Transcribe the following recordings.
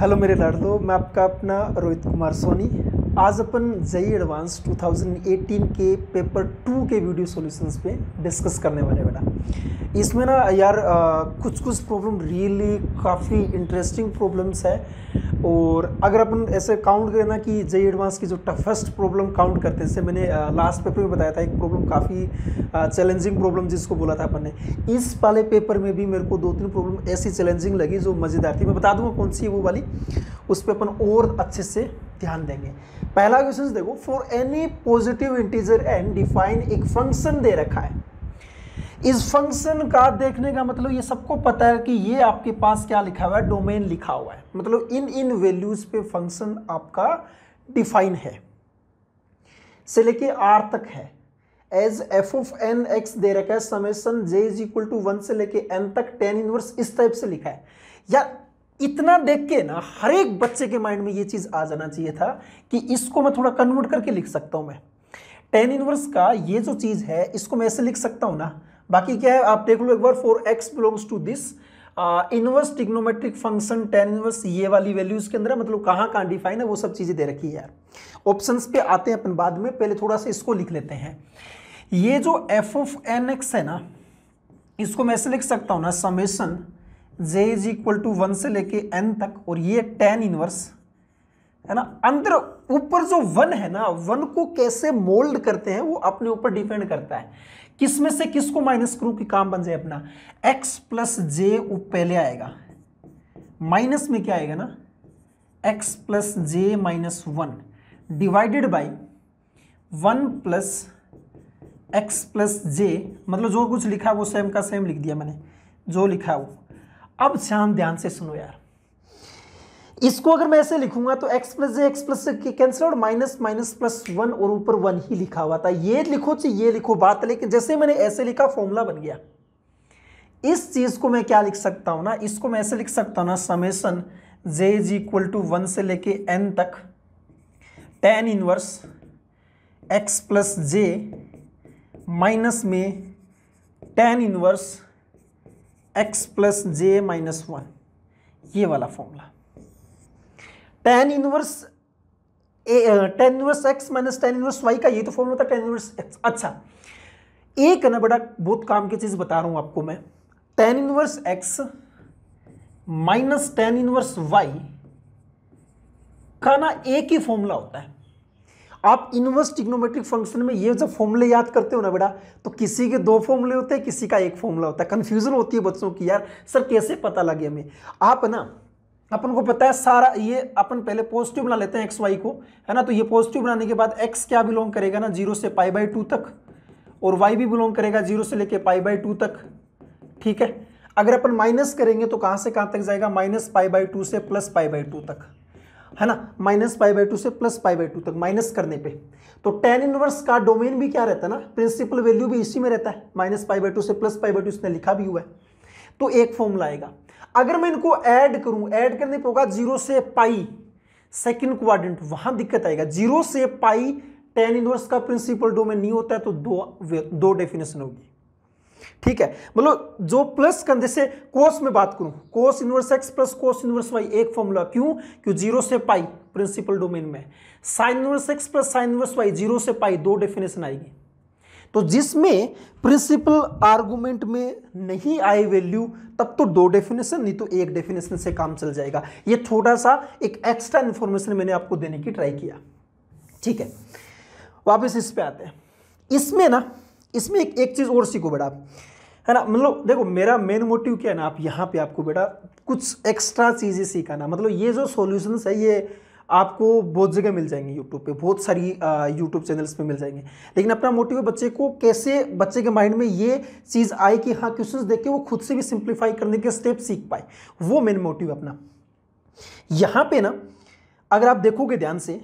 Hello मेरे लाडलो मैं आपका अपना रोहित कुमार सोनी आज अपन जई एडवांस 2018 के पेपर टू के वीडियो सॉल्यूशंस पे डिस्कस करने वाले बेटा इसमें ना यार आ, कुछ कुछ प्रॉब्लम रियली काफ़ी इंटरेस्टिंग प्रॉब्लम्स है और अगर अपन ऐसे काउंट करें ना कि जे एडवांस की जो टफेस्ट प्रॉब्लम काउंट करते हैं जैसे मैंने लास्ट पेपर में बताया था एक प्रॉब्लम काफ़ी चैलेंजिंग प्रॉब्लम जिसको बोला था अपन ने इस वाले पेपर में भी मेरे को दो तीन प्रॉब्लम ऐसी चैलेंजिंग लगी जो मज़ेदार थी मैं बता दूंगा कौन सी है वो वाली उस पर अपन और अच्छे से ध्यान देंगे पहला क्वेश्चन देखो for any positive integer and define एक फंक्शन दे रखा है इस फंक्शन का देखने का मतलब ये सबको पता है कि ये आपके पास क्या लिखा हुआ है डोमेन लिखा हुआ है मतलब इन इन वैल्यूज पे फंक्शन आपका डिफाइन है से लेके आर तक है as f of n x दे रखा है summation j is equal to one से लेके एन तक टेन इनवर्स इस टाइप से लिखा है यार इतना देख के ना हर एक बच्चे के माइंड में ये चीज़ आ जाना चाहिए था कि इसको मैं थोड़ा कन्वर्ट करके लिख सकता हूं मैं टेन इनवर्स का ये जो चीज़ है इसको मैं ऐसे लिख सकता हूँ ना बाकी क्या है आप देख लो एक बार four x belongs to this inverse trigonometric function tan inverse ये वाली वैल्यूज के अंदर मतलब कहाँ कहाँ डिफाइन है वो सब चीज़ें दे रखी है यार ऑप्शन पे आते हैं अपन बाद में पहले थोड़ा सा इसको लिख लेते हैं ये जो एफ ऑफ एन एक्स है ना इसको मैं ऐसे लिख सकता हूँ ना summation j is equal to one से लेके एन तक और ये टेन इनवर्स है ना अंदर ऊपर जो वन है ना वन को कैसे मोल्ड करते हैं वो अपने ऊपर डिपेंड करता है किस में से किसको माइनस करूं कि काम बन जाए अपना x प्लस जे वो पहले आएगा माइनस में क्या आएगा ना x plus j minus one divided by one plus x plus j मतलब जो कुछ लिखा वो सेम का सेम लिख दिया मैंने जो लिखा वो अब ध्यान ध्यान से सुनो यार इसको अगर मैं ऐसे लिखूंगा तो x plus j x plus cancel और माइनस माइनस प्लस वन और ऊपर वन ही लिखा हुआ था ये लिखो चाहिए तो ये लिखो बात लेकिन जैसे मैंने ऐसे लिखा फॉर्मूला बन गया इस चीज को मैं क्या लिख सकता हूँ ना इसको मैं ऐसे लिख सकता हूँ ना summation j is equal to one से लेके एन तक tan inverse x plus j minus में tan inverse x plus j minus one ये वाला formula tan inverse tan inverse x minus tan inverse y का ये तो फॉर्मूला था टेन इनवर्स एक्स अच्छा एक है ना बड़ा बहुत काम की चीज़ बता रहा हूं आपको मैं tan inverse x minus tan inverse y का ना एक ही फॉर्मूला होता है आप इनवर्स टिग्नोमेट्रिक फंक्शन में ये जब फॉर्मूले याद करते हो ना बेटा तो किसी के दो फॉर्मूले होते हैं किसी का एक फॉर्मूला होता है कंफ्यूजन होती है बच्चों की यार सर कैसे पता लगे हमें आप ना अपन को पता है सारा ये अपन पहले पॉजिटिव बना लेते हैं एक्स वाई को है ना तो ये पॉजिटिव बनाने के बाद एक्स क्या बिलोंग करेगा ना जीरो से पाई बाई टू तक और वाई भी बिलोंग करेगा जीरो से लेके पाई बाई टू तक ठीक है अगर अपन माइनस करेंगे तो कहाँ से कहाँ तक जाएगा माइनस पाई बाई टू से प्लस पाई बाई टू तक है ना माइनस पाई बाई टू से प्लस पाई बाई टू तक माइनस करने पे तो टेन इनवर्स का डोमेन भी क्या रहता है ना प्रिंसिपल वैल्यू भी इसी में रहता है माइनस पाई बाई टू से प्लस पाई बाई टू इसने लिखा भी हुआ है तो एक फॉर्मूला आएगा अगर मैं इनको ऐड करूं ऐड करने पर होगा जीरो से पाई सेकंड क्वाड्रेंट वहां दिक्कत आएगा जीरो से पाई टेन इनवर्स का प्रिंसिपल डोमेन नहीं होता है तो दो दो डेफिनेशन होगी ठीक है मतलब जो प्लस कंधे से कोस में बात करूं cos inverse x plus cos inverse y एक फॉर्मूला क्यों क्यों जीरो से पाई प्रिंसिपल डोमेन में sine inverse x plus sine inverse y zero से पाई दो डेफिनेशन आएगी तो जिसमें प्रिंसिपल आर्गूमेंट में नहीं आए वैल्यू तब तो दो डेफिनेशन नहीं तो एक डेफिनेशन से काम चल जाएगा ये थोड़ा सा एक एक्स्ट्रा इन्फॉर्मेशन मैंने आपको देने की ट्राई किया ठीक है वापस इस पे आते हैं इसमें ना इसमें एक एक चीज़ और सीखो बेटा आप है ना मतलब देखो मेरा मेन मोटिव क्या है ना आप यहाँ पे आपको बेटा कुछ एक्स्ट्रा चीज़ें सीखाना मतलब ये जो सोल्यूशन है ये आपको बहुत जगह मिल जाएंगे यूट्यूब पे बहुत सारी यूट्यूब चैनल्स पे मिल जाएंगे लेकिन अपना मोटिव है बच्चे को कैसे बच्चे के माइंड में ये चीज़ आए कि हाँ क्वेश्चन देख के वो खुद से भी सिंप्लीफाई करने के स्टेप सीख पाए वो मेन मोटिव अपना यहाँ पे ना अगर आप देखोगे ध्यान से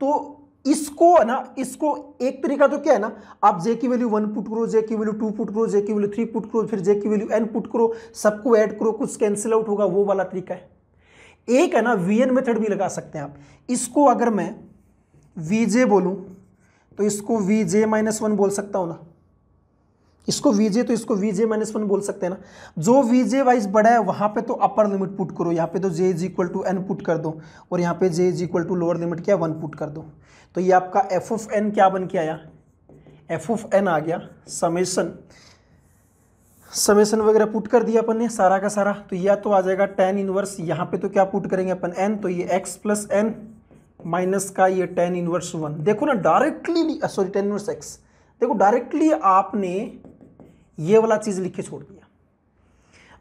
तो इसको है ना इसको एक तरीका तो क्या है ना आप जे की वैल्यू वन पुट करो जे की वैल्यू टू पुट करो जे की वैल्यू थ्री पुट करो फिर जे की वैल्यू एन पुट करो सबको ऐड करो कुछ कैंसिल आउट होगा वो वाला तरीका है एक है ना वी मेथड भी लगा सकते हैं आप इसको अगर मैं वी जे बोलूँ तो इसको वी जे माइनस वन बोल सकता हूँ ना इसको वी जे तो इसको वी जे माइनस वन बोल सकते हैं ना जो वी जे वाइज बड़ा है वहाँ पे तो अपर लिमिट पुट करो यहाँ पे तो j is equal to n put कर दो और यहाँ पे j is equal to lower limit क्या वन पुट कर दो तो ये आपका एफ ऑफ एन क्या बन के आया एफ ऑफ एन आ गया समेसन समेसन वगैरह पुट कर दिया अपन ने सारा का सारा तो या तो आ जाएगा टेन इनवर्स यहाँ पे तो क्या पुट करेंगे अपन एन तो ये एक्स प्लस एन माइनस का ये टेन इनवर्स वन देखो ना directly sorry tan inverse x देखो डायरेक्टली आपने ये वाला चीज़ लिख के छोड़ दिया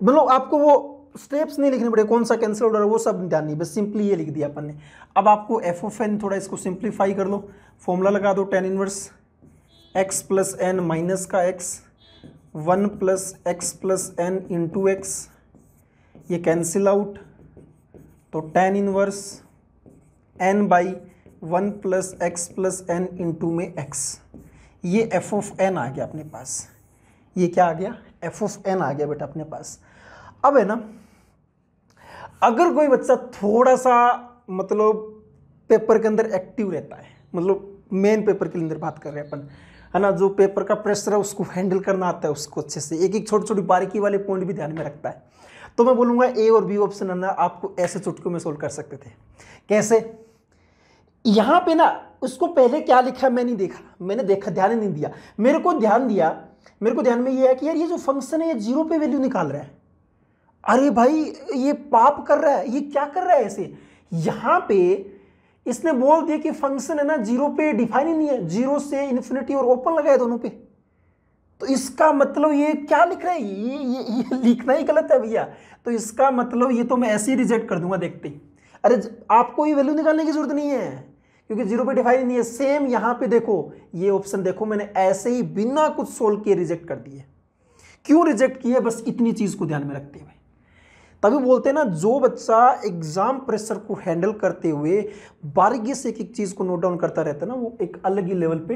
मतलब आपको वो स्टेप्स नहीं लिखने पड़े कौन सा कैंसिल ऑर्डर वो सब ध्यान नहीं बस सिंपली ये लिख दिया अपन ने अब आपको एफ ऑफ एन थोड़ा इसको सिंप्लीफाई कर लो फॉर्मूला लगा दो tan inverse x plus n minus का x one plus x plus n into x ये कैंसिल आउट तो tan inverse n by one plus x plus n into में x ये एफ ऑफ एन आ गया अपने पास ये क्या आ गया एफ ऑफ एन आ गया बेटा अपने पास अब है ना अगर कोई बच्चा थोड़ा सा मतलब पेपर के अंदर एक्टिव रहता है मतलब मेन पेपर के अंदर बात कर रहे हैं अपन है ना जो पेपर का प्रेशर है उसको हैंडल करना आता है उसको अच्छे से एक एक छोटी छोटी बारीकी वाले पॉइंट भी ध्यान में रखता है तो मैं बोलूँगा ए और बी ऑप्शन है ना आपको ऐसे चुटकों में सोल्व कर सकते थे कैसे यहाँ पे ना उसको पहले क्या लिखा मैं नहीं देखा मैंने देखा ध्यान ही नहीं दिया मेरे को ध्यान दिया मेरे को ध्यान में ये है कि यार ये जो फंक्शन है ये जीरो पे वैल्यू निकाल रहा है अरे भाई ये पाप कर रहा है ये क्या कर रहा है ऐसे यहाँ पे इसने बोल दिया कि फंक्शन है ना जीरो पे डिफाइन ही नहीं है जीरो से इन्फिनिटी और ओपन लगाए दोनों पे तो इसका मतलब ये क्या लिख रहा है ये ये, ये लिखना ही गलत है भैया तो इसका मतलब ये तो मैं ऐसे ही रिजेक्ट कर दूंगा देखते ही अरे आपको ये वैल्यू निकालने की जरूरत नहीं है क्योंकि जीरो पे डिफाइन नहीं है सेम यहाँ पे देखो ये ऑप्शन देखो मैंने ऐसे ही बिना कुछ सोल्व किए रिजेक्ट कर दिए क्यों रिजेक्ट किए बस इतनी चीज़ को ध्यान में रखते हुए तभी बोलते हैं ना जो बच्चा एग्ज़ाम प्रेशर को हैंडल करते हुए बारीकी से एक एक चीज़ को नोट डाउन करता रहता है ना वो एक अलग ही लेवल पे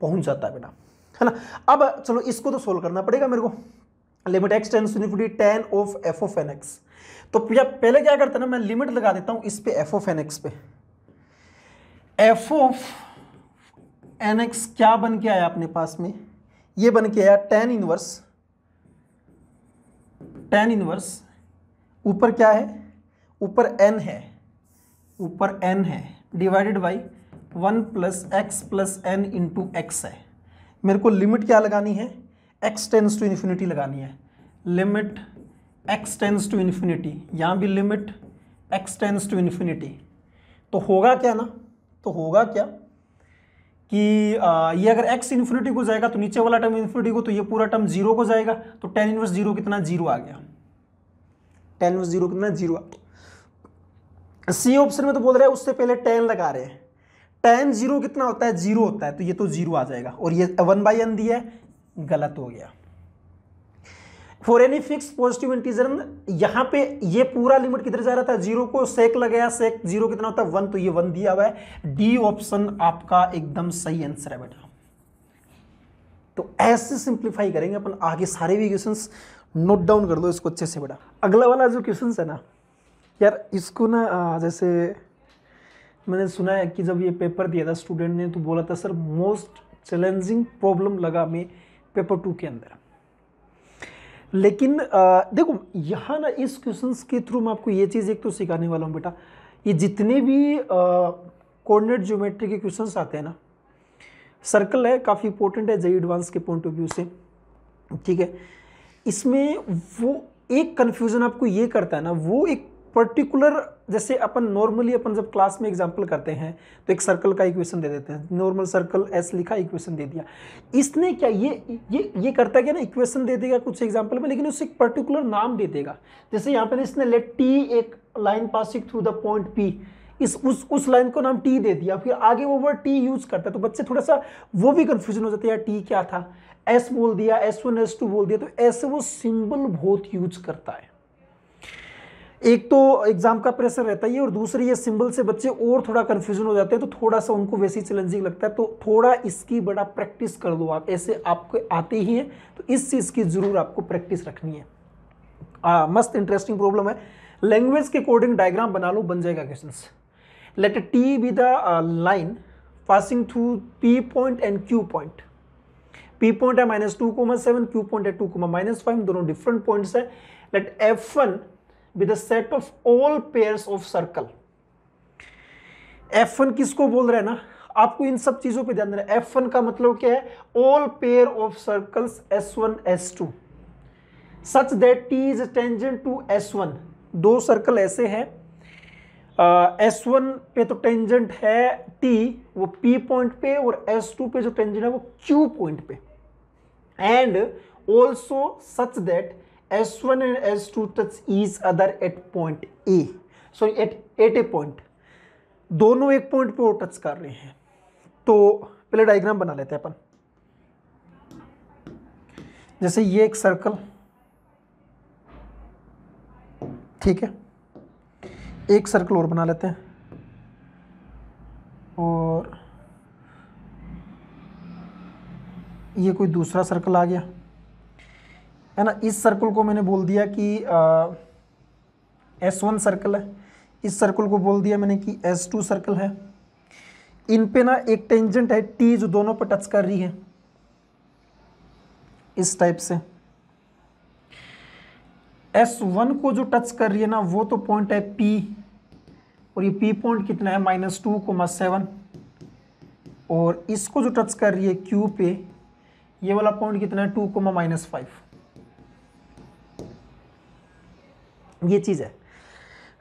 पहुंच जाता है बेटा है ना अब चलो इसको तो सोल्व करना पड़ेगा मेरे को limit x tends infinity tan of f of n x तो पहले क्या करते ना मैं लिमिट लगा देता हूं इस पे एफ ऑफ एन एक्स पे एफ ऑफ एन एक्स क्या बन के आया अपने पास में ये बन के आया टेन इनवर्स टेन इनवर्स ऊपर क्या है ऊपर एन है ऊपर एन है divided by one plus x plus n into x है मेरे को लिमिट क्या लगानी है एक्स टेंस टू इन्फिनिटी लगानी है limit x tends to infinity यहाँ भी limit x tends to infinity तो होगा क्या ना तो होगा क्या कि आ, ये अगर x इन्फिनिटी को जाएगा तो नीचे वाला टर्म इन्फिनिटी को तो ये पूरा टर्म जीरो को जाएगा तो टेन इनवर्स जीरो कितना जीरो आ गया टेन में जीरो कितना जीरो आ सी ऑप्शन में तो बोल रहे हैं उससे पहले टेन लगा रहे हैं टेन जीरो कितना होता है जीरो होता है तो ये तो जीरो आ जाएगा और ये वन बाई एन दिया है गलत हो गया for any fix positive integer यहाँ पे ये पूरा लिमिट किधर जा रहा था जीरो को सेक लगाया सेक जीरो कितना होता है वन तो ये वन दिया हुआ है डी ऑप्शन आपका एकदम सही आंसर है बेटा तो ऐसे सिंप्लीफाई करेंगे अपन आगे सारे भी क्वेश्चन नोट डाउन कर लो इसको अच्छे से बेटा अगला वाला जो क्वेश्चन है ना यार इसको ना जैसे मैंने सुना है कि जब ये पेपर दिया था स्टूडेंट ने तो बोला था सर मोस्ट चैलेंजिंग प्रॉब्लम लगा हमें पेपर टू के अंदर लेकिन आ, देखो यहाँ ना इस क्वेश्चन के थ्रू मैं आपको ये चीज़ एक तो सिखाने वाला हूँ बेटा ये जितने भी कोऑर्डिनेट ज्योमेट्री के क्वेश्चन आते हैं ना सर्कल है काफ़ी इंपॉर्टेंट है जई एडवांस के पॉइंट ऑफ व्यू से ठीक है इसमें वो एक कन्फ्यूज़न आपको ये करता है ना वो एक पर्टिकुलर जैसे अपन नॉर्मली अपन जब क्लास में एग्जाम्पल करते हैं तो एक सर्कल का इक्वेशन दे देते हैं नॉर्मल सर्कल एस लिखा इक्वेशन दे दिया इसने क्या ये ये ये करता क्या ना इक्वेशन दे देगा कुछ एग्जाम्पल में लेकिन उसे एक पर्टिकुलर नाम दे देगा जैसे यहाँ पर इसने लेट टी एक line passing through the point P इस उस उस लाइन को नाम टी दे दिया फिर आगे वो वर्ड टी यूज़ करता है तो बच्चे थोड़ा सा वो भी कन्फ्यूजन हो जाते हैं यार टी क्या था एस बोल दिया एस वन एस टू बोल दिया तो ऐसे वो सिंबल बहुत यूज करता है एक तो एग्जाम का प्रेशर रहता ही है और दूसरी ये सिंबल से बच्चे और थोड़ा कन्फ्यूजन हो जाते हैं तो थोड़ा सा उनको वैसे ही चैलेंजिंग लगता है तो थोड़ा इसकी बड़ा प्रैक्टिस कर लो आप ऐसे आपको आते ही हैं तो इस चीज़ की ज़रूर आपको प्रैक्टिस रखनी है आ, मस्त इंटरेस्टिंग प्रॉब्लम है लैंग्वेज के अकॉर्डिंग डायग्राम बना लो बन जाएगा question let T be the line passing through P point and Q point P point है minus two comma seven Q point है टू कोमा माइनस फाइव दोनों डिफरेंट पॉइंट्स है let F one with the set of all pair of circle F one किसको बोल रहे हैं ना आपको इन सब चीजों पे ध्यान देना है एफ वन का मतलब क्या है all pair of circles S one S two such that T is tangent to S one दो सर्कल ऐसे हैं एस वन पे तो टेंजेंट है टी वो पी पॉइंट पे और एस टू पे जो टेंजेंट है वो क्यू पॉइंट पे and also such that S1 and S2 touch each other at point A. So at at a point. दोनों एक पॉइंट पर टच कर रहे हैं तो पहले डायग्राम बना लेते हैं अपन जैसे ये एक सर्कल ठीक है एक सर्कल और बना लेते हैं और ये कोई दूसरा सर्कल आ गया है ना इस सर्कल को मैंने बोल दिया कि एस वन सर्कल है इस सर्कल को बोल दिया मैंने कि एस टू सर्कल है इन पे ना एक टेंजेंट है टी जो दोनों पर टच कर रही है इस टाइप से एस वन को जो टच कर रही है ना वो तो पॉइंट है पी और ये पी पॉइंट कितना है माइनस टू कोमा सेवन और इसको जो टच कर रही है क्यू पे ये वाला पॉइंट कितना है टू कोमा माइनस फाइव ये चीज़ है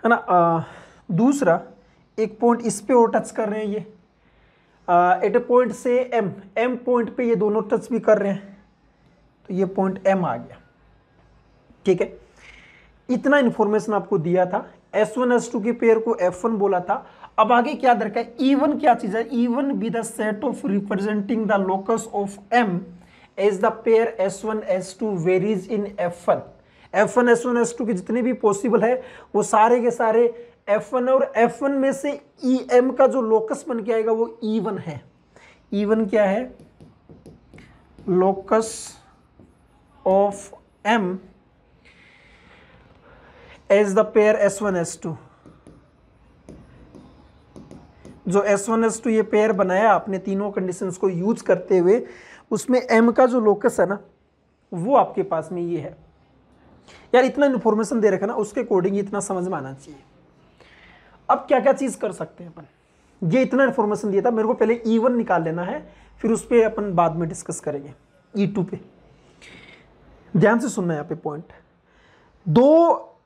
है ना आ, दूसरा एक पॉइंट इस पे और टच कर रहे हैं ये एट ए पॉइंट से एम एम पॉइंट पे ये दोनों टच भी कर रहे हैं तो ये पॉइंट एम आ गया ठीक है इतना इन्फॉर्मेशन आपको दिया था एस वन एस टू के पेयर को एफ वन बोला था अब आगे क्या दरकार ईवन e क्या चीज है E one be the set of representing the locus of M as the pair S one S two varies in F one F one S one S two के जितने भी पॉसिबल है वो सारे के सारे एफ वन और एफ वन में से ई e एम का जो लोकस बन के आएगा वो ई e वन है ई e वन क्या है locus of M as the pair S one S two जो एस वन एस टू ये पेयर बनाया आपने तीनों कंडीशंस को यूज करते हुए उसमें एम का जो लोकस है ना वो आपके पास में ये है यार इतना इन्फॉर्मेशन दे रखा ना उसके अकॉर्डिंग इतना समझ में आना चाहिए अब क्या क्या चीज़ कर सकते हैं अपन ये इतना इन्फॉर्मेशन दिया था मेरे को पहले ई e वन निकाल लेना है फिर उस पर अपन बाद में डिस्कस करेंगे ई e टू पे ध्यान से सुनना यहाँ पे पॉइंट दो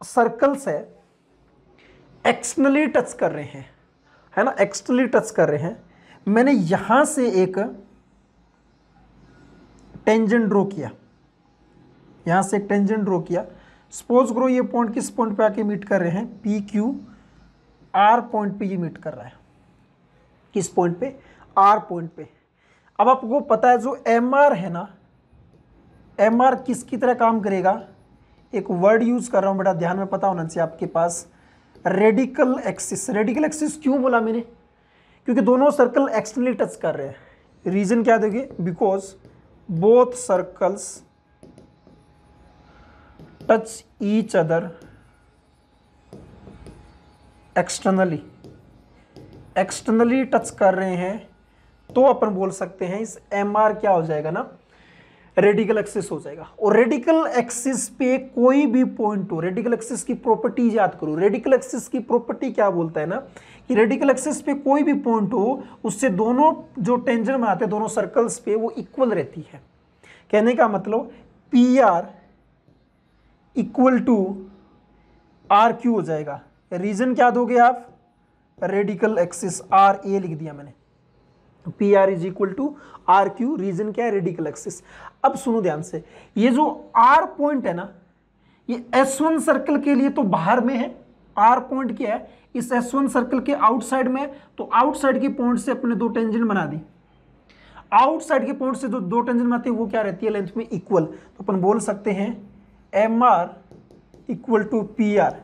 सर्कल्स है एक्सटर्नली टच कर रहे हैं है ना एक्सटर्नली टच कर रहे हैं मैंने यहाँ से एक टेंजेंट ड्रो किया यहाँ से एक टेंजेंट किया सपोज करो ये पॉइंट किस पॉइंट पे आके मीट कर रहे हैं पी क्यू आर पॉइंट पे ये मीट कर रहा है किस पॉइंट पे आर पॉइंट पे अब आपको पता है जो एम आर है ना एम आर किसकी तरह काम करेगा एक वर्ड यूज़ कर रहा हूँ बेटा ध्यान में पता होना चाहिए आपके पास रेडिकल एक्सिस रेडिकल एक्सिस क्यों बोला मैंने क्योंकि दोनों सर्कल एक्सटर्नली टच कर रहे हैं रीज़न क्या देखिए because both circles touch each other externally externally touch कर रहे हैं तो अपन बोल सकते हैं इस एम आर क्या हो जाएगा ना रेडिकल एक्सिस हो जाएगा और रेडिकल एक्सिस पे कोई भी पॉइंट हो रेडिकल एक्सिस की प्रॉपर्टी याद करो रेडिकल एक्सिस की प्रॉपर्टी क्या बोलता है ना कि रेडिकल एक्सेस पे कोई भी पॉइंट हो उससे दोनों जो टेंजेंट में आते हैं दोनों सर्कल्स पे वो इक्वल रहती है कहने का मतलब P R equal to R Q हो जाएगा रीजन क्या दोगे आप रेडिकल एक्सिस आर ए लिख दिया मैंने P R is equal to R Q reason क्या है रेडिकल एक्सिस अब सुनो ध्यान से ये जो आर पॉइंट है ना ये एस वन सर्कल के लिए तो बाहर में है आर पॉइंट क्या है इस एस वन सर्कल के आउटसाइड में तो आउटसाइड के पॉइंट से अपने दो टेंजेंट बना दी आउटसाइड के पॉइंट से जो दो टेंजेंट बनाते हैं वो क्या रहती है लेंथ में इक्वल तो अपन बोल सकते हैं M R equal to P R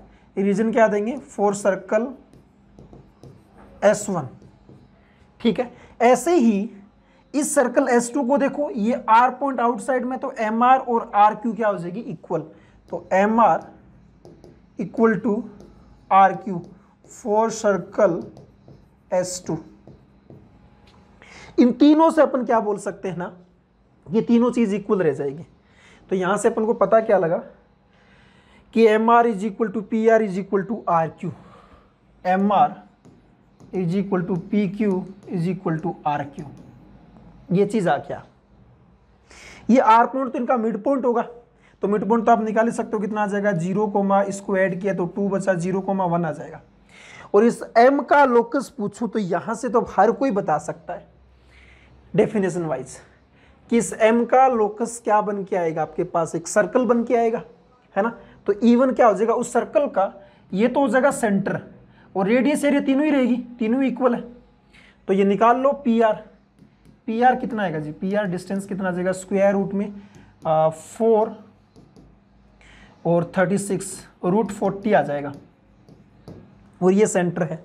reason क्या देंगे फोर सर्कल एस वन ठीक है ऐसे ही इस सर्कल एस टू को देखो ये आर पॉइंट आउटसाइड में तो एम आर और आर क्यू क्या हो जाएगी इक्वल तो M R equal to R Q four circle S two इन तीनों से अपन क्या बोल सकते हैं ना ये तीनों चीज़ इक्वल रह जाएगी तो यहां से अपन को पता क्या लगा कि M R is equal to P R is equal to R Q M R is equal to P Q is equal to R Q ये चीज़ आ क्या ये आर पॉइंट तो इनका मिड पॉइंट होगा तो मिड पॉइंट तो आप निकाल ही सकते हो कितना आ जाएगा जीरो कोमा इसको ऐड किया तो टू बचा जीरो कोमा वन आ जाएगा और इस एम का लोकस पूछू तो यहाँ से तो हर कोई बता सकता है डेफिनेशन वाइज कि इस एम का लोकस क्या बन के आएगा आपके पास एक सर्कल बन के आएगा है ना तो इवन क्या हो जाएगा उस सर्कल का ये तो हो जाएगा सेंटर और रेडियस एरिया तीनों ही रहेगी तीनों इक्वल है तो ये निकाल लो पी आर पी आर कितना आएगा जी पी आर डिस्टेंस कितना आ जाएगा स्क्वायर रूट में फोर और थर्टी सिक्स रूट फोर्टी आ जाएगा और ये सेंटर है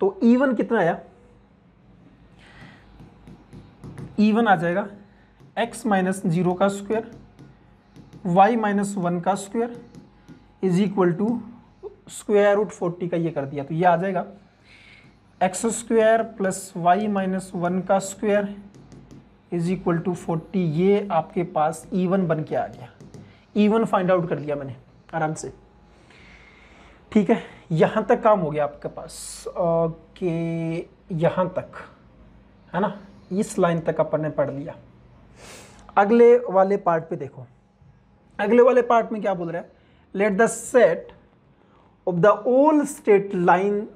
तो ईवन कितना आया ईवन आ जाएगा एक्स माइनस जीरो का स्क्वायर वाई माइनस वन का square is equal to square root forty का ये कर दिया तो ये आ जाएगा x square plus y minus one का square is equal to forty ये आपके पास ईवन बन के आ गया ईवन फाइंड आउट कर लिया मैंने आराम से ठीक है यहाँ तक काम हो गया आपके पास ओके यहाँ तक है ना इस लाइन तक अपन ने पढ़ लिया अगले वाले पार्ट पे देखो अगले वाले पार्ट में क्या बोल रहा है let the set of the all straight line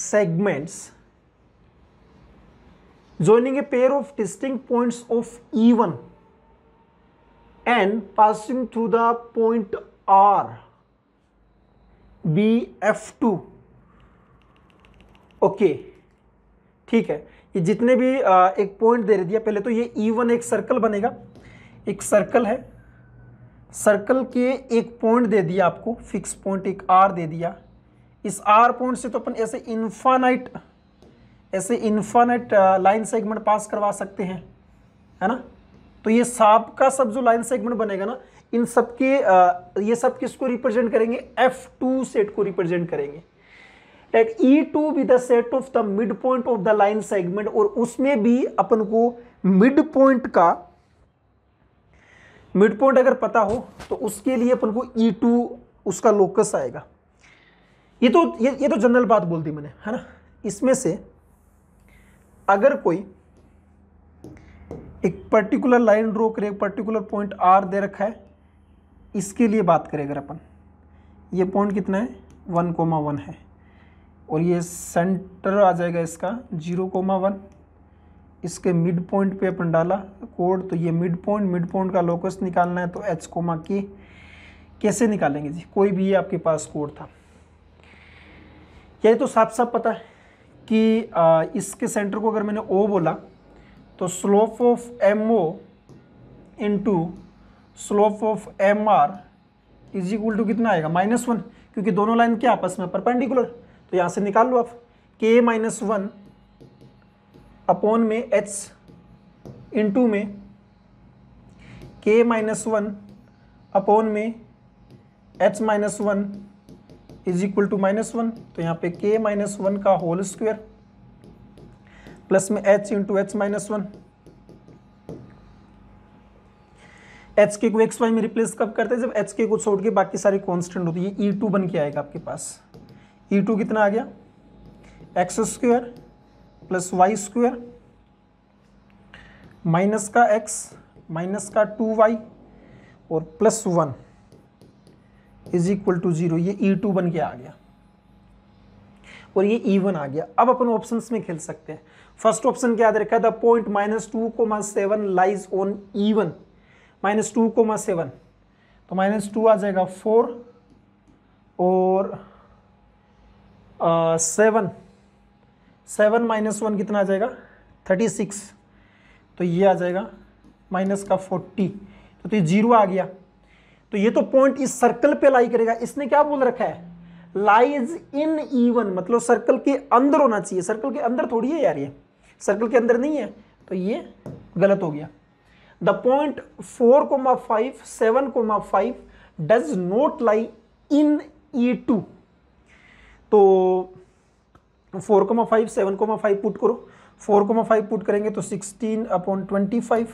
segments joining a pair of distinct points of E one and passing through the point R be F two okay ठीक है ये जितने भी आ, एक पॉइंट दे दिया पहले तो ये ई e वन एक सर्कल बनेगा एक सर्कल है सर्कल के एक पॉइंट दे दिया आपको फिक्स पॉइंट एक आर दे दिया इस आर पॉइंट से तो अपन ऐसे इन्फानाइट ऐसे इन्फानाइट लाइन सेगमेंट पास करवा सकते हैं है ना तो ये साप का सब जो लाइन सेगमेंट बनेगा ना इन सब के ये सब किसको रिप्रेजेंट करेंगे एफ टू सेट को रिप्रेजेंट करेंगे let E two be the set of the mid point of the line segment और उसमें भी अपन को मिड पॉइंट का मिड पॉइंट अगर पता हो तो उसके लिए अपन को ई e टू उसका लोकस आएगा ये तो ये ये तो जनरल बात बोल दी मैंने है ना इसमें से अगर कोई एक पर्टिकुलर लाइन ड्रॉ करे पर्टिकुलर पॉइंट आर दे रखा है इसके लिए बात करें अगर अपन ये पॉइंट कितना है वन कोमा वन है और ये सेंटर आ जाएगा इसका जीरो कोमा वन इसके मिड पॉइंट पे अपन डाला कोड तो ये मिड पॉइंट मिड पॉइंट का लोकस निकालना है तो एच कोमा के कैसे निकालेंगे जी कोई भी ये आपके पास कोड था यही तो साफ साफ पता है कि आ, इसके सेंटर को अगर मैंने ओ बोला तो slope of M O into slope of M R is equal to कितना आएगा माइनस वन क्योंकि दोनों लाइन क्या आपस में परपेंडिकुलर तो यहां से निकाल लो आप के माइनस वन अपॉन में एच इंटू में के माइनस वन अपॉन में h minus one is equal to minus one तो यहां पे के माइनस वन का होल स्क्वायर प्लस में h into h minus one h k को x Y में रिप्लेस कब करते हैं जब एच के को छोड़ के बाकी सारे कॉन्स्टेंट होती है ई टू बन के आएगा आपके पास ई e टू कितना आ गया x square plus y square minus का एक्स माइनस का टू वाई और plus one is equal to zero ये ई e टू बन के आ गया और ये ई e वन आ गया अब अपन ऑप्शन में खेल सकते हैं फर्स्ट ऑप्शन क्या याद रखा द पॉइंट माइनस टू को seven lies on E one minus two comma seven तो माइनस टू आ जाएगा फोर और सेवन सेवन माइनस वन कितना आ जाएगा थर्टी सिक्स तो ये आ जाएगा माइनस का फोर्टी तो, तो ये जीरो आ गया तो ये तो पॉइंट इस सर्कल पे लाई करेगा इसने क्या बोल रखा है लाइज इन ईवन मतलब सर्कल के अंदर होना चाहिए सर्कल के अंदर थोड़ी है यार ये सर्कल के अंदर नहीं है तो ये गलत हो गया the point four comma five seven comma five does not lie in E two तो four comma five seven comma five put करो फोर कोमा फाइव पुट करेंगे तो सिक्सटीन अपॉन ट्वेंटी फाइव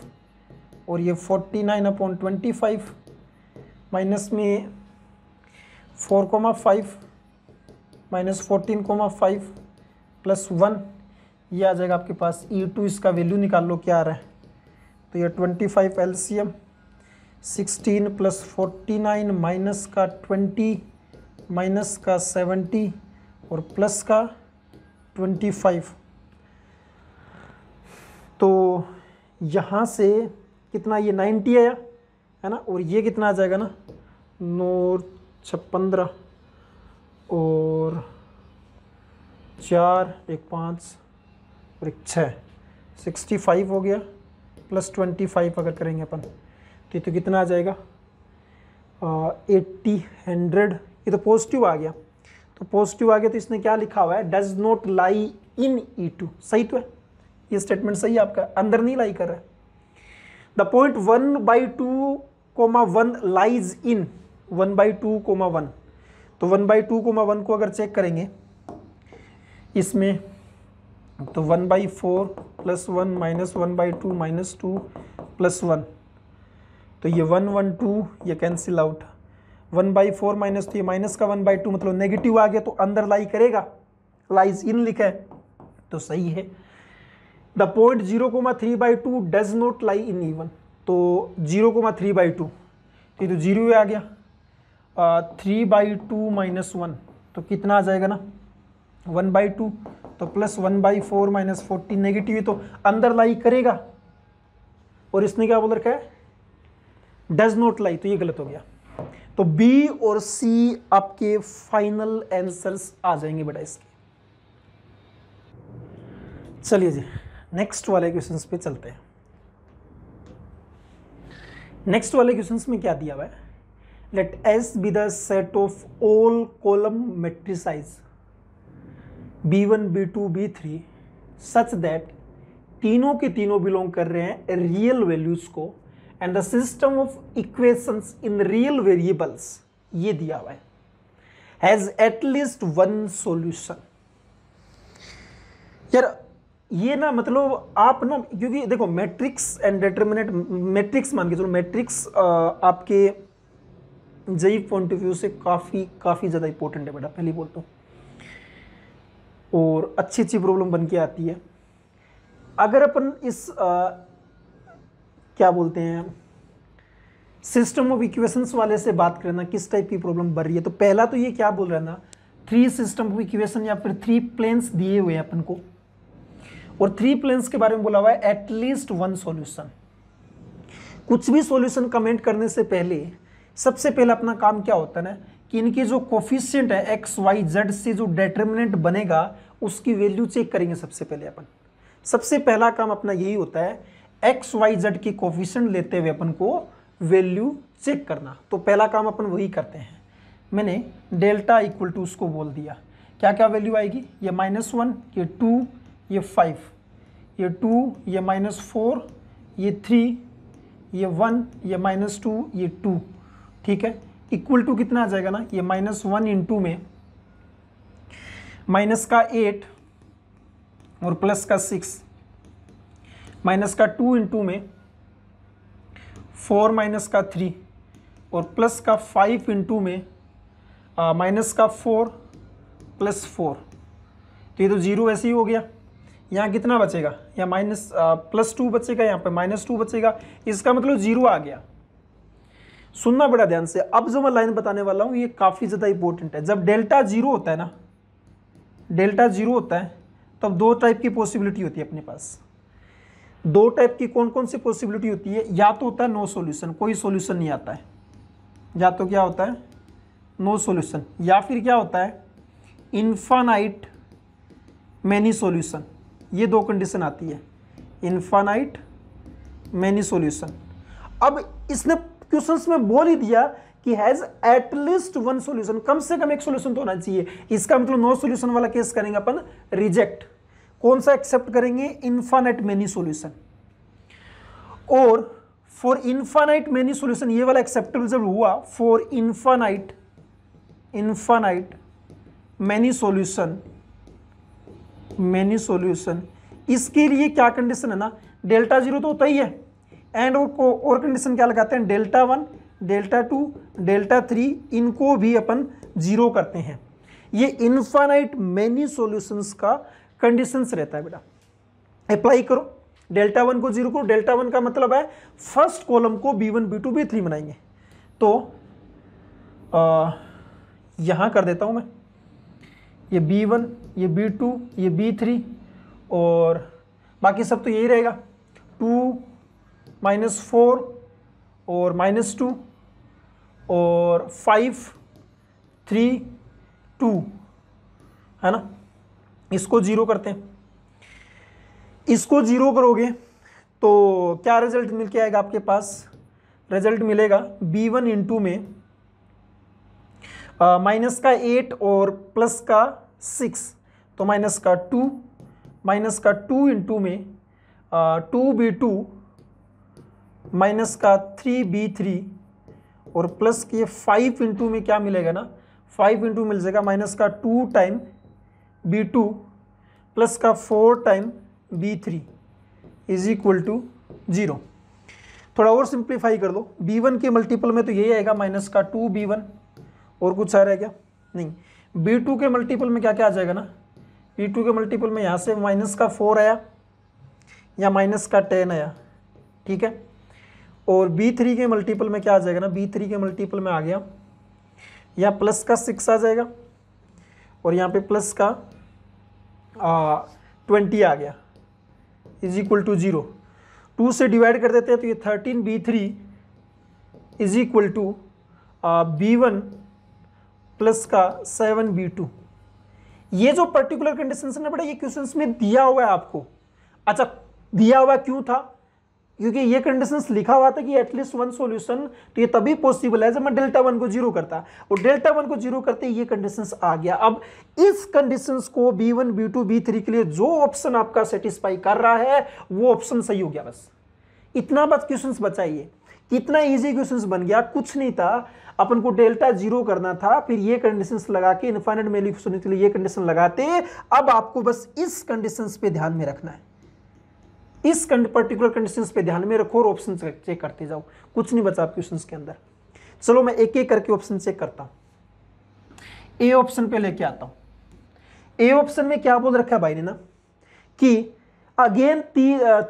और ये forty nine upon twenty five minus में four comma five minus fourteen comma five plus one ये आ जाएगा आपके पास ई e टू इसका वैल्यू निकाल लो क्या आ रहा है तो ये twenty five m sixteen plus forty nine minus का ट्वेंटी माइनस का सेवेंटी और प्लस का ट्वेंटी फाइव तो यहाँ से कितना ये नाइन्टी आया है ना और ये कितना आ जाएगा ना नौ छपंद्रह और चार एक पाँच और एक छः सिक्सटी फाइव हो गया प्लस ट्वेंटी फाइव अगर करेंगे अपन तो ये तो कितना आ जाएगा एट्टी हंड्रेड ये तो पॉजिटिव आ गया तो पॉजिटिव आ गया तो इसने क्या लिखा हुआ है does not lie in E two सही तो है ये स्टेटमेंट सही है आपका अंदर नहीं लाई कर रहा है the point one by two comma one lies in one by two comma one तो one by two comma one को अगर चेक करेंगे इसमें तो one by four plus one minus one by two minus two plus one तो ये one one two ये cancel out one by four minus तो ये माइनस का वन बाई टू मतलब नेगेटिव आ गया तो अंदर लाई करेगा लाइज इन लिखा है तो सही है the point zero comma three by two does not lie in even तो zero comma three by two तो ये तो जीरो आ गया three by two minus one तो कितना आ जाएगा ना वन बाई टू तो plus one by four minus forty negative तो अंदर लाई करेगा और इसने क्या बोल रखा है डज नॉट लाई तो ये गलत हो गया तो बी और सी आपके फाइनल आंसर्स आ जाएंगे बेटा इसके चलिए जी नेक्स्ट वाले क्वेश्चंस पे चलते हैं नेक्स्ट वाले क्वेश्चंस में क्या दिया हुआ है let S be the set of all column matrices b one B two b three such that तीनों के तीनों बिलोंग कर रहे हैं रियल वैल्यूज को and the system of equations in real variables ये दिया हुआ है हैज एटलीस्ट वन सॉल्यूशन यार ये ना मतलब आप ना क्योंकि देखो मैट्रिक्स एंड डिटर्मिनेट मैट्रिक्स मान के चलो मैट्रिक्स आपके जई पॉइंट ऑफ व्यू से काफ़ी काफ़ी ज़्यादा इंपॉर्टेंट है बेटा पहले बोलता हूँ और अच्छी अच्छी प्रॉब्लम बन के आती है अगर अपन इस आ, क्या बोलते हैं सिस्टम ऑफ इक्वेशंस वाले से बात ना किस टाइप की प्रॉब्लम बढ़ रही है तो पहला तो ये क्या बोल रहा है ना थ्री सिस्टम ऑफ इक्वेशन या फिर थ्री प्लेन्स दिए हुए हैं अपन को और थ्री प्लेन्स के बारे में बोला हुआ है एटलीस्ट वन सॉल्यूशन कुछ भी सॉल्यूशन कमेंट करने से पहले सबसे पहले अपना काम क्या होता है ना कि इनके जो कोफिशियंट है एक्स वाई जेड से जो डेटर्मिनेंट बनेगा उसकी वैल्यू चेक करेंगे सबसे पहले अपन सबसे पहला काम अपना यही होता है एक्स वाई जेड की कोफिशियंट लेते हुए अपन को वैल्यू चेक करना तो पहला काम अपन वही करते हैं मैंने डेल्टा इक्वल टू उसको बोल दिया क्या क्या वैल्यू आएगी ये माइनस वन ये टू ये फाइव ये टू ये माइनस फोर ये थ्री ये वन ये माइनस टू ये टू ठीक है इक्वल टू कितना आ जाएगा ना ये माइनस वन इंटू में माइनस का एट और प्लस का सिक्स माइनस का टू इंटू में फोर माइनस का थ्री और प्लस का फाइव इंटू में माइनस का फोर प्लस फोर तो ये तो जीरो वैसे ही हो गया यहाँ कितना बचेगा यहाँ माइनस प्लस टू बचेगा यहाँ पे माइनस टू बचेगा इसका मतलब जीरो आ गया सुनना बड़ा ध्यान से अब जो मैं लाइन बताने वाला हूँ ये काफ़ी ज़्यादा इंपॉर्टेंट है जब डेल्टा जीरो होता है ना डेल्टा जीरो होता है तो दो टाइप की पॉसिबिलिटी होती है अपने पास दो टाइप की कौन कौन सी पॉसिबिलिटी होती है या तो होता है नो सोल्यूशन कोई सोल्यूशन नहीं आता है या तो क्या होता है नो सोल्यूशन या फिर क्या होता है इन्फानाइट मैनी सोल्यूशन ये दो कंडीशन आती है इन्फानाइट मैनी सोल्यूशन अब इसने क्वेश्चंस में बोल ही दिया कि हैज एटलीस्ट वन सॉल्यूशन कम से कम एक सॉल्यूशन तो होना चाहिए इसका मतलब नो सॉल्यूशन वाला केस करेंगे अपन रिजेक्ट कौन सा एक्सेप्ट करेंगे इन्फानाइट मेनी सोल्यूशन और फॉर इन्फानाइट मेनी सोल्यूशन ये वाला एक्सेप्टेबल जब हुआ for infinite infinite many solution many solution इसके लिए क्या कंडीशन है ना डेल्टा जीरो तो होता ही है एंड और और कंडीशन क्या लगाते हैं delta one delta two delta three इनको भी अपन जीरो करते हैं ये इन्फानाइट मैनी सॉल्यूशंस का कंडीशंस रहता है बेटा अप्लाई करो डेल्टा वन को जीरो करो डेल्टा वन का मतलब है फर्स्ट कॉलम को b one B two b three बनाएंगे तो आ, यहाँ कर देता हूँ मैं ये बी वन ये बी टू ये बी थ्री और बाकी सब तो यही रहेगा टू माइनस फोर और माइनस टू और फाइव थ्री टू है ना इसको ज़ीरो करते हैं इसको ज़ीरो करोगे तो क्या रिजल्ट मिल के आएगा आपके पास रिजल्ट मिलेगा बी वन इंटू में माइनस का एट और प्लस का सिक्स तो माइनस का टू माइनस का टू इंटू में टू बी टू माइनस का थ्री बी थ्री और प्लस के फाइव इंटू में क्या मिलेगा ना फाइव इंटू मिल जाएगा माइनस का two time b two plus का four time b three is equal to zero थोड़ा और सिंप्लीफाई कर दो बी वन के मल्टीपल में तो यही आएगा माइनस का टू बी वन और कुछ आ रहा है क्या नहीं बी टू के मल्टीपल में क्या क्या आ जाएगा ना बी टू के मल्टीपल में यहाँ से माइनस का फोर आया या माइनस का टेन आया ठीक है और बी थ्री के मल्टीपल में क्या आ जाएगा ना बी थ्री के मल्टीपल में आ गया यहाँ प्लस का सिक्स आ जाएगा और यहाँ पे प्लस का ट्वेंटी आ गया is equal to zero two से डिवाइड कर देते हैं तो ये thirteen b three is equal to B one plus का सेवन बी टू ये जो पर्टिकुलर कंडीशन है बेटा ये क्वेश्चन में दिया हुआ है आपको अच्छा दिया हुआ क्यों था क्योंकि ये कंडीशंस लिखा हुआ था कि एटलीस्ट वन सॉल्यूशन तो ये तभी पॉसिबल है जब मैं डेल्टा वन को जीरो करता और डेल्टा वन को जीरो करते ये कंडीशंस आ गया अब इस कंडीशंस को b one B two b three के लिए जो ऑप्शन आपका सेटिस्फाई कर रहा है वो ऑप्शन सही हो गया बस इतना बस क्वेश्चन बचाइए कितना इजी क्वेश्चन बन गया कुछ नहीं था अपन को डेल्टा जीरो करना था फिर ये कंडीशंस लगा के इन्फाइनेट मेल्यूशन के लिए ये कंडीशन लगाते अब आपको बस इस कंडीशंस पे ध्यान में रखना है इस पर्टिकुलर कंडीशन पे ध्यान में रखो और ऑप्शन चेक करते जाओ कुछ नहीं बचा क्वेश्चन के अंदर चलो मैं एक एक करके ऑप्शन चेक करता हूं ए ऑप्शन पे लेके आता हूं ए ऑप्शन में क्या बोल रखा है भाई ने ना कि अगेन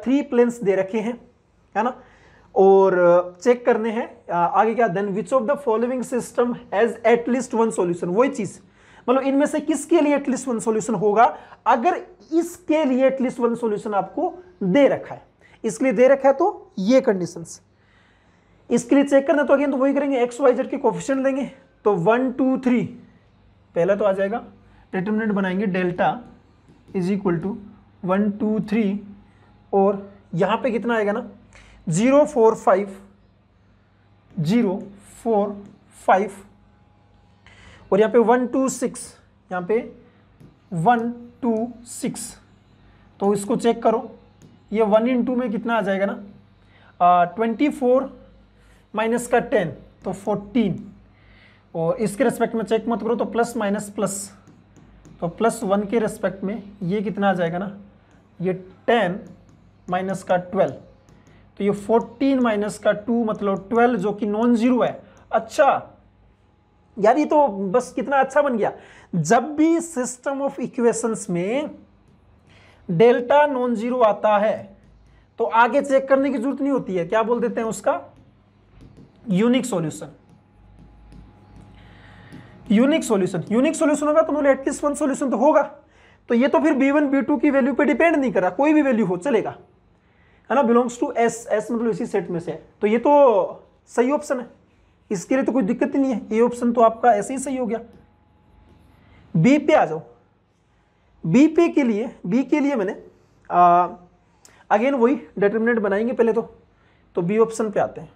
थ्री प्लेन्स दे रखे हैं है ना और चेक करने हैं आगे क्या then which of the following system has at least one solution वही चीज़ मतलब इनमें से किसके लिए एटलीस्ट वन सोल्यूशन होगा अगर इसके लिए एटलीस्ट वन सोल्यूशन आपको दे रखा है इसके लिए दे रखा है तो ये कंडीशन इसके लिए चेक करना तो अगेन तो वही करेंगे एक्स वाई जेड के कोफिशियंट देंगे तो वन टू थ्री पहला तो आ जाएगा डिटर्मिनेंट बनाएंगे delta is equal to one two three और यहाँ पे कितना आएगा ना zero four five zero four five और यहाँ पे वन टू सिक्स यहाँ पे वन टू सिक्स तो इसको चेक करो ये वन इन टू में कितना आ जाएगा ना ट्वेंटी फोर माइनस का टेन तो फोर्टीन और इसके रेस्पेक्ट में चेक मत करो तो प्लस माइनस प्लस तो प्लस वन के रेस्पेक्ट में ये कितना आ जाएगा ना ये टेन माइनस का ट्वेल्व तो ये फोर्टीन माइनस का टू मतलब ट्वेल्व जो कि नॉन ज़ीरो है अच्छा यार ये तो बस कितना अच्छा बन गया जब भी सिस्टम ऑफ इक्वेशंस में डेल्टा नॉन जीरो आता है तो आगे चेक करने की जरूरत नहीं होती है क्या बोल देते हैं उसका unique solution unique solution unique solution होगा तो मतलब एटलीस्ट वन सॉल्यूशन तो होगा तो ये तो फिर बी वन बी टू की वैल्यू पे डिपेंड नहीं कर रहा कोई भी वैल्यू हो चलेगा है ना बिलोंग्स टू एस एस मतलब इसी सेट में से तो ये तो सही ऑप्शन है इसके लिए तो कोई दिक्कत ही नहीं है ए ऑप्शन तो आपका ऐसे ही सही हो गया बी पे आ जाओ बी पे के लिए बी के लिए मैंने अगेन वही डिटर्मिनेंट बनाएंगे पहले तो तो बी ऑप्शन पे आते हैं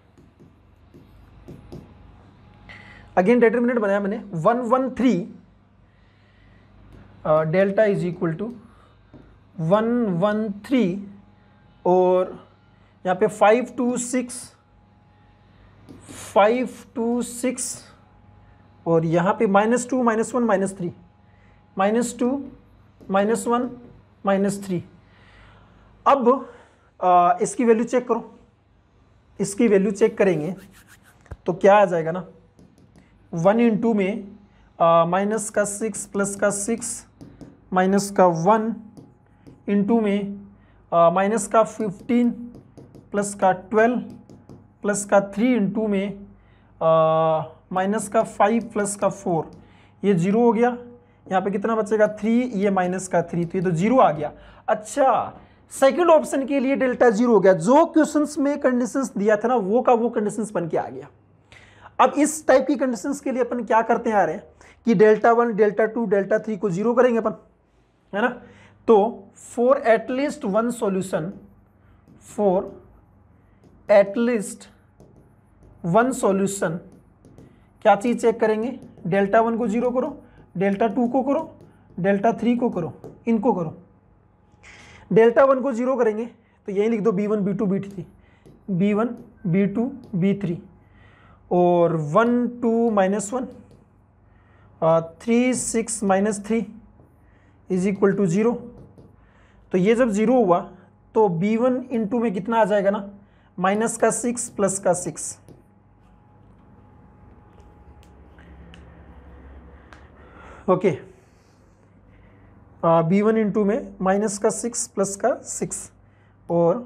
अगेन डिटर्मिनेंट बनाया मैंने one one three delta is equal to one one three और यहाँ पे five two six five two six और यहाँ पे minus two minus one minus three minus two minus one minus three अब आ, इसकी वैल्यू चेक करो इसकी वैल्यू चेक करेंगे तो क्या आ जाएगा ना वन इन टू में माइनस का सिक्स प्लस का सिक्स माइनस का वन इन टू में माइनस का फिफ्टीन प्लस का ट्वेल्व प्लस का थ्री इंटू में माइनस का फाइव प्लस का फोर ये जीरो हो गया यहाँ पे कितना बचेगा थ्री ये माइनस का थ्री तो ये तो जीरो आ गया अच्छा सेकंड ऑप्शन के लिए डेल्टा जीरो हो गया जो क्वेश्चंस में कंडीशंस दिया था ना वो का वो कंडीशंस बन के आ गया अब इस टाइप की कंडीशंस के लिए अपन क्या करते आ रहे हैं कि delta one delta two delta three को जीरो करेंगे अपन है ना तो for at least one solution for at least one solution क्या चीज़ चेक करेंगे डेल्टा वन को जीरो करो डेल्टा टू को करो डेल्टा थ्री को करो इनको करो डेल्टा वन को जीरो करेंगे तो यही लिख दो b one B two b three b one B two b three और one two minus one three six minus three is equal to zero तो ये जब ज़ीरो हुआ तो बी वन टू में कितना आ जाएगा ना माइनस का सिक्स प्लस का six okay b one into में माइनस का सिक्स प्लस का सिक्स और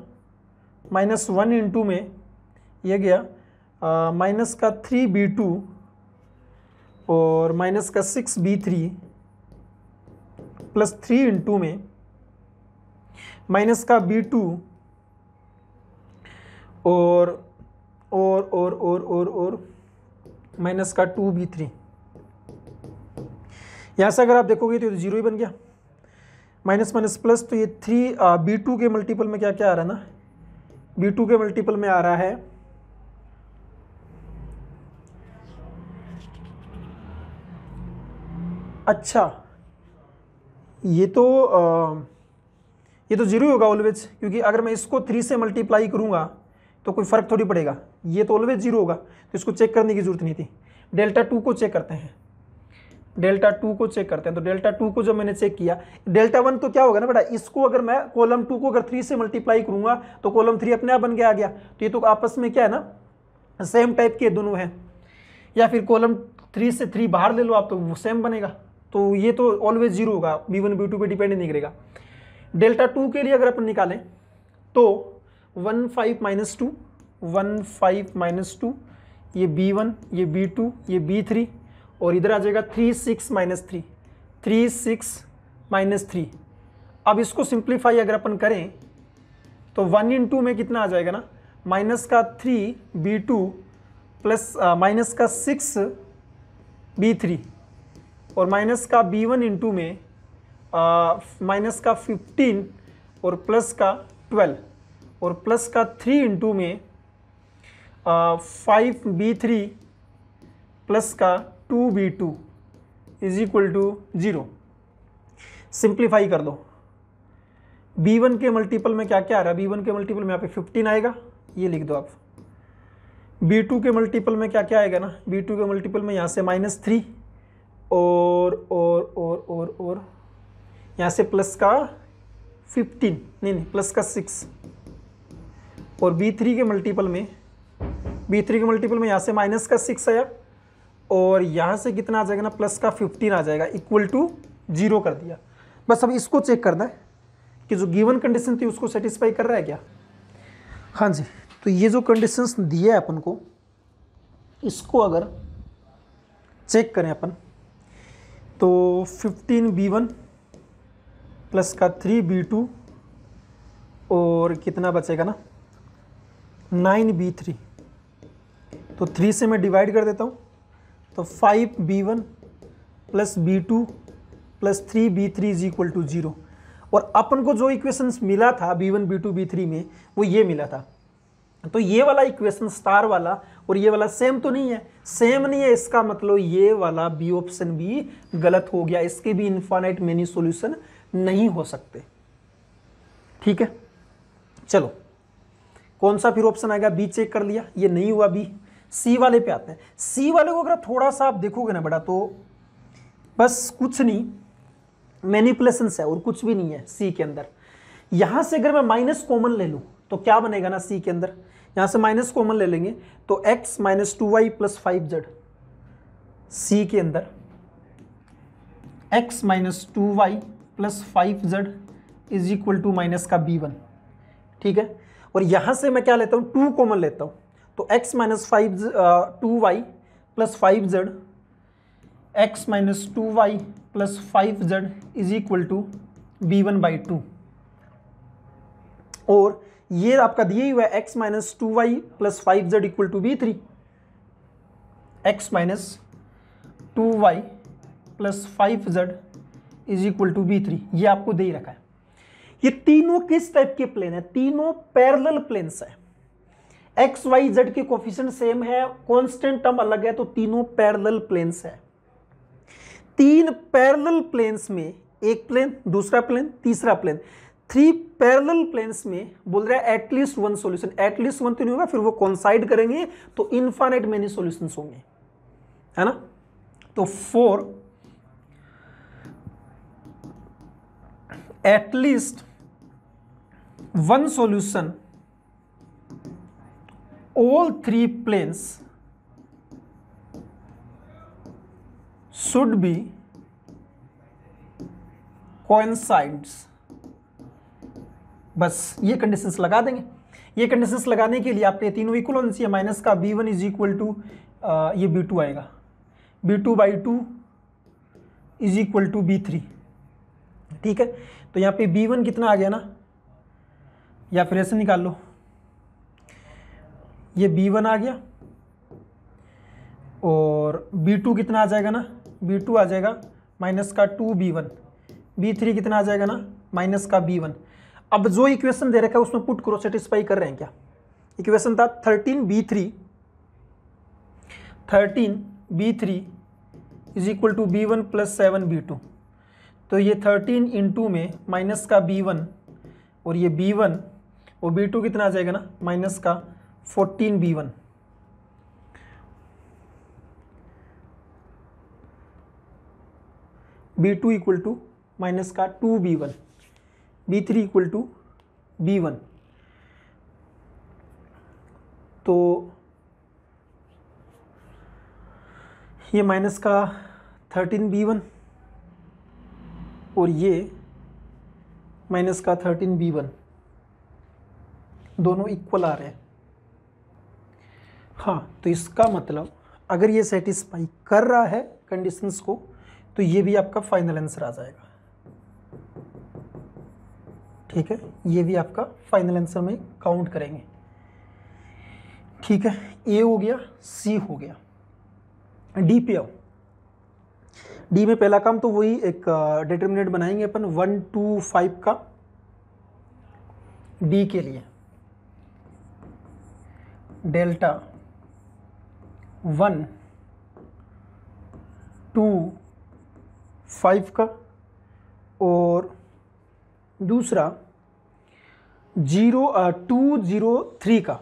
माइनस वन इंटू में यह गया माइनस का थ्री बी टू और माइनस का six b three plus three into में माइनस का बी टू और और और और और माइनस का टू बी थ्री यहाँ से अगर आप देखोगे तो ये तो जीरो ही बन गया माइनस माइनस प्लस तो ये थ्री बी टू के मल्टीपल में क्या क्या आ रहा है ना बी टू के मल्टीपल में आ रहा है अच्छा ये तो आ, ये तो जीरो ही होगा ऑलवेज क्योंकि अगर मैं इसको थ्री से मल्टीप्लाई करूँगा तो कोई फ़र्क थोड़ी पड़ेगा ये तो ऑलवेज जीरो होगा तो इसको चेक करने की ज़रूरत नहीं थी डेल्टा टू को चेक करते हैं डेल्टा टू को चेक करते हैं तो डेल्टा टू को जब मैंने चेक किया डेल्टा वन तो क्या होगा ना बेटा इसको अगर मैं कॉलम टू को अगर थ्री से मल्टीप्लाई करूंगा तो कॉलम थ्री अपने आप बन गया आ गया तो ये तो आपस में क्या है ना सेम टाइप के दोनों हैं या फिर कॉलम थ्री से थ्री बाहर ले लो आप तो वो सेम बनेगा तो ये तो ऑलवेज जीरो होगा बी वन बी टू पर डिपेंड नहीं करेगा डेल्टा टू के लिए अगर अपन निकालें तो one five minus two one five minus two ये बी वन ये बी टू ये बी थ्री और इधर आ जाएगा three six minus three three six minus three अब इसको सिंप्लीफाई अगर अपन करें तो वन इन टू में कितना आ जाएगा ना माइनस का three b two plus minus का सिक्स बी थ्री और माइनस का बी वन टू में माइनस का फिफ्टीन और प्लस का ट्वेल्व और प्लस का थ्री इंटू में फाइव बी थ्री प्लस का two B two is equal to zero simplify कर दो बी वन के मल्टीपल में क्या क्या आ रहा है बी वन के मल्टीपल में यहाँ पे फिफ्टीन आएगा ये लिख दो आप बी टू के मल्टीपल में क्या क्या आएगा ना बी टू के मल्टीपल में यहाँ से माइनस थ्री और और और और और यहाँ से प्लस का फिफ्टीन नहीं नहीं प्लस का सिक्स और बी थ्री के मल्टीपल में बी थ्री के मल्टीपल में यहाँ से माइनस का सिक्स आया और यहाँ से कितना आ जाएगा ना प्लस का फिफ्टीन आ जाएगा इक्वल टू जीरो कर दिया बस अब इसको चेक करना है कि जो गिवन कंडीशन थी उसको सेटिस्फाई कर रहा है क्या हाँ जी तो ये जो कंडीशंस दिए हैं अपन को इसको अगर चेक करें अपन तो फिफ्टीन बी वन प्लस का थ्री बी टू और कितना बचेगा ना नाइन बी थ्री तो थ्री से मैं डिवाइड कर देता हूँ तो five b one plus B two plus three b three is equal to zero और अपन को जो इक्वेशन मिला था b one B two b three में वो ये मिला था तो ये वाला इक्वेशन स्टार वाला और ये वाला सेम तो नहीं है सेम नहीं है इसका मतलब ये वाला बी ऑप्शन भी गलत हो गया इसके भी इंफानाइट मेनी सॉल्यूशन नहीं हो सकते ठीक है चलो कौन सा फिर ऑप्शन आएगा बी चेक कर लिया ये नहीं हुआ बी सी वाले पे आते हैं सी वाले को अगर थोड़ा सा आप देखोगे ना बेटा तो बस कुछ नहीं मैनिपुलेशन है और कुछ भी नहीं है सी के अंदर यहां से अगर मैं माइनस कॉमन ले लूँ तो क्या बनेगा ना सी के अंदर यहां से माइनस कॉमन ले लेंगे तो x minus two Y plus five z c के अंदर x minus two Y plus five z is equal to minus का बी वन ठीक है और यहां से मैं क्या लेता हूं टू कॉमन लेता हूं तो x minus five two Y plus five z x minus two Y plus five z is equal to B one by two और ये आपका दिया ही हुआ है x minus two Y plus five z equal to b three x minus two Y plus five z is equal to b three ये आपको दे ही रखा है ये तीनों किस टाइप के प्लेन है तीनों पैरेलल प्लेन्स है एक्स वाई जेड के कोफिशियंट सेम है कॉन्स्टेंट टर्म अलग है तो तीनों पैरल प्लेन्स है तीन पैरल प्लेन्स में एक प्लेन दूसरा प्लेन तीसरा प्लेन थ्री पैरल प्लेन्स में बोल रहा है at least one solution at least one तो नहीं होगा फिर वो कॉन्साइड करेंगे तो इन्फानेट मेनी सॉल्यूशंस होंगे है ना तो for at least one solution all three planes should be coincides बस ये कंडीशंस लगा देंगे ये कंडीशंस लगाने के लिए आपने तीनों इक्वल होने चाहिए माइनस का B one is equal to ये बी टू आएगा b two by two is equal to b three ठीक है तो यहाँ पे बी वन कितना आ गया ना या फिर ऐसे निकाल लो ये बी वन आ गया और बी टू कितना आ जाएगा ना बी टू आ जाएगा माइनस का two B one b three कितना आ जाएगा ना माइनस का बी वन अब जो इक्वेशन दे रखा है उसमें पुट करो सेटिस्फाई कर रहे हैं क्या इक्वेशन था thirteen b three thirteen b three is equal to B one plus seven b two तो ये थर्टीन इंटू में माइनस का बी वन और ये बी वन और बी टू कितना आ जाएगा ना माइनस का fourteen b one B two equal to minus का two B one b three equal to B one तो ये माइनस का थर्टीन बी वन और ये माइनस का थर्टीन बी वन दोनों इक्वल आ रहे हैं हाँ तो इसका मतलब अगर ये सेटिस्फाई कर रहा है कंडीशंस को तो ये भी आपका फाइनल आंसर आ जाएगा ठीक है ये भी आपका फाइनल आंसर में काउंट करेंगे ठीक है ए हो गया सी हो गया डी पे आओ डी में पहला काम तो वही एक डिटर्मिनेट बनाएंगे अपन वन टू फाइव का डी के लिए डेल्टा वन टू फाइव का और दूसरा जीरो टू ज़ीरो थ्री का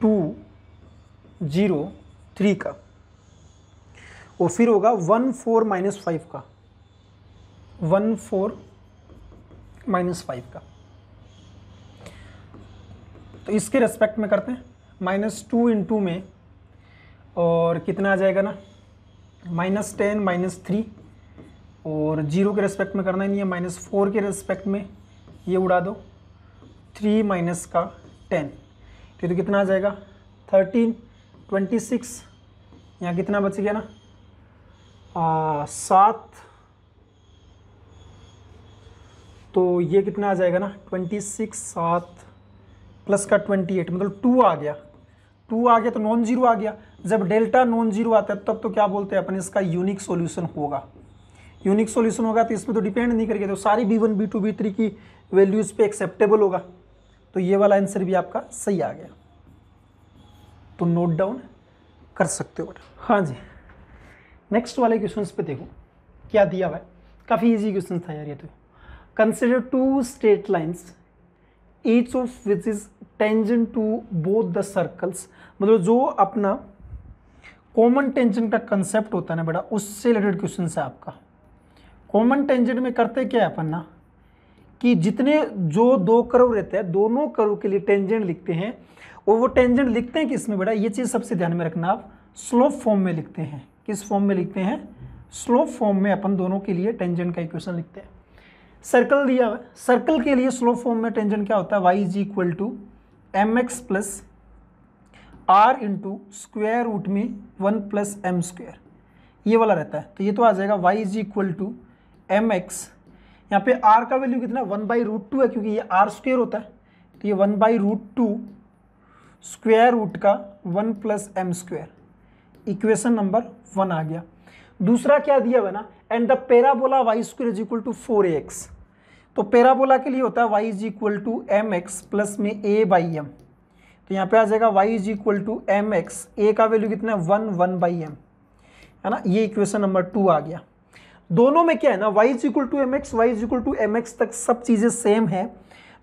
टू ज़ीरो थ्री का और फिर होगा वन फोर माइनस फाइव का वन फोर माइनस फाइव का तो इसके रेस्पेक्ट में करते हैं माइनस टू इंटू में और कितना आ जाएगा ना माइनस टेन माइनस थ्री और जीरो के रेस्पेक्ट में करना ही नहीं है माइनस फोर के रेस्पेक्ट में ये उड़ा दो थ्री माइनस का टेन ये तो कितना आ जाएगा थर्टीन ट्वेंटी सिक्स यहाँ कितना बच गया ना सात तो ये कितना आ जाएगा ना ट्वेंटी सिक्स सात प्लस का ट्वेंटी एट मतलब टू आ गया टू आ गया तो नॉन जीरो आ गया जब डेल्टा नॉन जीरो आता है तब तो क्या बोलते हैं अपन इसका यूनिक सोल्यूशन होगा यूनिक सोल्यूशन होगा तो इसमें तो डिपेंड नहीं करेगा तो सारी बी वन बी की वैल्यूज़ पे एक्सेप्टेबल होगा तो ये वाला आंसर भी आपका सही आ गया तो नोट डाउन कर सकते हो हाँ जी नेक्स्ट वाले क्वेश्चन पे देखो क्या दिया हुआ है काफ़ी इजी क्वेश्चन था यार ये तो consider two straight lines each of which is tangent to both the circles मतलब जो अपना कॉमन टेंजन का कंसेप्ट होता है ना बेटा उससे रिलेटेड क्वेश्चन है आपका कॉमन टेंजेंट में करते क्या है अपन ना कि जितने जो दो करो रहते हैं दोनों करो के लिए टेंजेंट लिखते हैं और वो टेंजेंट लिखते हैं किस में बेटा ये चीज़ सबसे ध्यान में रखना आप स्लोप फॉर्म में लिखते हैं किस फॉर्म में लिखते हैं स्लोप फॉर्म में अपन दोनों के लिए टेंजेंट का इक्वेशन लिखते हैं सर्कल दिया हुआ सर्कल के लिए स्लोप फॉर्म में टेंजेंट क्या होता है y is equal to m x plus r into square root में वन प्लस एम स्क्वायर ये वाला रहता है तो ये तो आ जाएगा y is equal to m x यहाँ पे आर का वैल्यू कितना वन बाई रूट टू है क्योंकि ये आर स्क्वेयर होता है तो ये one by root two square root का one plus m square equation number one आ गया दूसरा क्या दिया हुआ ना and the parabola y square is equal to four x तो पेराबोला के लिए होता है y is equal to m x plus में ए बाई एम तो यहाँ पे आ जाएगा y is equal to m x a का वैल्यू कितना है वन वन बाई एम है ना ये इक्वेशन नंबर टू आ गया दोनों में क्या है ना y is equal to m x y is equal to m x तक सब चीज़ें सेम है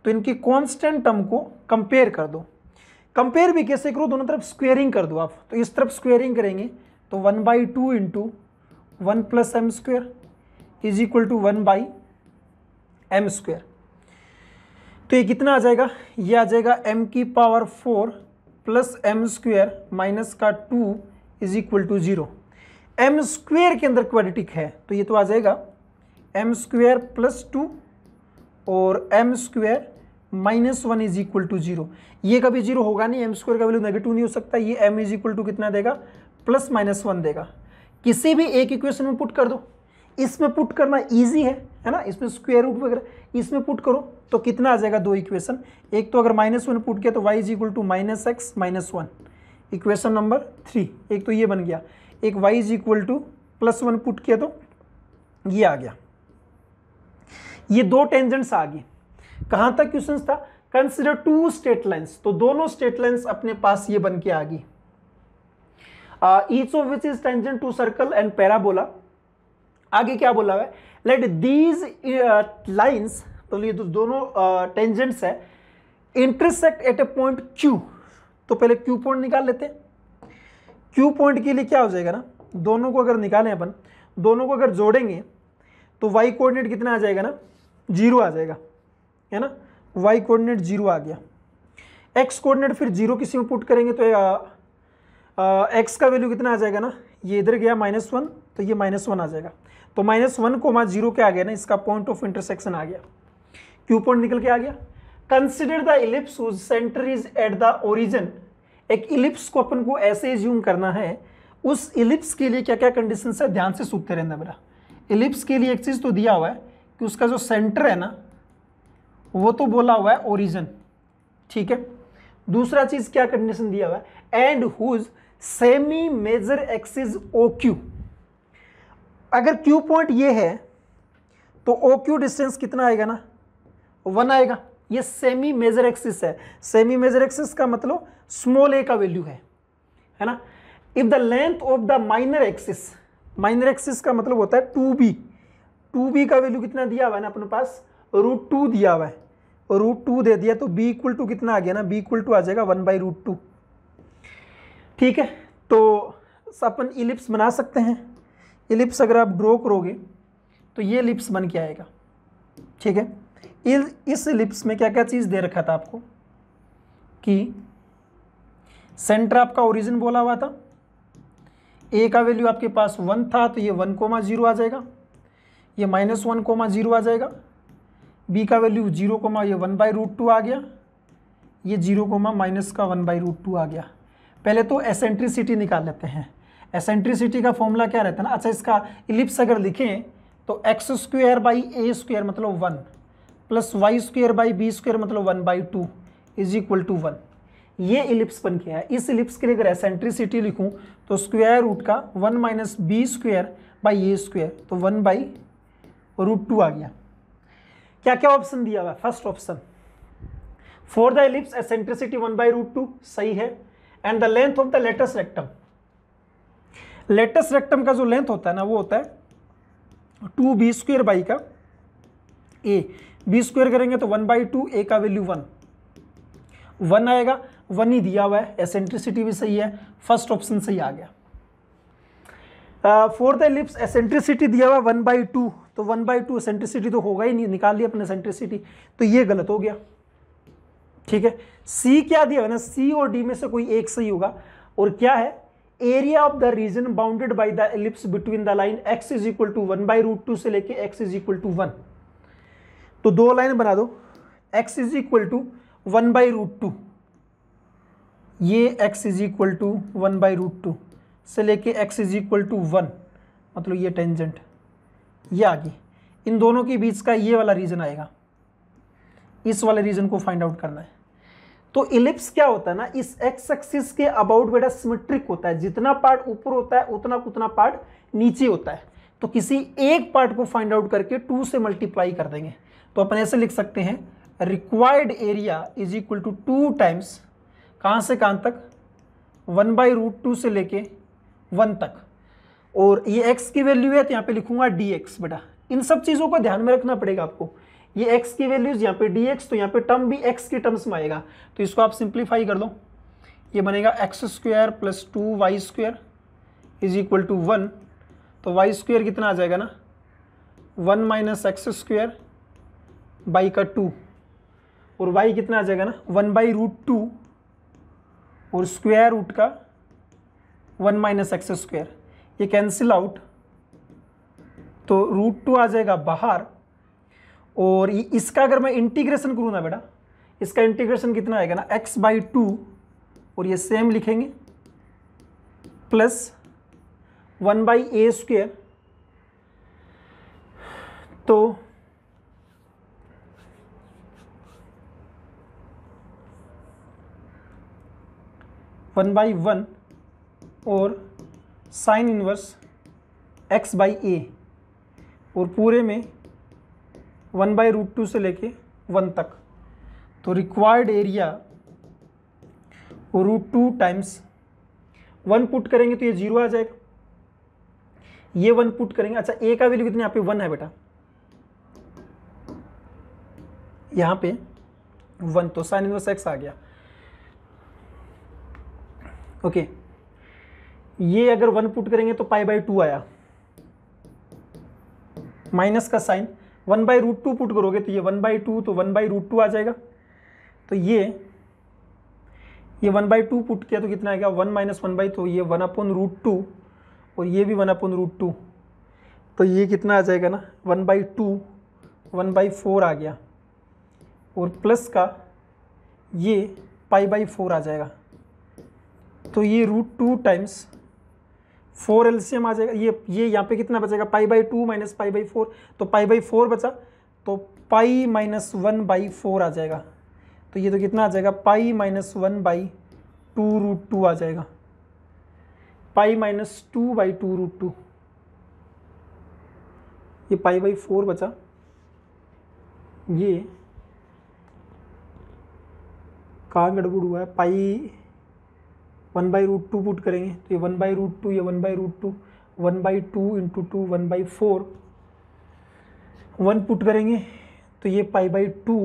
तो इनकी कॉन्स्टेंट टर्म को कंपेयर कर दो कंपेयर भी कैसे करो दोनों तरफ स्क्वेयरिंग कर दो आप तो इस तरफ स्क्वेयरिंग करेंगे तो one by two into one plus m square is equal to one by m square तो ये कितना आ जाएगा ये आ जाएगा m की power four plus m square minus का two is equal to zero m square के अंदर क्वाड्रेटिक है तो ये तो आ जाएगा एम स्क्वेयर प्लस टू और m square minus one is equal to zero ये कभी जीरो होगा नहीं एम स्क्वेयर का वैल्यू नेगेटिव नहीं हो सकता ये एम इज इक्वल टू कितना देगा प्लस माइनस वन देगा किसी भी एक इक्वेशन में पुट कर दो इसमें पुट करना ईजी है है ना इसमें स्क्वेयर रूट वगैरह इसमें पुट करो तो कितना आ जाएगा दो इक्वेशन एक तो अगर माइनस वन पुट किया तो y is equal to minus x minus one equation number three एक तो ये बन गया एक y is equal to plus one put किया तो ये आ गया ये दो टेंजेंट्स आ गए कहाँ तक क्वेश्चन था कंसिडर टू स्टेट लाइन्स तो दोनों स्टेट लाइन्स अपने पास ये बन के आ गई each of which is tangent to circle and parabola आगे क्या बोला हुआ है लेट दीज लाइन्स तो ये दोनों टेंजेंट्स है intersect at a point Q तो पहले क्यू पॉइंट निकाल लेते हैं क्यू पॉइंट के लिए क्या हो जाएगा ना दोनों को अगर निकालें अपन दोनों को अगर जोड़ेंगे तो वाई कोऑर्डिनेट कितना आ जाएगा ना जीरो आ जाएगा है ना वाई कोऑर्डिनेट जीरो आ गया एक्स कोऑर्डिनेट फिर जीरो किसी में पुट करेंगे तो एक्स का वैल्यू कितना आ जाएगा ना ये इधर गया माइनस वन तो ये माइनस वन आ जाएगा तो माइनस वन को माँ जीरो के आ गया ना इसका पॉइंट ऑफ इंटरसेक्शन आ गया क्यू पॉइंट निकल के आ गया consider the ellipse centre is at the origin एक इलिप्स को अपन को ऐसे ज्यूम करना है उस इलिप्स के लिए क्या क्या कंडीशन है ध्यान से सूखते रहना मेरा इलिप्स के लिए एक चीज़ तो दिया हुआ है कि उसका जो सेंटर है ना वो तो बोला हुआ है ओरिजन ठीक है दूसरा चीज़ क्या कंडीशन दिया हुआ है and whose semi major axis O Q अगर क्यू पॉइंट ये है तो ओ क्यू डिस्टेंस कितना आएगा ना वन आएगा ये सेमी मेजर एक्सिस है सेमी मेजर एक्सिस का मतलब स्मॉल ए का वैल्यू है है ना if the length of the minor axis minor axis का मतलब होता है टू बी टू बी का वैल्यू कितना दिया हुआ है ना अपने पास रूट टू दिया हुआ है रूट टू दे दिया तो बी इक्वल टू कितना आ गया ना बी इक्वल टू आ जाएगा वन बाई रूट टू ठीक है तो अपन इलिप्स बना सकते हैं इलिप्स अगर आप ड्रॉ करोगे तो ये लिप्स बन के आएगा ठीक है इस लिप्स में क्या क्या चीज़ दे रखा था आपको कि सेंटर आपका ओरिजिन बोला हुआ था ए का वैल्यू आपके पास वन था तो ये वन कोमा जीरो आ जाएगा ये माइनस वन कोमा जीरो आ जाएगा बी का वैल्यू जीरो कोमा ये वन बाई रूट टू आ गया ये जीरो कोमा माइनस का वन बाई रूट टू आ गया पहले तो एसेंट्रिसिटी निकाल लेते हैं एसेंट्रिसिटी का फॉर्मूला क्या रहता है ना अच्छा इसका इलिप्स अगर लिखें तो x square by a square मतलब one plus y square by b square मतलब one by two is equal to one ये इलिप्स बन गया है इस इलिप्स के लिए अगर एसेंट्रिसिटी लिखूं तो स्क्वायर रूट का one minus b square by a square तो वन बाई रूट टू आ गया क्या क्या ऑप्शन दिया हुआ है first option for the ellipse eccentricity one by root two सही है and the length of the latus rectum latus rectum का जो लेंथ होता है ना वो होता है टू बी स्क्वेयर बाई का ए बी स्क्वेयर करेंगे तो वन बाई टू ए का वैल्यू वन वन आएगा वन ही दिया हुआ है एसेंट्रिसिटी भी सही है फर्स्ट ऑप्शन सही आ गया फोर्थ एलिप्स एसेंट्रिसिटी दिया हुआ वन बाई टू तो वन बाई टू एसेंट्रिसिटी तो होगा ही नहीं निकाल लिया अपने सेंट्रिसिटी तो ये गलत हो गया ठीक है सी क्या दिया हुआ ना सी और डी में से कोई एक सही होगा और क्या है area of the region bounded by the ellipse between the line x is equal to one by root two से लेके x is equal to one तो दो लाइन बना दो x is equal to one by root two ये x is equal to one by root two से लेके x is equal to one मतलब ये टेंजेंट ये आ गई इन दोनों के बीच का ये वाला रीजन आएगा इस वाले रीजन को फाइंड आउट करना है तो इलिप्स क्या होता है ना इस एक्स एक्सिस के अबाउट बेटा सिमेट्रिक होता है जितना पार्ट ऊपर होता है उतना उतना पार्ट नीचे होता है तो किसी एक पार्ट को फाइंड आउट करके टू से मल्टीप्लाई कर देंगे तो अपन ऐसे लिख सकते हैं required area is equal to two times कहाँ से कहाँ तक वन बाई रूट टू से लेके वन तक और ये एक्स की वैल्यू है तो यहाँ पे लिखूंगा डी एक्स बेटा इन सब चीज़ों को ध्यान में रखना पड़ेगा आपको ये एक्स की वैल्यूज यहाँ पे डी एक्स तो यहाँ पे टर्म भी एक्स के टर्म्स में आएगा तो इसको आप सिंप्लीफाई कर दो ये बनेगा x square plus two y square is equal to one तो वाई स्क्वायर कितना आ जाएगा ना one minus x square by का टू और वाई कितना आ जाएगा ना वन बाई रूट टू और स्क्वायर रूट का वन माइनस एक्स स्क्वायर ये कैंसिल आउट तो रूट टू आ जाएगा बाहर और इसका अगर मैं इंटीग्रेशन करूँ ना बेटा इसका इंटीग्रेशन कितना आएगा ना एक्स बाई टू और ये सेम लिखेंगे plus one by a square तो वन बाई वन और sine inverse x by a और पूरे में वन बाई रूट टू से लेके वन तक तो required area root two times one put करेंगे तो ये जीरो आ जाएगा ये वन पुट करेंगे अच्छा ए का वैल्यू कितने यहाँ पे वन है बेटा यहाँ पे वन तो साइन इनवर्स एक्स आ गया ओके ये अगर वन पुट करेंगे तो पाई बाई टू आया माइनस का sine one by root two put करोगे तो ये वन बाई टू तो वन बाई रूट टू आ जाएगा तो ये ये वन बाई टू पुट किया तो कितना आएगा वन माइनस वन बाई तो ये वन अपॉन रूट टू और ये भी वन अपॉन रूट टू तो ये कितना आ जाएगा ना one by two one by four आ गया और प्लस का ये पाई बाई फोर आ जाएगा तो ये रूट टू टाइम्स फोर एल्सियम आ जाएगा ये ये यहाँ पे कितना बचेगा pi by two minus pi by four तो पाई बाई फोर बचा तो pi minus one by four आ जाएगा तो ये तो कितना आ जाएगा pi minus one by two root two आ जाएगा pi minus two by two root two ये पाई बाई फोर बचा ये कहाँ गड़बड़ हुआ है pi one by root two put करेंगे तो ये वन बाई रूट टू या one by root two one by two into two one by four one put करेंगे तो ये पाई बाई टू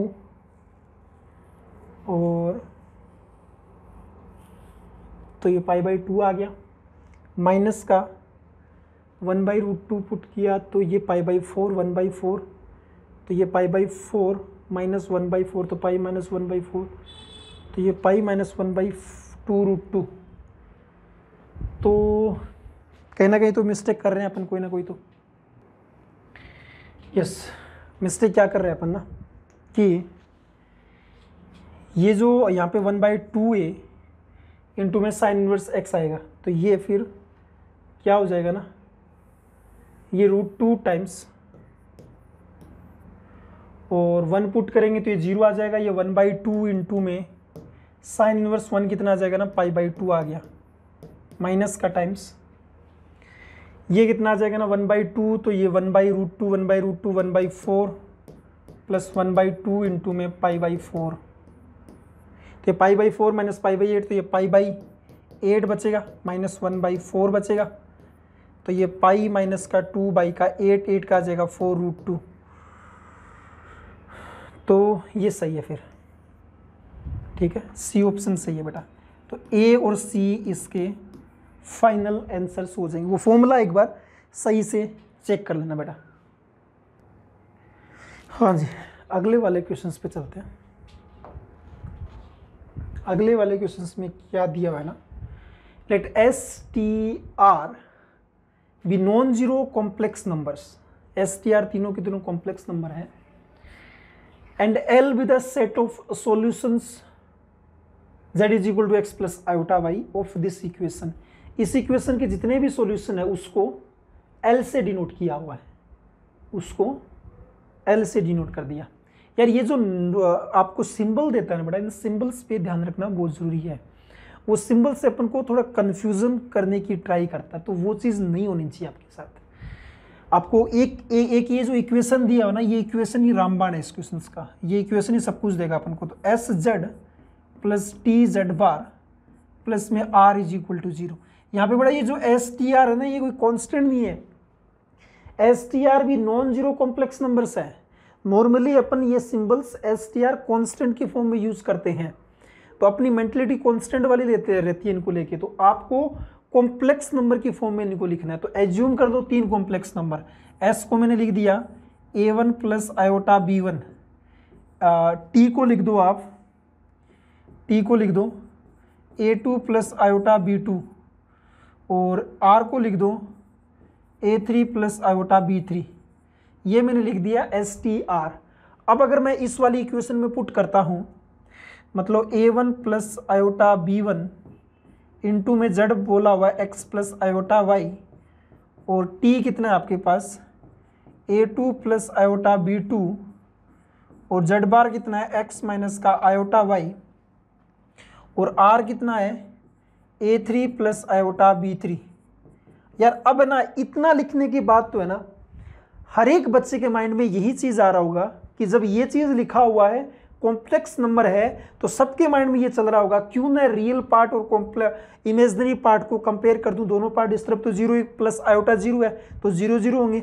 और तो ये पाई बाई टू आ गया माइनस का one by root two put किया तो ये pi by four one by four तो ये pi by four minus one by four तो pi minus one by four तो ये pi minus one by two root two तो कहीं ना कहीं तो मिस्टेक कर रहे हैं अपन कोई ना कोई तो यस मिस्टेक क्या कर रहे हैं अपन ना कि ये जो यहाँ पे one by two a into में साइन इनवर्स एक्स आएगा तो ये फिर क्या हो जाएगा ना ये रूट टू टाइम्स और वन पुट करेंगे तो ये जीरो आ जाएगा ये वन बाई टू इंटू में साइन इनवर्स वन कितना आ जाएगा ना पाई बाई टू आ गया माइनस का टाइम्स ये कितना आ जाएगा ना वन बाई टू तो ये one by root two one by root two one by four plus one by two into में पाई बाई फोर तो ये pi by four minus pi by eight तो ये पाई बाई एट बचेगा minus one by four बचेगा तो ये pi minus का टू बाई का एट एट का आ जाएगा फोर रूट टू तो ये सही है फिर ठीक है सी ऑप्शन सही है बेटा तो ए और सी इसके फाइनल आंसर हो जाएंगे वो फॉर्मूला एक बार सही से चेक कर लेना बेटा हाँ जी अगले वाले क्वेश्चंस पे चलते हैं अगले वाले क्वेश्चंस में क्या दिया हुआ है ना let s t r be non zero complex numbers s t r तीनों के तीनों कॉम्प्लेक्स नंबर हैं and L with a set of solutions z is equal to x plus iota y of this equation इस इक्वेशन के जितने भी solution है उसको एल से डिनोट किया हुआ है उसको एल से डिनोट कर दिया यार ये जो आपको सिंबल देता है ना बेटा इन सिंबल्स पे ध्यान रखना बहुत ज़रूरी है वो सिंबल से अपन को थोड़ा कन्फ्यूज़न करने की ट्राई करता है तो वो चीज़ नहीं होनी चाहिए आपके साथ आपको एक ए, एक ये जो इक्वेशन दिया हो ना ये इक्वेशन ही रामबाण है इस क्वेश्चन का ये इक्वेशन ही सब कुछ देगा अपन को तो s z plus t z bar plus में r is equal to zero यहाँ पे बड़ा ये जो एस टी आर है ना ये कोई कांस्टेंट नहीं है एस टी आर भी नॉन जीरो कॉम्प्लेक्स नंबर्स है नॉर्मली अपन ये symbols s t r constant के फॉर्म में यूज़ करते हैं तो अपनी मेंटलिटी कॉन्स्टेंट वाली लेते रहती है इनको लेके तो आपको कॉम्प्लेक्स नंबर की फॉर्म में इनको लिखना है तो एज्यूम कर दो तीन कॉम्प्लेक्स नंबर एस को मैंने लिख दिया A one plus iota B one T को लिख दो आप टी को लिख दो A two plus iota B two और आर को लिख दो A three plus iota B three ये मैंने लिख दिया एस टी आर अब अगर मैं इस वाली इक्वेशन में पुट करता हूँ मतलब A one plus iota B one into में जड बोला हुआ एक्स प्लस आयोटा वाई और टी कितना है आपके पास A two plus iota B two और जड बार कितना है एक्स माइनस का आयोटा वाई और आर कितना है A three plus iota B three यार अब ना इतना लिखने की बात तो है ना हर एक बच्चे के माइंड में यही चीज़ आ रहा होगा कि जब ये चीज़ लिखा हुआ है कॉम्प्लेक्स नंबर है तो सबके माइंड में ये चल रहा होगा क्यों ना रियल पार्ट और कॉम्प्ले इमेजनरी पार्ट को कंपेयर कर दूं दोनों पार्ट इस तरफ तो जीरो प्लस आयोटा जीरो है तो जीरो जीरो होंगे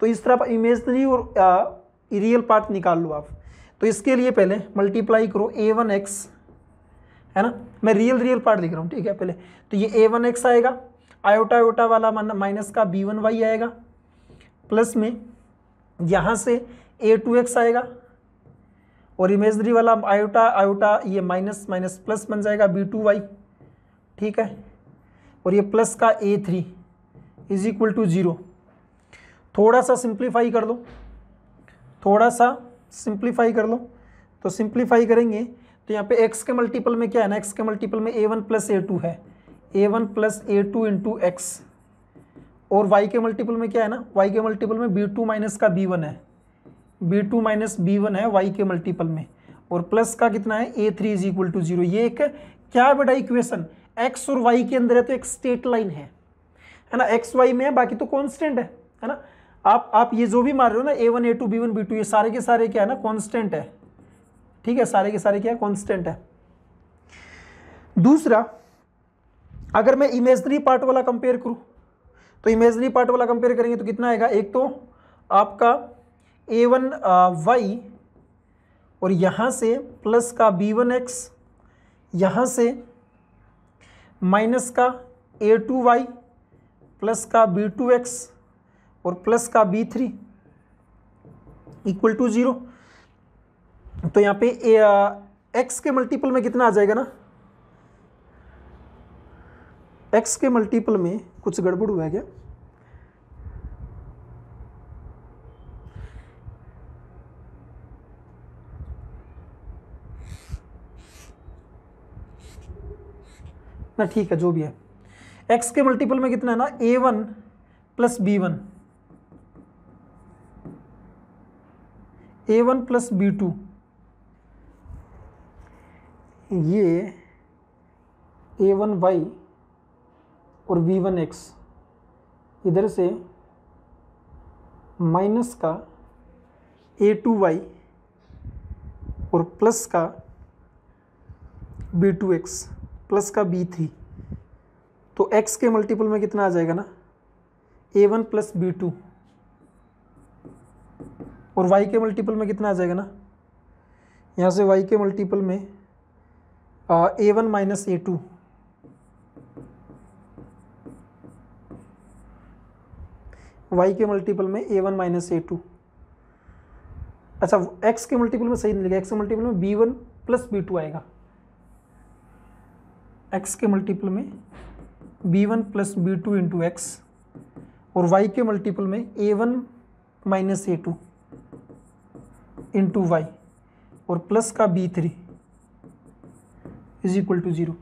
तो इस तरफ इमेजनरी और रियल पार्ट निकाल लो आप तो इसके लिए पहले मल्टीप्लाई करो ए वन एक्स है ना मैं रियल रियल पार्ट लिख रहा हूँ ठीक है पहले तो ये ए वन एक्स आएगा आयोटा आयोटा वाला माइनस का बी वन वाई आएगा प्लस में यहाँ से ए टू एक्स आएगा और इमेजरी वाला आयोटा आयोटा ये माइनस माइनस प्लस बन जाएगा बी टू वाई ठीक है और ये प्लस का A three is equal to zero थोड़ा सा सिंप्लीफाई कर लो थोड़ा सा सिंप्लीफाई कर लो तो सिंप्लीफाई करेंगे तो यहाँ पे एक्स के मल्टीपल में क्या है ना एक्स के मल्टीपल में ए वन प्लस ए टू है A one plus A two into X और वाई के मल्टीपल में क्या है ना वाई के मल्टीपल में बी टू माइनस का बी वन है B two minus B one है वाई के मल्टीपल में और प्लस का कितना है A three is equal to zero ये एक क्या बड़ा इक्वेशन एक्स और वाई के अंदर है तो एक स्टेट लाइन है है ना एक्स वाई में है बाकी तो कॉन्स्टेंट है है ना आप आप ये जो भी मार रहे हो ना A one A two B one B two ये सारे के सारे क्या है ना कॉन्स्टेंट है ठीक है सारे के सारे क्या कॉन्स्टेंट है दूसरा अगर मैं इमेजनरी पार्ट वाला कंपेयर करूं तो इमेजनरी पार्ट वाला कंपेयर करेंगे तो कितना आएगा एक तो आपका ए वन वाई और यहां से प्लस का बी वन एक्स यहां से माइनस का ए टू वाई प्लस का बी टू एक्स और प्लस का B three equal to zero तो यहाँ पे एक्स के मल्टीपल में कितना आ जाएगा ना एक्स के मल्टीपल में कुछ गड़बड़ हुआ है क्या ना ठीक है जो भी है एक्स के मल्टीपल में कितना है ना A one plus B one A one plus B two ये ए वन वाई और वी वन एक्स इधर से माइनस का ए टू वाई और प्लस का बी टू एक्स प्लस का बी थ्री तो एक्स के मल्टीपल में कितना आ जाएगा ना A one plus B two और वाई के मल्टीपल में कितना आ जाएगा ना यहाँ से वाई के मल्टीपल में ए one minus A two Y के मल्टीपल में ए वन माइनस ए टू अच्छा एक्स के मल्टीपल में सही नहीं लगेगा एक्स के मल्टीपल में B one plus B two आएगा एक्स के मल्टीपल में B one plus B two into X और वाई के मल्टीपल में ए one minus A two into Y और प्लस का B three is equal to zero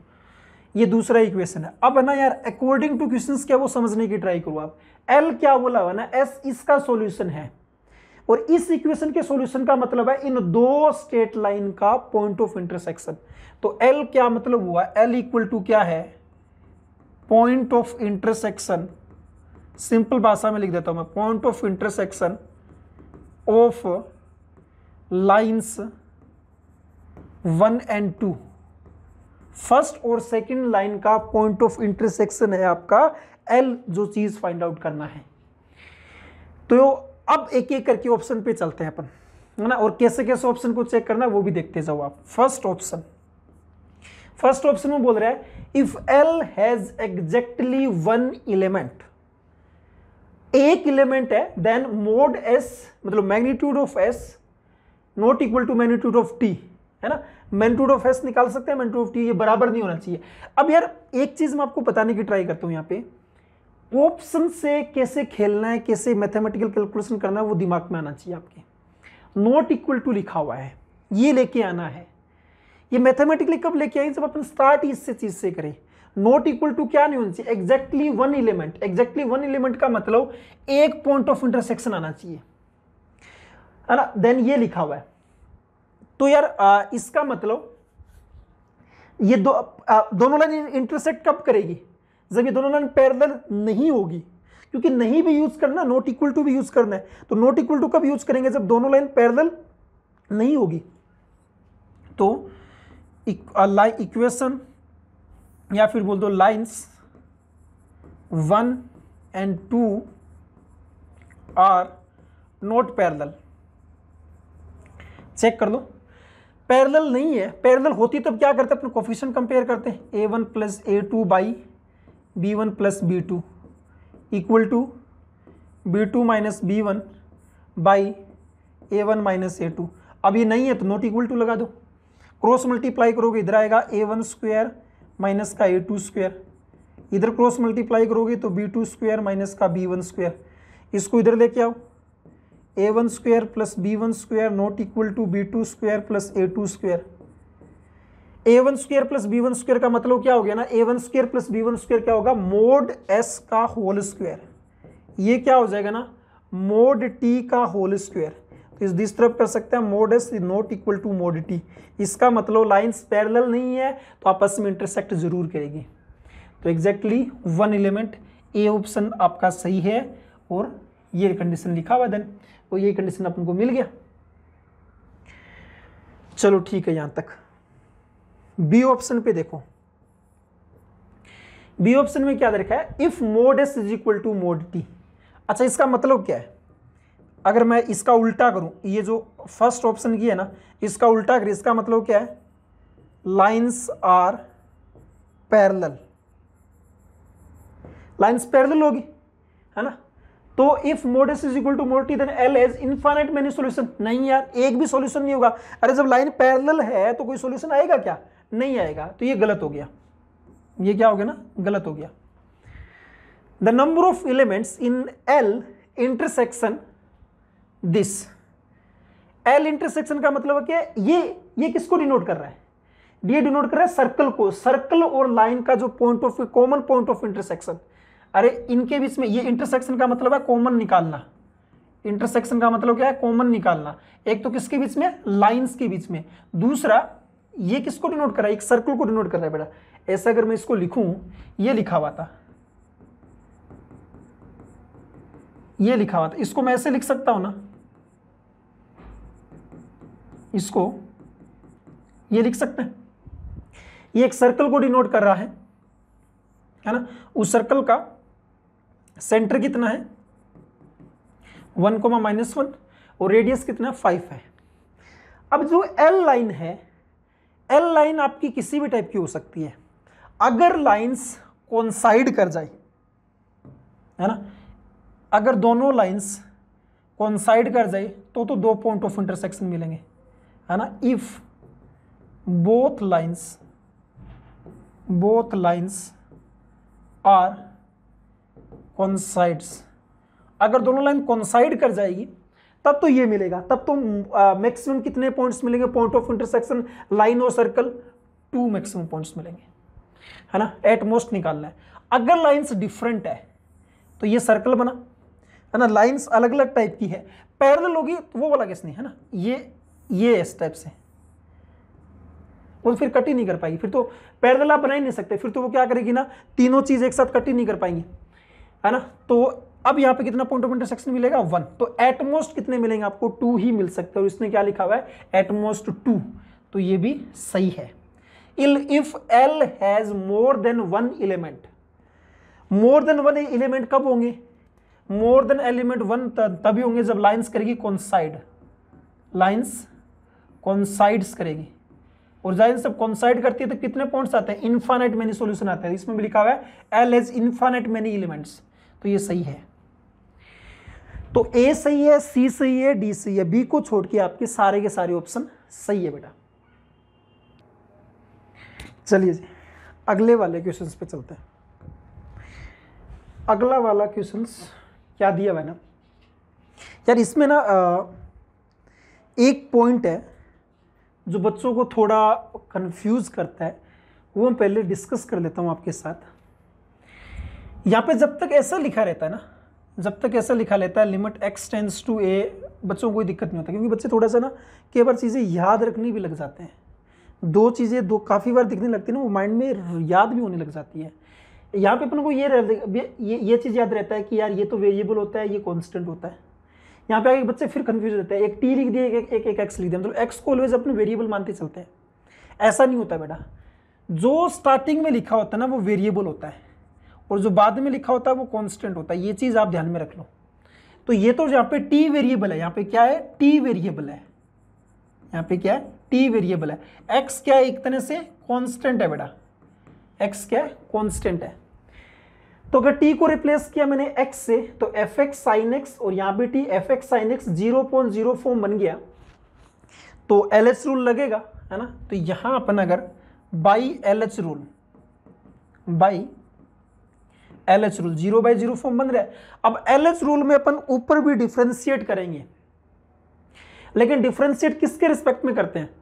ये दूसरा इक्वेशन है अब है ना यार अकॉर्डिंग टू क्वेश्चंस क्या वो समझने की ट्राई करो आप एल क्या बोला हुआ ना एस इसका सॉल्यूशन है और इस इक्वेशन के सॉल्यूशन का मतलब है इन दो स्टेट लाइन का पॉइंट ऑफ इंटरसेक्शन तो एल क्या मतलब हुआ एल इक्वल टू क्या है पॉइंट ऑफ इंटरसेक्शन सिंपल भाषा में लिख देता हूं मैं point of intersection of lines one and two first और सेकंड लाइन का पॉइंट ऑफ इंटरसेक्शन है आपका एल जो चीज़ फाइंड आउट करना है तो अब एक एक करके ऑप्शन पे चलते हैं अपन है ना और कैसे कैसे ऑप्शन को चेक करना है वो भी देखते जाओ आप फर्स्ट ऑप्शन फर्स्ट ऑप्शन में बोल रहा है if L has exactly one element एक इलेमेंट है देन मोड एस मतलब magnitude of S not equal to magnitude of T है ना मैंटूड ऑफ एस निकाल सकते हैं मैंटूड ऑफ टी ये बराबर नहीं होना चाहिए अब यार एक चीज़ मैं आपको बताने की ट्राई करता हूँ यहाँ पे ऑप्शन से कैसे खेलना है कैसे मैथमेटिकल कैलकुलेशन करना है वो दिमाग में आना चाहिए आपके नॉट इक्वल टू लिखा हुआ है ये लेके आना है ये मैथमेटिकली कब लेके आए जब अपन स्टार्ट इससे चीज़ से करें नॉट इक्वल टू क्या नहीं होना चाहिए exactly one element exactly one element का मतलब एक पॉइंट ऑफ इंटरसेक्शन आना चाहिए है ना देन ये लिखा हुआ है तो यार आ, इसका मतलब ये दो आ, दोनों लाइन इंटरसेक्ट कब करेगी जब ये दोनों लाइन पैरेलल नहीं होगी क्योंकि नहीं भी यूज करना नोट इक्वल टू भी यूज करना है तो नोट इक्वल टू कब यूज करेंगे जब दोनों लाइन पैरेलल नहीं होगी तो लाइन इक्वेशन या फिर बोल दो lines one and two are not parallel check कर लो पैरल नहीं है पैरल होती तब क्या करते हैं अपने कोफिशन कंपेयर करते हैं ए one plus A two by B one plus B two equal to B two minus B one by A one minus A two अब ये नहीं है तो नोट इक्वल टू लगा दो क्रॉस मल्टीप्लाई करोगे इधर आएगा ए वन स्क्वेयर माइनस का ए टू स्क्वेयर इधर क्रॉस मल्टीप्लाई करोगे तो बी टू स्क्वेयर माइनस का बी वन स्क्वेयर इसको इधर लेके आओ A one square plus B one square not equal to B two square plus A two square A one square plus B one square का मतलब क्या हो गया ना A one square plus B one square क्या होगा mod S का whole square ये क्या हो जाएगा ना मोड टी का होल स्क्वेयर तो इस दिस तरफ कर सकते हैं mod S not equal to mod T इसका मतलब लाइन्स पैरेलल नहीं है तो आपस में इंटरसेक्ट जरूर करेगी तो exactly one element A option आपका सही है और ये कंडीशन लिखा हुआ देन तो ये कंडीशन अपन को मिल गया चलो ठीक है यहां तक बी ऑप्शन पे देखो बी ऑप्शन में क्या देखा है if mod S is equal to mod T अच्छा इसका मतलब क्या है अगर मैं इसका उल्टा करूं ये जो फर्स्ट ऑप्शन की है ना इसका उल्टा करें इसका मतलब क्या है lines are parallel lines parallel होगी है ना तो if mod S is equal to mod T then L has infinite many solution नहीं यार एक भी सोल्यूशन नहीं होगा अरे जब लाइन पैरल है तो कोई सोल्यूशन आएगा क्या नहीं आएगा तो ये गलत हो गया ये क्या हो गया ना गलत हो गया the number of elements in L intersection this L intersection का मतलब क्या है ये ये किसको डिनोट कर रहा है ये डिनोट कर रहा है सर्कल को सर्कल और लाइन का जो point of common point of intersection अरे इनके बीच में ये इंटरसेक्शन का मतलब है कॉमन निकालना इंटरसेक्शन का मतलब क्या है कॉमन निकालना एक तो किसके बीच में लाइंस के बीच में दूसरा ये किसको डिनोट कर रहा है एक सर्कल को डिनोट कर रहा है बेटा ऐसा अगर मैं इसको लिखूं ये लिखा हुआ था ये लिखा हुआ था इसको मैं ऐसे लिख सकता हूं ना इसको ये लिख सकते हैं ये एक सर्कल को डिनोट कर रहा है है ना उस सर्कल का सेंटर कितना है वन कोमा माइनस वन और रेडियस कितना फाइव है अब जो एल लाइन है एल लाइन आपकी किसी भी टाइप की हो सकती है अगर लाइंस कॉन्साइड कर जाए है ना अगर दोनों लाइंस कॉन्साइड कर जाए तो तो दो पॉइंट ऑफ इंटरसेक्शन मिलेंगे है ना if both lines both lines are coincides अगर दोनों लाइन कॉन्साइड कर जाएगी तब तो ये मिलेगा तब तो मैक्सिमम कितने पॉइंट्स मिलेंगे पॉइंट ऑफ इंटरसेक्शन लाइन और सर्कल टू मैक्सिमम पॉइंट्स मिलेंगे है ना एट मोस्ट निकालना है अगर लाइंस डिफरेंट है तो ये सर्कल बना है ना लाइंस अलग अलग टाइप की है पैरल होगी तो वो वाला किसने नहीं है ना ये ये इस टाइप से वो तो फिर कट ही नहीं कर पाएगी फिर तो पैरल आप बना ही नहीं सकते फिर तो वो क्या करेगी ना तीनों चीज़ एक साथ कट ही नहीं कर पाएंगी है ना तो अब यहाँ पे कितना पॉइंट ऑफ इंटरसेक्शन मिलेगा वन तो एटमोस्ट कितने मिलेंगे आपको टू ही मिल सकते हैं और इसने क्या लिखा हुआ है एटमोस्ट टू तो ये भी सही है इल if L has more than one element more than one element कब होंगे मोर देन एलिमेंट वन तभी होंगे जब लाइन्स करेगी कॉन्साइड लाइन्स कॉन्साइड्स करेगी और लाइन सब कॉन्साइड करती है तो कितने पॉइंट्स आते हैं इन्फानाइट मेनी सोल्यूशन आते हैं इसमें भी लिखा हुआ है L has infinite many elements तो ये सही है तो ए सही है सी सही है डी सही है बी को छोड़ के आपके सारे के सारे ऑप्शन सही है बेटा चलिए जी अगले वाले क्वेश्चंस पे चलते हैं अगला वाला क्वेश्चंस क्या दिया हुआ ना यार इसमें ना एक पॉइंट है जो बच्चों को थोड़ा कंफ्यूज करता है वो मैं पहले डिस्कस कर लेता हूँ आपके साथ यहाँ पे जब तक ऐसा लिखा रहता है ना जब तक ऐसा लिखा रहता है limit x tends to A बच्चों को कोई दिक्कत नहीं होता क्योंकि बच्चे थोड़ा सा ना कई बार चीज़ें याद रखनी भी लग जाते हैं दो चीज़ें दो काफ़ी बार दिखने लगती है ना वो माइंड में याद भी होने लग जाती है यहाँ पे अपन को ये ये ये चीज़ याद रहता है कि यार ये तो वेरिएबल होता है ये कॉन्स्टेंट होता है यहाँ पे आगे बच्चे फिर कन्फ्यूज रहते हैं एक टी लिख दिया एक एक एक एक्स लिख दिया मतलब एक्स को ऑलवेज अपने वेरिएबल मानते चलते हैं ऐसा नहीं होता बेटा जो स्टार्टिंग में लिखा होता है ना वो वेरिएबल होता है और जो बाद में लिखा होता है वो कॉन्स्टेंट होता है ये चीज़ आप ध्यान में रख लो तो ये तो यहाँ पे टी वेरिएबल है यहाँ पे क्या है टी वेरिएबल है यहाँ पे क्या है टी वेरिएबल है एक्स क्या है एक तरह से कॉन्स्टेंट है बेटा एक्स क्या है कॉन्स्टेंट है तो अगर टी को रिप्लेस किया मैंने एक्स से तो एफ एक्स साइन एक्स और यहाँ पे T F X sine X zero point zero four बन गया तो एल एच रूल लगेगा है ना तो यहाँ अपन अगर by L H rule by L H rule zero by zero form बन रहा है अब एल एच रूल में अपन ऊपर भी डिफ्रेंशिएट करेंगे लेकिन डिफ्रेंशिएट किसके रिस्पेक्ट में करते हैं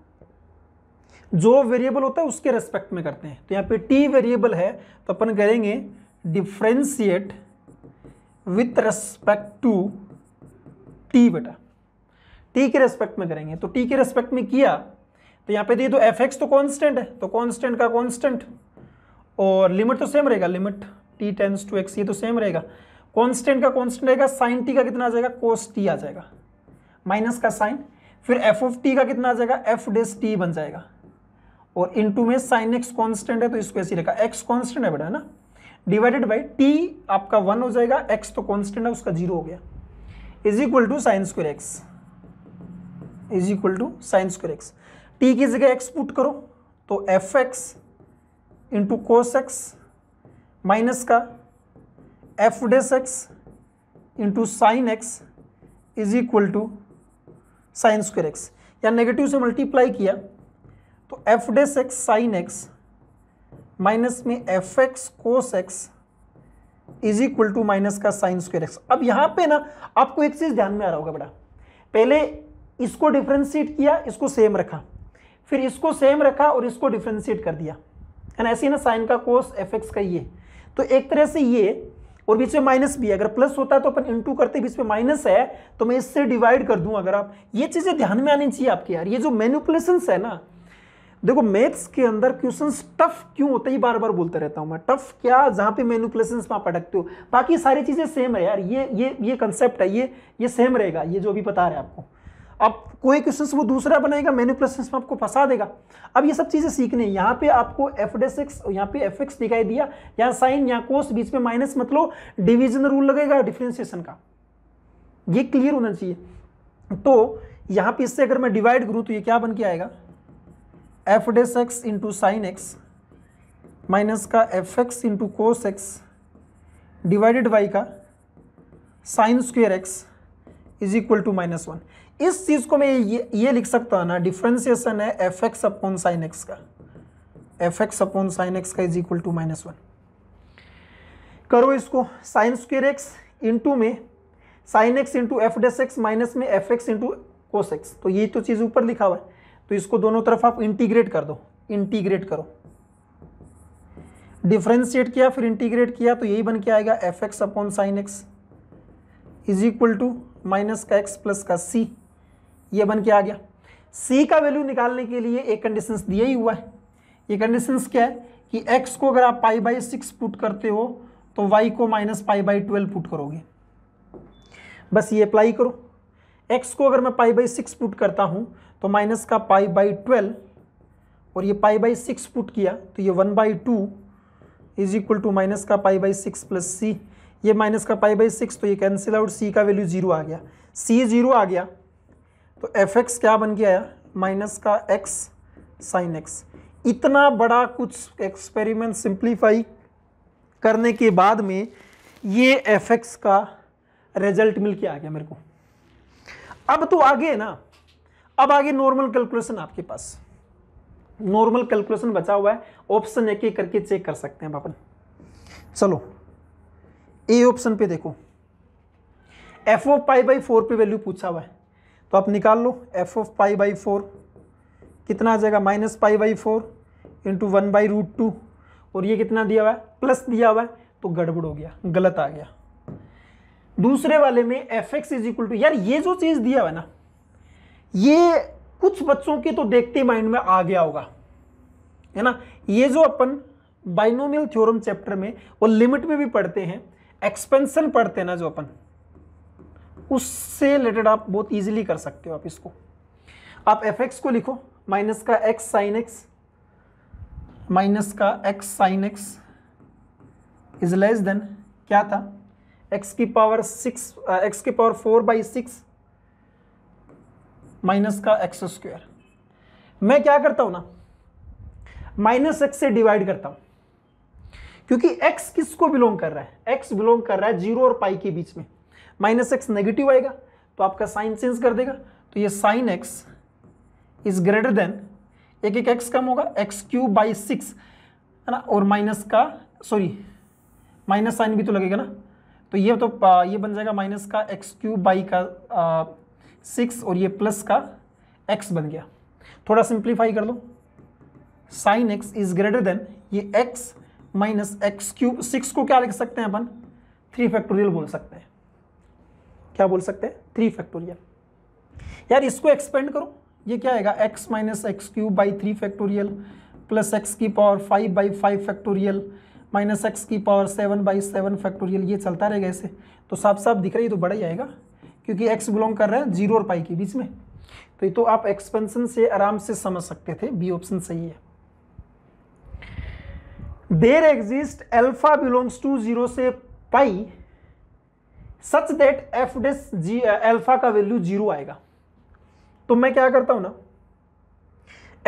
जो वेरिएबल होता है उसके रेस्पेक्ट में करते हैं तो यहां पे टी वेरिएबल है तो अपन करेंगे differentiate with respect to T बेटा टी के रेस्पेक्ट में करेंगे तो टी के रेस्पेक्ट में किया तो यहां पे दिए तो एफ एक्स तो कांस्टेंट है तो कांस्टेंट का कांस्टेंट और लिमिट तो सेम रहेगा limit T tends to X ये तो सेम रहेगा कॉन्स्टेंट का कॉन्स्टेंट रहेगा साइन टी का कितना आ जाएगा कोस टी आ जाएगा माइनस का साइन फिर एफ ऑफ टी का कितना आ जाएगा एफ डेस टी बन जाएगा और इनटू में साइन एक्स कॉन्स्टेंट है तो इसको ऐसे रखा एक्स कॉन्स्टेंट है बेटा है ना डिवाइडेड बाई टी आपका वन हो जाएगा एक्स तो कॉन्स्टेंट है उसका जीरो हो गया is equal to sine square X is equal to sine square X T की जगह एक्स पुट करो तो F x into cos X minus का F dash x into sine x is equal to sine square X या negative से multiply किया तो F dash X sine x minus में F X cos X is equal to minus का sine square X अब यहाँ पे ना आपको एक चीज़ ध्यान में आ रहा होगा बड़ा पहले इसको डिफ्रेंशिएट किया इसको सेम रखा फिर इसको सेम रखा और इसको डिफ्रेंशिएट कर दिया है ना ऐसे ही ना साइन का कोस एफ एक्स का ये तो एक तरह से ये और बीच में माइनस भी है अगर प्लस होता है तो अपन इंटू करते बीच में माइनस है तो मैं इससे डिवाइड कर दूं अगर आप ये चीज़ें ध्यान में आनी चाहिए आपके यार ये जो मैनुपुलेशंस है ना देखो मैथ्स के अंदर क्वेश्चन टफ क्यों होते ही बार बार बोलते रहता हूँ मैं टफ क्या जहां पे मैनुपुलेशन वहाँ पटकते हो बाकी सारी चीज़ें सेम है यार ये ये ये कंसेप्ट है ये ये सेम रहेगा ये जो अभी बता रहे हैं आपको अब कोई क्वेश्चन वो दूसरा बनाएगा मेन्यू क्वेश्चन में आपको फंसा देगा अब ये सब चीज़ें सीखने यहाँ पे आपको एफ डेस एक्स यहाँ पे एफ एक्स दिखाई दिया यहाँ साइन यहाँ कोस बीच में माइनस मतलब डिवीजन रूल लगेगा डिफ्रेंसिएशन का ये क्लियर होना चाहिए तो यहाँ पे इससे अगर मैं डिवाइड करूँ तो ये क्या बन के आएगा F dash x into sine x minus का F x into cos X divided by का sine square X is equal to minus one इस चीज़ को मैं ये ये लिख सकता हूँ ना डिफ्रेंसिएशन है F X upon sine X का F X upon sine X का is equal to minus one करो इसको साइन स्क्र एक्स इंटू में sine X into F dash X minus में F x into cos X तो ये तो चीज़ ऊपर लिखा हुआ है तो इसको दोनों तरफ आप इंटीग्रेट कर दो इंटीग्रेट करो डिफ्रेंशिएट किया फिर इंटीग्रेट किया तो यही बन के आएगा F X upon sine x is equal to minus का एक्स प्लस का सी ये बन के आ गया सी का वैल्यू निकालने के लिए एक कंडीशंस दिया ही हुआ है ये कंडीशंस क्या है कि एक्स को अगर आप पाई बाई सिक्स पुट करते हो तो वाई को minus pi by twelve put करोगे बस ये अप्लाई करो एक्स को अगर मैं पाई बाई सिक्स पुट करता हूँ तो माइनस का पाई बाई ट्वेल्व और ये पाई बाई सिक्स पुट किया तो ये one by two is equal to minus का pi by six plus C ये माइनस का पाई बाई सिक्स तो ये कैंसिल आउट सी का वैल्यू जीरो आ गया सी जीरो आ गया तो एफ एक्स क्या बन गया माइनस का एक्स साइन एक्स इतना बड़ा कुछ एक्सपेरिमेंट सिंप्लीफाई करने के बाद में ये एफ एक्स का रिजल्ट मिल के आ गया मेरे को अब तो आगे है ना अब आगे नॉर्मल कैलकुलेशन आपके पास नॉर्मल कैलकुलेशन बचा हुआ है ऑप्शन एक एक करके चेक कर सकते हैं अपन चलो ए ऑप्शन पे देखो F of pi by four पे वैल्यू पूछा हुआ है तो आप निकाल लो F of pi by four कितना आ जाएगा minus pi by four into one by root two और ये कितना दिया हुआ है प्लस दिया हुआ है तो गड़बड़ हो गया गलत आ गया दूसरे वाले में F x is equal to यार ये जो चीज़ दिया हुआ है ना ये कुछ बच्चों के तो देखते माइंड में आ गया होगा है ना ये जो अपन बाइनोमियल थ्योरम चैप्टर में और लिमिट में भी पढ़ते हैं एक्सपेंशन पढ़ते हैं ना जो अपन उससे रिलेटेड आप बहुत ईजिली कर सकते हो आप इसको आप एफ एक्स को लिखो माइनस का एक्स साइन एक्स माइनस का x sine x is less than क्या था एक्स की पावर सिक्स एक्स की power four by six minus का एक्स स्क्वायर मैं क्या करता हूं ना माइनस एक्स से डिवाइड करता हूं क्योंकि एक्स किसको बिलोंग कर रहा है एक्स बिलोंग कर रहा है जीरो और पाई के बीच में माइनस एक्स नेगेटिव आएगा तो आपका साइन चेंज कर देगा तो ये sine x is greater than एक एक एक्स कम होगा एक्स क्यूब बाई सिक्स है ना और माइनस का सॉरी माइनस साइन भी तो लगेगा ना तो ये तो ये बन जाएगा माइनस का एक्स क्यूब बाई का सिक्स और ये प्लस का एक्स बन गया थोड़ा सिंप्लीफाई कर लो sine x is greater than ये x minus x cube six को क्या लिख सकते हैं अपन थ्री फैक्टोरियल बोल सकते हैं क्या बोल सकते हैं थ्री फैक्टोरियल यार इसको एक्सपेंड करो ये क्या आएगा x minus x cube by three factorial plus x की power five by five factorial minus x की power seven by seven factorial ये चलता रहेगा ऐसे तो साफ साफ दिख रही है तो बड़ा ही आएगा क्योंकि एक्स बिलोंग कर रहे हैं जीरो और पाई के बीच में तो ये तो आप एक्सपेंशन से आराम से समझ सकते थे बी ऑप्शन सही है there exist alpha belongs to zero से pi such that f dash g alpha का वैल्यू जीरो आएगा तो मैं क्या करता हूं ना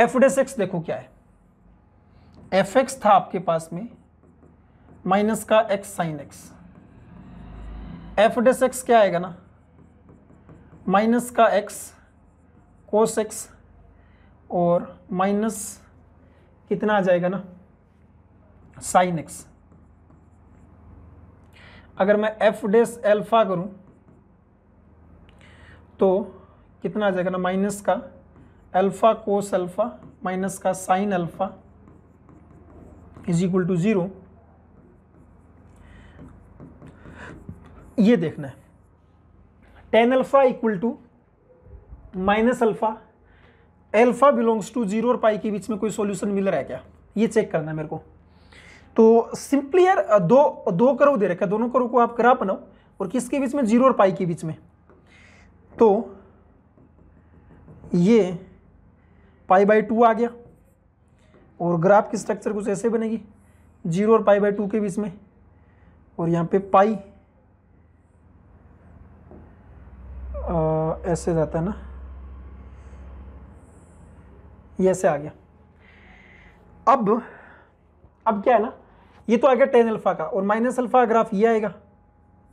एफ डिस एक्स देखो क्या है एफ एक्स था आपके पास में माइनस का x sine x f dash x क्या आएगा ना माइनस का एक्स कोस एक्स और माइनस कितना आ जाएगा ना साइन एक्स अगर मैं एफ डेस एल्फ़ा करूं तो कितना आ जाएगा ना माइनस का एल्फा कोस अल्फ़ा माइनस का sine alpha is equal to zero ये देखना है tan alpha equal to minus alpha alpha belongs to zero और पाई के बीच में कोई सॉल्यूशन मिल रहा है क्या ये चेक करना है मेरे को तो सिंपली यार दो दो करो दे रखा दोनों करो को आप ग्राफ बनाओ और किसके बीच में जीरो और पाई के बीच में तो ये पाई बाई टू आ गया और ग्राफ की स्ट्रक्चर कुछ ऐसे बनेगी जीरो और पाई बाई टू के बीच में और यहाँ पे पाई आ, ऐसे जाता है ना ये ऐसे आ गया अब अब क्या है ना ये तो आ गया टेन अल्फा का और माइनस अल्फा ग्राफ ये आएगा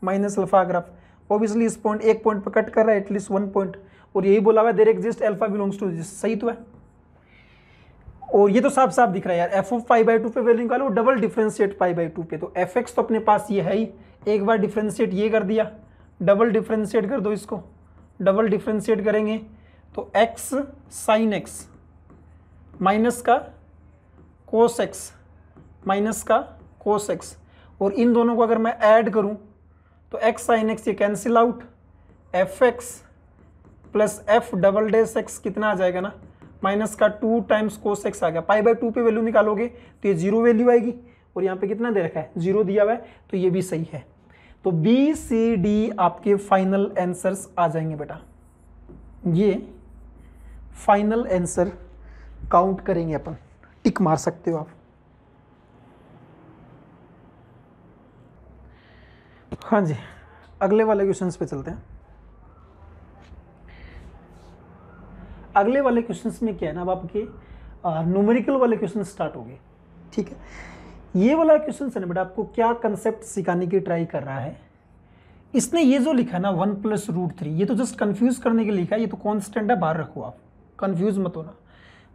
माइनस अल्फा ग्राफ ऑब्वियसली इस पॉइंट एक पॉइंट पर कट कर रहा है एटलीस्ट वन पॉइंट और यही बोला हुआ है there exist alpha belongs to this सही तो है और ये तो साफ साफ दिख रहा है यार f o five by two पे वैल्यू निकालो double differentiate five by two पे तो एफ एक्स तो अपने पास ये है ही एक बार डिफ्रेंशिएट ये कर दिया डबल डिफ्रेंशिएट कर दो इसको डबल डिफ्रेंशिएट करेंगे तो एक्स साइन एक्स माइनस का कोस एक्स माइनस का कोस एक्स और इन दोनों को अगर मैं ऐड करूं तो एक्स साइन एक्स ये cancel out f x plus f double dash x कितना आ जाएगा ना माइनस का टू टाइम्स कोस एक्स आ गया पाई बाई टू पे वैल्यू निकालोगे तो ये जीरो वैल्यू आएगी और यहाँ पे कितना दे रखा है जीरो दिया हुआ है तो ये भी सही है तो बी सी डी आपके फाइनल आंसर्स आ जाएंगे बेटा ये फाइनल आंसर काउंट करेंगे अपन टिक मार सकते हो आप हाँ जी अगले वाले क्वेश्चन पे चलते हैं अगले वाले क्वेश्चन में क्या है ना अब आपके न्यूमेरिकल वाले क्वेश्चन स्टार्ट हो गए ठीक है ये वाला क्वेश्चन है ना बेटा आपको क्या कंसेप्ट सिखाने की ट्राई कर रहा है इसने ये जो लिखा ना वन प्लस रूट थ्री ये तो जस्ट कंफ्यूज करने के लिखा है ये तो कॉन्स्टेंट है बाहर रखो आप कंफ्यूज मत होना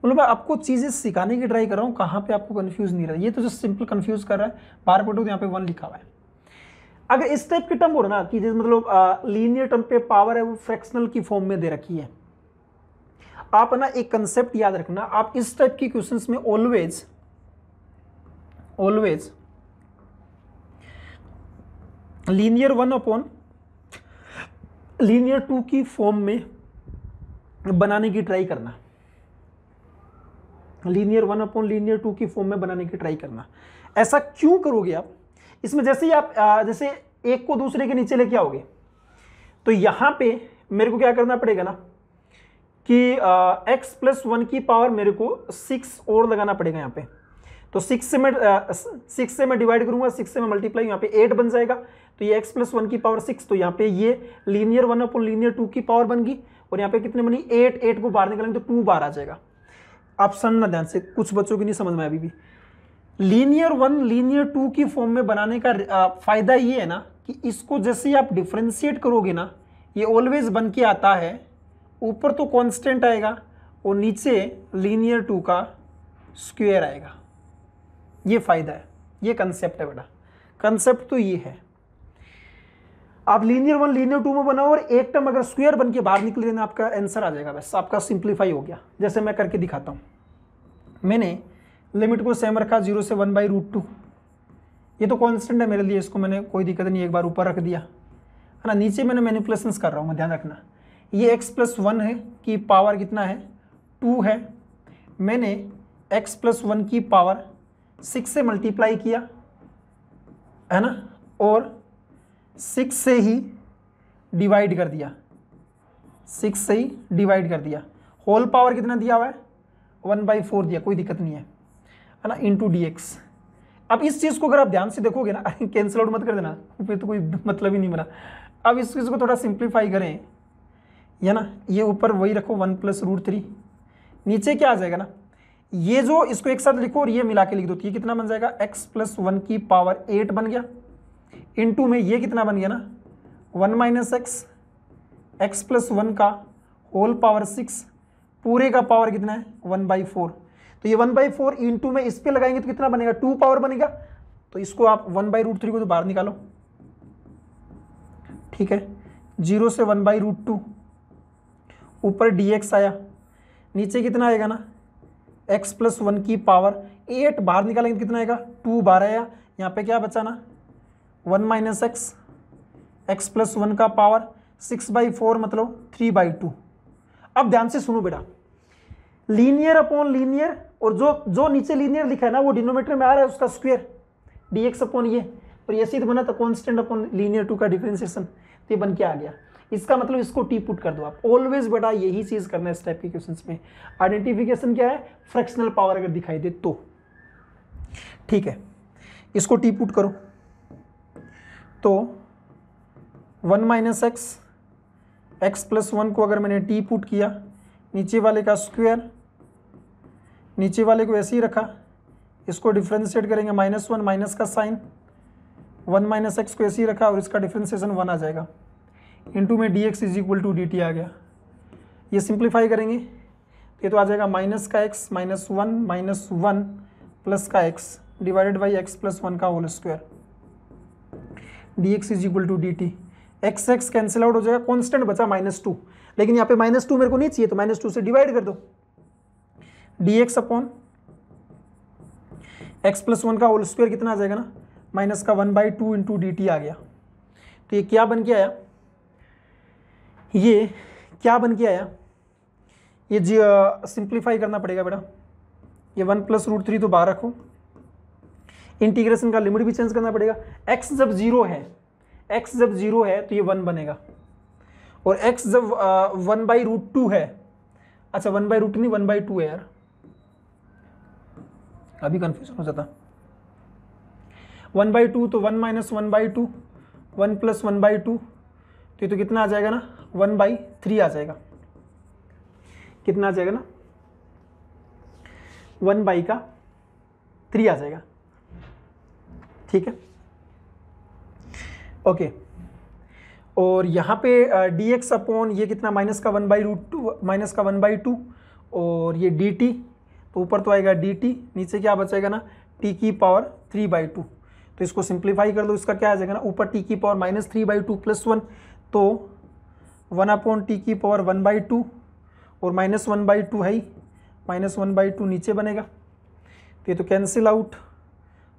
मतलब आपको चीज़ें सिखाने की ट्राई कर रहा हूँ कहाँ पे आपको कंफ्यूज नहीं रहा ये तो जस्ट सिंपल कंफ्यूज कर रहा है बाहर पटो तो यहाँ पे वन लिखा हुआ है अगर इस टाइप के टर्म हो रहा ना कि जिस मतलब लीनियर टर्म पे पावर है वो फ्रैक्शनल की फॉर्म में दे रखी है आप ना एक कंसेप्ट याद रखना आप इस टाइप की क्वेश्चंस में always always linear one upon linear two की फॉर्म में बनाने की ट्राई करना linear one upon linear two की फॉर्म में बनाने की ट्राई करना ऐसा क्यों करोगे आप इसमें जैसे ही आप जैसे एक को दूसरे के नीचे लेके आओगे तो यहाँ पे मेरे को क्या करना पड़ेगा ना कि एक्स प्लस वन की पावर मेरे को सिक्स और लगाना पड़ेगा यहाँ पे तो सिक्स से मैं सिक्स से मैं डिवाइड करूंगा सिक्स से मैं मल्टीप्लाई यहाँ पे एट बन जाएगा तो ये एक्स प्लस वन की पावर सिक्स तो यहाँ पे ये linear one upon linear two की पावर बन गई और यहाँ पे कितने बनी एट एट को बाहर निकालेंगे तो टू बार आ जाएगा आप समझना ध्यान से कुछ बच्चों की नहीं समझ में अभी भी लीनियर वन लीनियर टू की फॉर्म में बनाने का फायदा ये है ना कि इसको जैसे आप डिफ्रेंशिएट करोगे ना ये ऑलवेज बन के आता है ऊपर तो कांस्टेंट आएगा और नीचे लीनियर टू का स्क्वेयर आएगा ये फायदा है ये कंसेप्ट है बेटा कंसेप्ट तो ये है आप लीनियर वन लीनियर टू में बनाओ और एक टर्म अगर स्क्वेयर बन के बाहर निकले ना आपका आंसर आ जाएगा बस आपका सिंप्लीफाई हो गया जैसे मैं करके दिखाता हूँ मैंने लिमिट को सेम रखा जीरो से वन बाई रूट टू ये तो कॉन्स्टेंट है मेरे लिए इसको मैंने कोई दिक्कत नहीं एक बार ऊपर रख दिया है ना नीचे मैंने मैनिपुलेशंस कर रहा हूँ ध्यान रखना ये x प्लस वन है कि पावर कितना है टू है मैंने x प्लस वन की पावर सिक्स से मल्टीप्लाई किया है ना और सिक्स से ही डिवाइड कर दिया सिक्स से ही डिवाइड कर दिया होल पावर कितना दिया हुआ है वन बाई फोर दिया कोई दिक्कत नहीं है है ना इंटू डी एक्स अब इस चीज़ को अगर आप ध्यान से देखोगे ना कैंसिल आउट मत कर देना फिर तो कोई मतलब ही नहीं बना अब इस चीज़ को थोड़ा सिंप्लीफाई करें या ना ये ऊपर वही रखो वन प्लस रूट थ्री नीचे क्या आ जाएगा ना ये जो इसको एक साथ लिखो और ये मिला के लिख दो तो ये कितना बन जाएगा एक्स प्लस वन की पावर एट बन गया इंटू में ये कितना बन गया ना one minus x x plus one का होल पावर सिक्स पूरे का पावर कितना है वन बाई फोर तो ये वन बाई फोर इंटू में इस पर लगाएंगे तो कितना बनेगा टू पावर बनेगा तो इसको आप वन बाई रूट थ्री को तो बाहर निकालो ठीक है जीरो से वन बाई रूट टू ऊपर डी एक्स आया नीचे कितना आएगा ना एक्स प्लस वन की पावर एट बाहर निकालेंगे तो कितना आएगा टू बाहर आया यहाँ पे क्या बचाना one minus x x plus one का पावर सिक्स बाई फोर मतलब थ्री बाई टू अब ध्यान से सुनो बेटा लीनियर अपॉन लीनियर और जो जो नीचे लीनियर लिखा है ना वो डिनोमीटर में आ रहा है उसका स्क्वेयर डी एक्स अपॉन ये और ये सीध बना था कॉन्स्टेंट अपॉन लीनियर टू का डिफ्रेंसिएशन तो ये बन के आ गया इसका मतलब इसको टी पुट कर दो आप ऑलवेज बेटा यही चीज़ करना है इस टाइप के क्वेश्चन में आइडेंटिफिकेशन क्या है फ्रैक्शनल पावर अगर दिखाई दे तो ठीक है इसको टी पुट करो तो one minus x x plus one को अगर मैंने टी पुट किया नीचे वाले का स्क्वायर नीचे वाले को ऐसे ही रखा इसको डिफ्रेंशिएट करेंगे माइनस वन माइनस का साइन वन माइनस एक्स को ऐसे ही रखा और इसका डिफ्रेंशिएशन वन आ जाएगा टू में d x is equal to d t आ गया ये सिंप्लीफाई करेंगे ये तो आ जाएगा माइनस का x minus one minus one plus का x divided by x plus one का whole square d x is equal to d t x x cancel out हो जाएगा कॉन्स्टेंट बचा माइनस टू लेकिन यहाँ पे माइनस टू मेरे को नहीं चाहिए तो माइनस टू से डिवाइड कर दो d x upon x plus one का होल स्क्वायर कितना आ जाएगा ना माइनस का one by two into d t आ गया तो ये क्या बन के आया ये क्या बन के आया ये जी सिंप्लीफाई करना पड़ेगा बेटा ये वन प्लस रूट थ्री तो बाहर रखो इंटीग्रेशन का लिमिट भी चेंज करना पड़ेगा एक्स जब जीरो है एक्स जब जीरो है तो ये वन बनेगा और एक्स जब वन बाई रूट टू है अच्छा वन बाई रूट नहीं वन बाई टू है यार अभी कन्फ्यूजन हो जाता वन बाई टू तो one minus one by two one plus one by two तो ये तो कितना आ जाएगा ना वन बाई थ्री आ जाएगा कितना आ जाएगा ना वन बाई का थ्री आ जाएगा ठीक है ओके और यहाँ पे डी एक्स अपॉन ये कितना माइनस का one by root two minus का वन बाई टू और ये डी टी तो ऊपर तो आएगा डी टी नीचे क्या बचेगा ना टी की पावर थ्री बाई टू तो इसको सिंप्लीफाई कर दो इसका क्या आ जाएगा ना ऊपर टी की power minus three by two plus one तो वन अपॉन टी की पावर वन बाई टू और माइनस वन बाई टू है ही माइनस वन बाई टू नीचे बनेगा तो ये तो कैंसिल आउट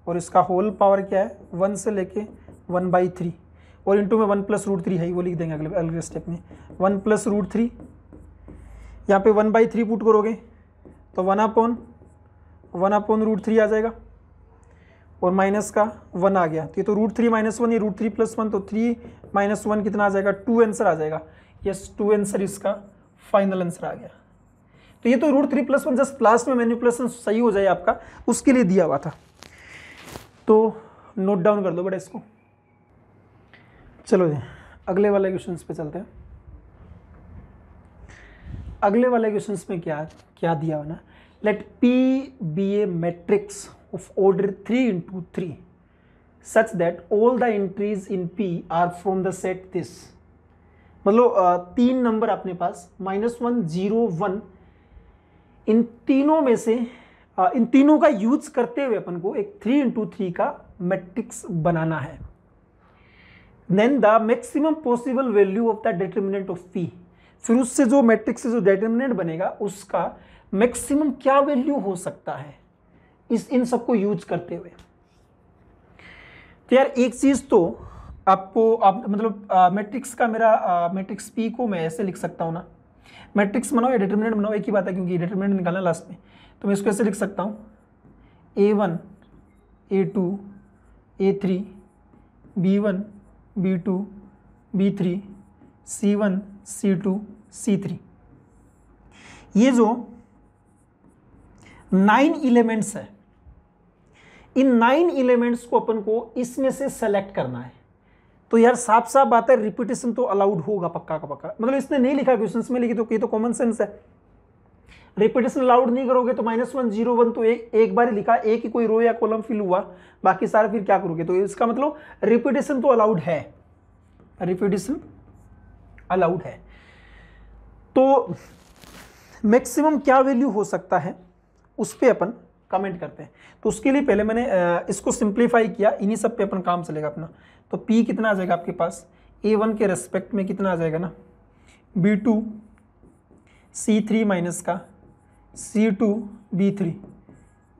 और इसका होल पावर क्या है वन से लेके वन बाई थ्री और इंटू में वन प्लस रूट थ्री है वो लिख देंगे अगले अगले स्टेप में वन प्लस रूट थ्री यहाँ पे वन बाई थ्री पुट करोगे तो one upon one upon root three आ जाएगा और माइनस का वन आ गया तो ये तो रूट थ्री माइनस वन ये रूट थ्री प्लस वन तो थ्री माइनस वन कितना आ जाएगा टू आंसर आ जाएगा यस टू आंसर इसका फाइनल आंसर आ गया तो ये तो root three plus one just last में मैन्यूपुलेशन सही हो जाए आपका उसके लिए दिया हुआ था तो नोट डाउन कर दो बड़े इसको चलो जी अगले वाले क्वेश्चन पे चलते हैं अगले वाले क्वेश्चन में क्या है क्या दिया होना let P be a matrix of order three into three such that all the entries in P are from the set this मतलब तीन नंबर अपने पास माइनस वन जीरो वन इन तीनों में से इन तीनों का यूज करते हुए अपन को एक थ्री इंटू थ्री का मैट्रिक्स बनाना है then the maximum possible value of the determinant of P फिर उससे जो मैट्रिक्स से जो डिटर्मिनेंट बनेगा उसका मैक्सिमम क्या वैल्यू हो सकता है इस इन सबको यूज करते हुए तो यार एक चीज़ तो आपको आप मतलब मैट्रिक्स का मेरा मैट्रिक्स पी को मैं ऐसे लिख सकता हूँ ना मैट्रिक्स बनाओ या डिटर्मिनेंट बनाओ एक ही बात है क्योंकि डिटर्मिनेंट निकालना लास्ट में तो मैं इसको ऐसे लिख सकता हूँ a one A two a three b one B two b three c one c two c three ये जो नाइन इलेमेंट्स है इन नाइन इलेमेंट्स को अपन को इसमें से सेलेक्ट करना है तो यार साफ साफ बात है रिपीटेशन तो अलाउड होगा पक्का का पक्का मतलब इसने नहीं लिखा क्वेश्चन में लिखी तो ये तो कॉमन सेंस है रिपीटेशन अलाउड नहीं करोगे तो माइनस वन जीरो वन तो एक एक बार ही लिखा एक ही कोई रो या कॉलम फिल हुआ बाकी सारा फिर क्या करोगे तो इसका मतलब रिपीटेशन तो अलाउड है रिपीटेशन अलाउड है तो मैक्सिमम क्या वैल्यू हो सकता है उस पर अपन कमेंट करते हैं तो उसके लिए पहले मैंने इसको सिंप्लीफाई किया इन्हीं सब पे अपन काम चलेगा अपना तो P कितना आ जाएगा आपके पास A1 के रेस्पेक्ट में कितना आ जाएगा ना B2 C3 माइनस का C2 B3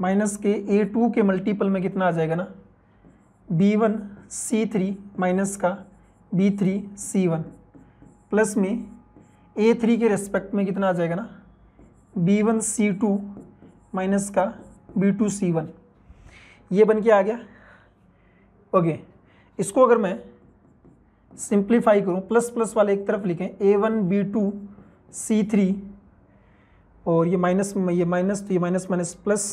माइनस के A2 के मल्टीपल में कितना आ जाएगा ना B1 C3 माइनस का B3 C1 प्लस में ए थ्री के रेस्पेक्ट में कितना आ जाएगा ना b one c two minus का बी टू सी वन ये बन के आ गया ओके इसको अगर मैं सिंप्लीफाई करूं प्लस प्लस वाले एक तरफ लिखें a one B two c three और ये माइनस ये माइनस तो ये माइनस माइनस प्लस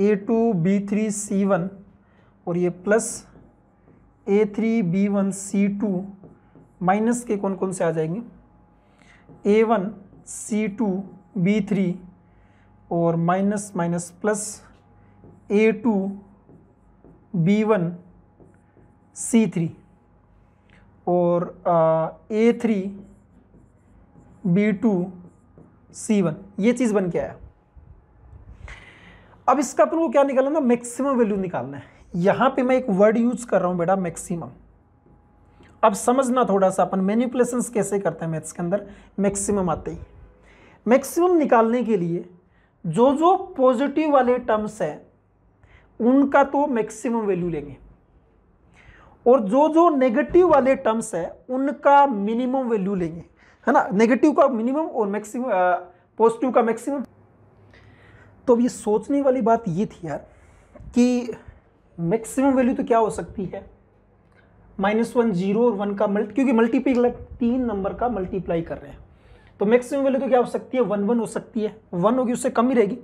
ए two b three c one और ये plus a three b one c two minus के कौन कौन से आ जाएंगे a one c two b three और माइनस माइनस प्लस ए two B one c three और a three b two c one ये चीज़ बन के आया अब इसका अपन को क्या निकालना मैक्सिमम वैल्यू निकालना है यहाँ पे मैं एक वर्ड यूज कर रहा हूँ बेटा मैक्सिमम अब समझना थोड़ा सा अपन मैनिपुलेशन कैसे करते हैं मैथ्स के अंदर मैक्सिमम आते ही मैक्सिमम निकालने के लिए जो जो पॉजिटिव वाले टर्म्स हैं उनका तो मैक्सिमम वैल्यू लेंगे और जो जो नेगेटिव वाले टर्म्स हैं उनका मिनिमम वैल्यू लेंगे है ना नेगेटिव का मिनिमम और मैक्सिमम पॉजिटिव का मैक्सिमम तो अब ये सोचने वाली बात ये थी यार कि मैक्सिमम वैल्यू तो क्या हो सकती है माइनस वन जीरो और वन का मल्टी क्योंकि मल्टीप्लाई तीन नंबर का मल्टीप्लाई कर रहे हैं तो मैक्सिमम वैल्यू तो क्या हो सकती है वन वन हो सकती है वन होगी उससे कम ही रहेगी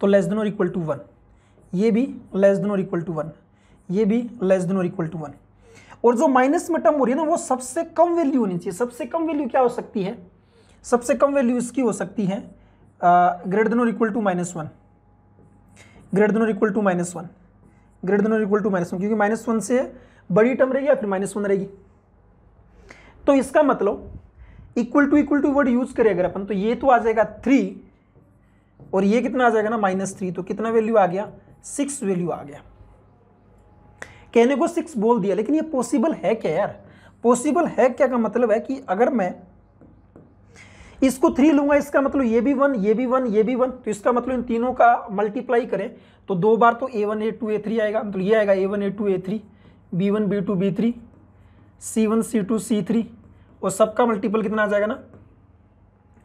तो लेस देन और इक्वल टू वन ये भी लेस देन और इक्वल टू वन ये भी लेस देन और इक्वल टू वन और जो माइनस में टर्म हो रही है ना वो सबसे कम वैल्यू होनी चाहिए सबसे कम वैल्यू क्या हो सकती है सबसे कम वैल्यू इसकी हो सकती है ग्रेटर देन और equal to minus one greater than और equal to minus one greater than और इक्वल टू माइनस वन क्योंकि माइनस वन से बड़ी टर्म रहेगी या फिर माइनस वन रहेगी तो इसका मतलब equal to equal to word use करें अगर अपन तो ये तो आ जाएगा थ्री और ये कितना आ जाएगा ना माइनस थ्री तो कितना वैल्यू आ गया सिक्स वैल्यू आ गया कहने को सिक्स बोल दिया लेकिन ये पॉसिबल है क्या यार पॉसिबल है क्या का मतलब है कि अगर मैं इसको थ्री लूंगा इसका मतलब ये भी वन ये भी वन ये भी वन तो इसका मतलब इन तीनों का मल्टीप्लाई करें तो दो बार तो a one A two a three आएगा मतलब ये आएगा a one A two a three b one B two b three c one c two c three और सबका मल्टीपल कितना आ जाएगा ना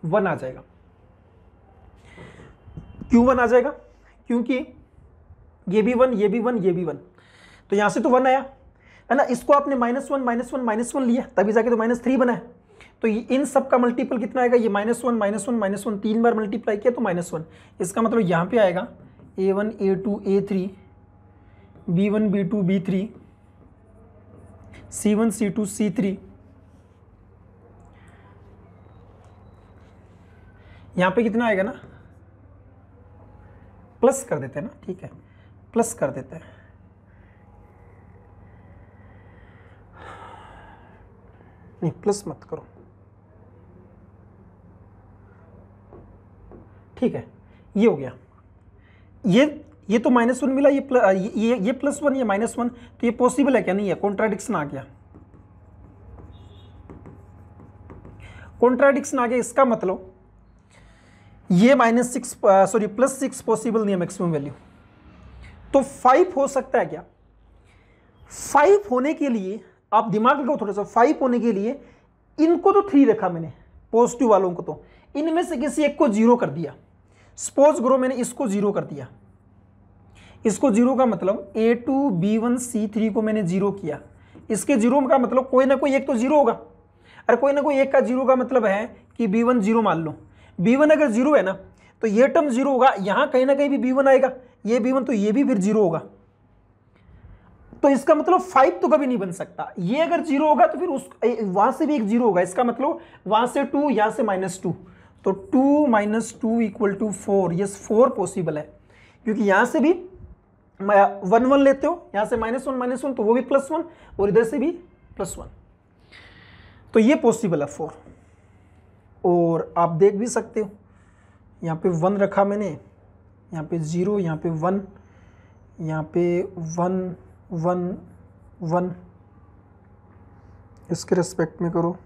वन आ जाएगा क्यों वन आ जाएगा क्योंकि ये भी वन ये भी वन ये भी वन तो यहाँ से तो वन आया है ना इसको आपने minus one minus one minus one लिया तभी जाके तो माइनस थ्री बना है तो ये इन सब का मल्टीपल कितना आएगा ये minus one minus one minus one तीन बार मल्टीप्लाई किया तो माइनस वन इसका मतलब यहाँ पे आएगा a one A two a three b one B two b three c one c two c three यहाँ पे कितना आएगा ना प्लस कर देते हैं ना ठीक है प्लस कर देते हैं नहीं प्लस मत करो ठीक है ये हो गया ये ये तो माइनस वन मिला ये ये ये प्लस वन ये माइनस वन तो ये पॉसिबल है क्या नहीं है कॉन्ट्राडिक्शन आ गया कॉन्ट्राडिक्शन आ गया इसका मतलब ये minus six sorry plus six possible नहीं है मैक्सिमम वैल्यू तो फाइव हो सकता है क्या फाइव होने के लिए आप दिमाग लगाओ थोड़ा सा फाइव होने के लिए इनको तो थ्री रखा मैंने पॉजिटिव वालों को तो इनमें से किसी एक को जीरो कर दिया सपोज करो मैंने इसको जीरो कर दिया इसको जीरो का मतलब a two B one c three को मैंने जीरो किया इसके जीरो का मतलब कोई ना कोई एक तो जीरो होगा अरे कोई ना कोई एक का जीरो का मतलब है कि बी वन जीरो मान लो बी वन अगर जीरो है ना तो ये टर्म जीरो होगा यहाँ कहीं ना कहीं भी बी वन आएगा ये बी वन तो ये भी फिर जीरो होगा तो इसका मतलब फाइव तो कभी नहीं बन सकता ये अगर जीरो होगा तो फिर उस वहां से भी एक जीरो होगा इसका मतलब वहां से टू यहां से माइनस टू तो two minus two equal to four ये फोर पॉसिबल है क्योंकि यहां से भी वन वन लेते हो यहाँ से माइनस वन माइनस वन तो वो भी प्लस वन और इधर से भी प्लस वन तो ये पॉसिबल है फोर और आप देख भी सकते हो यहाँ पे वन रखा मैंने यहाँ पे ज़ीरो यहाँ पे वन यहाँ पे वन वन वन इसके रेस्पेक्ट में करो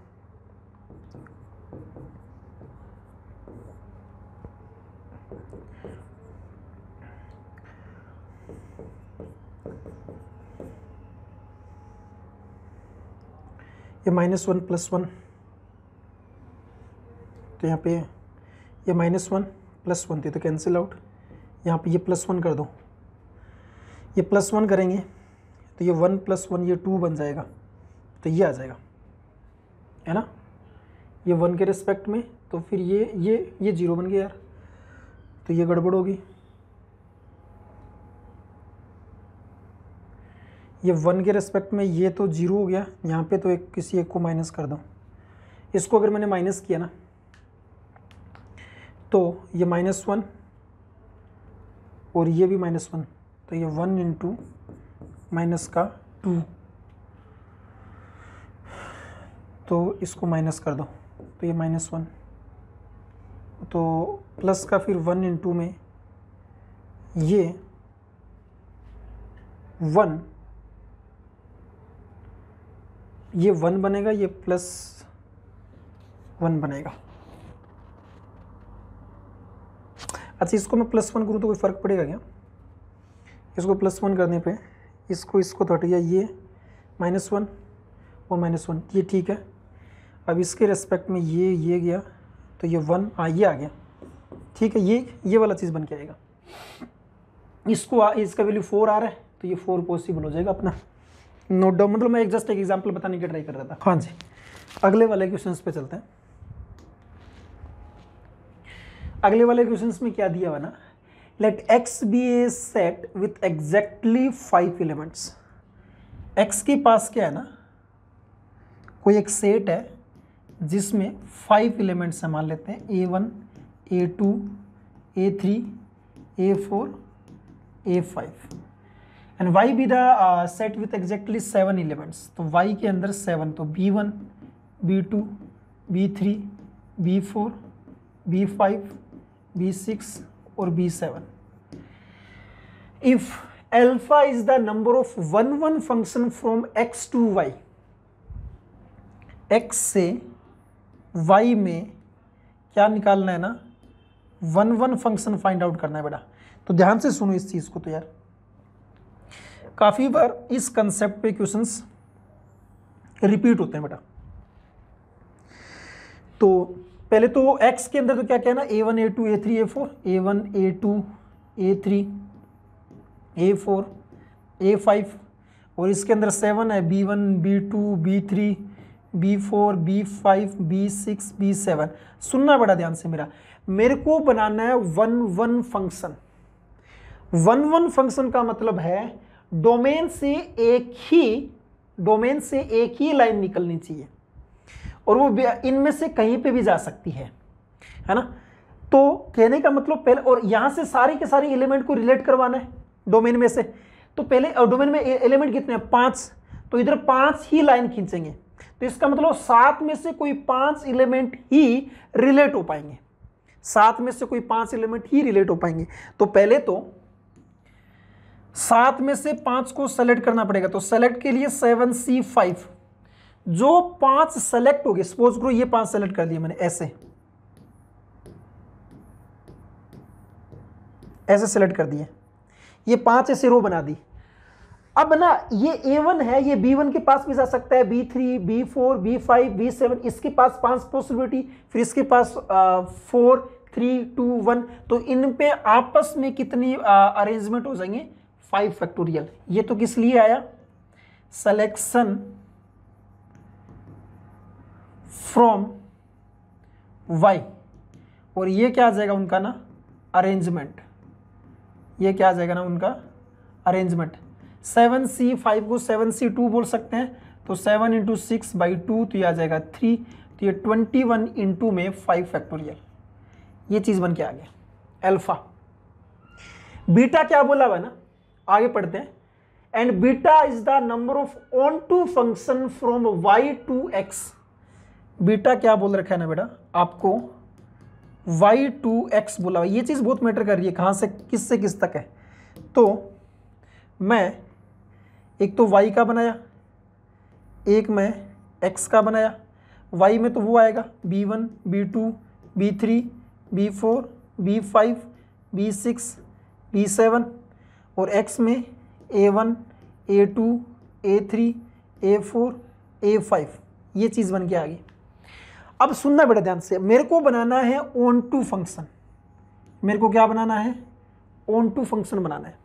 ये माइनस वन प्लस वन तो यहाँ पे ये माइनस वन प्लस वन थी तो कैंसिल आउट यहाँ पे ये प्लस वन कर दो ये प्लस वन करेंगे तो ये वन प्लस वन ये टू बन जाएगा तो ये आ जाएगा है ना ये वन के रिस्पेक्ट में तो फिर ये ये ये जीरो बन गया यार तो ये गड़बड़ होगी ये वन के रिस्पेक्ट में ये तो जीरो हो गया यहाँ पे तो एक किसी एक को माइनस कर दूँ इसको अगर मैंने माइनस किया ना तो ये माइनस वन और ये भी माइनस वन तो ये वन इंटू माइनस का टू तो इसको माइनस कर दो तो ये माइनस वन तो प्लस का फिर वन इंटू में ये वन ये वन बनेगा ये प्लस वन बनेगा अच्छा इसको मैं प्लस वन करूँ तो कोई फ़र्क पड़ेगा क्या इसको प्लस वन करने पे इसको इसको थर्टी गया ये माइनस वन और माइनस वन ये ठीक है अब इसके रेस्पेक्ट में ये ये गया तो ये वन आ हाँ, ये आ गया ठीक है ये ये वाला चीज़ बन के आएगा इसको आ, इसका वैल्यू फोर आ रहा है तो ये फोर पॉसिबल हो जाएगा अपना नोट डाउन मतलब मैं एक जस्ट एक एग्जाम्पल बताने की ट्राई कर रहा था हाँ जी अगले वाले क्वेश्चन पे चलते हैं अगले वाले क्वेश्चन में क्या दिया हुआ ना let x be a set with exactly five elements x के पास क्या है ना कोई एक सेट है जिसमें फाइव एलिमेंट्स है मान लेते हैं ए one A two a three a four a five and y be the set with exactly seven elements तो वाई के अंदर सेवन तो b one B two b three b four b five b six और b seven if alpha is the number of one one function from x to y x से y में क्या निकालना है ना one one function find out करना है बेटा तो ध्यान से सुनो इस चीज़ को तो यार काफ़ी बार इस कंसेप्ट पे क्वेश्चंस रिपीट होते हैं बेटा तो पहले तो एक्स के अंदर तो क्या कहना a one A two a three a four a one A two a three a four a five और इसके अंदर सेवन है b one B two b three b four b five b six b seven सुनना बड़ा ध्यान से मेरा मेरे को बनाना है one one function one one function का मतलब है डोमेन से एक ही डोमेन से एक ही लाइन निकलनी चाहिए और वो इनमें से कहीं पे भी जा सकती है है ना तो कहने का मतलब पहले और यहाँ से सारे के सारे एलिमेंट को रिलेट करवाना है डोमेन में से तो पहले डोमेन में एलिमेंट कितने हैं पाँच तो इधर पाँच ही लाइन खींचेंगे तो इसका मतलब सात में से कोई पाँच एलिमेंट ही रिलेट हो पाएंगे सात में से कोई पाँच एलिमेंट ही रिलेट हो पाएंगे तो पहले तो सात में से पांच को सेलेक्ट करना पड़ेगा तो सेलेक्ट के लिए सेवन सी फाइव जो पांच सेलेक्ट हो गए सपोज करो ये पांच सेलेक्ट कर लिए मैंने ऐसे ऐसे सेलेक्ट कर दिए ये पांच ऐसे रो बना दी अब ना ये ए वन है ये बी वन के पास भी जा सकता है b three b four b five b seven इसके पास पांच पॉसिबिलिटी फिर इसके पास फोर थ्री टू वन तो इन पे आपस में कितनी अरेंजमेंट हो जाएंगे फाइव फैक्टोरियल ये तो किस लिए आया सेलेक्शन फ्रॉम वाई और ये क्या आ जाएगा उनका ना अरेंजमेंट ये क्या आ जाएगा ना उनका अरेंजमेंट सेवन सी फाइव को सेवन सी टू बोल सकते हैं तो seven into six by two तो ये आ जाएगा थ्री तो ये ट्वेंटी वन इंटू में फाइव फैक्टोरियल ये चीज़ बन के आ गया अल्फा बीटा क्या बोला हुआ ना आगे पढ़ते हैं and beta is the number of onto function from y to x beta क्या बोल रखा है ना बेटा आपको वाई टू एक्स बोला हुआ ये चीज़ बहुत मैटर कर रही है कहाँ से किस से किस तक है तो मैं एक तो वाई का बनाया एक मैं एक्स का बनाया वाई में तो वो आएगा b one B two b three b four b five b six b seven और एक्स में ए one A two a three a four a five ये चीज़ बन के आ गई अब सुनना बेटा ध्यान से मेरे को बनाना है ओन टू फंक्शन मेरे को क्या बनाना है ओन टू फंक्शन बनाना है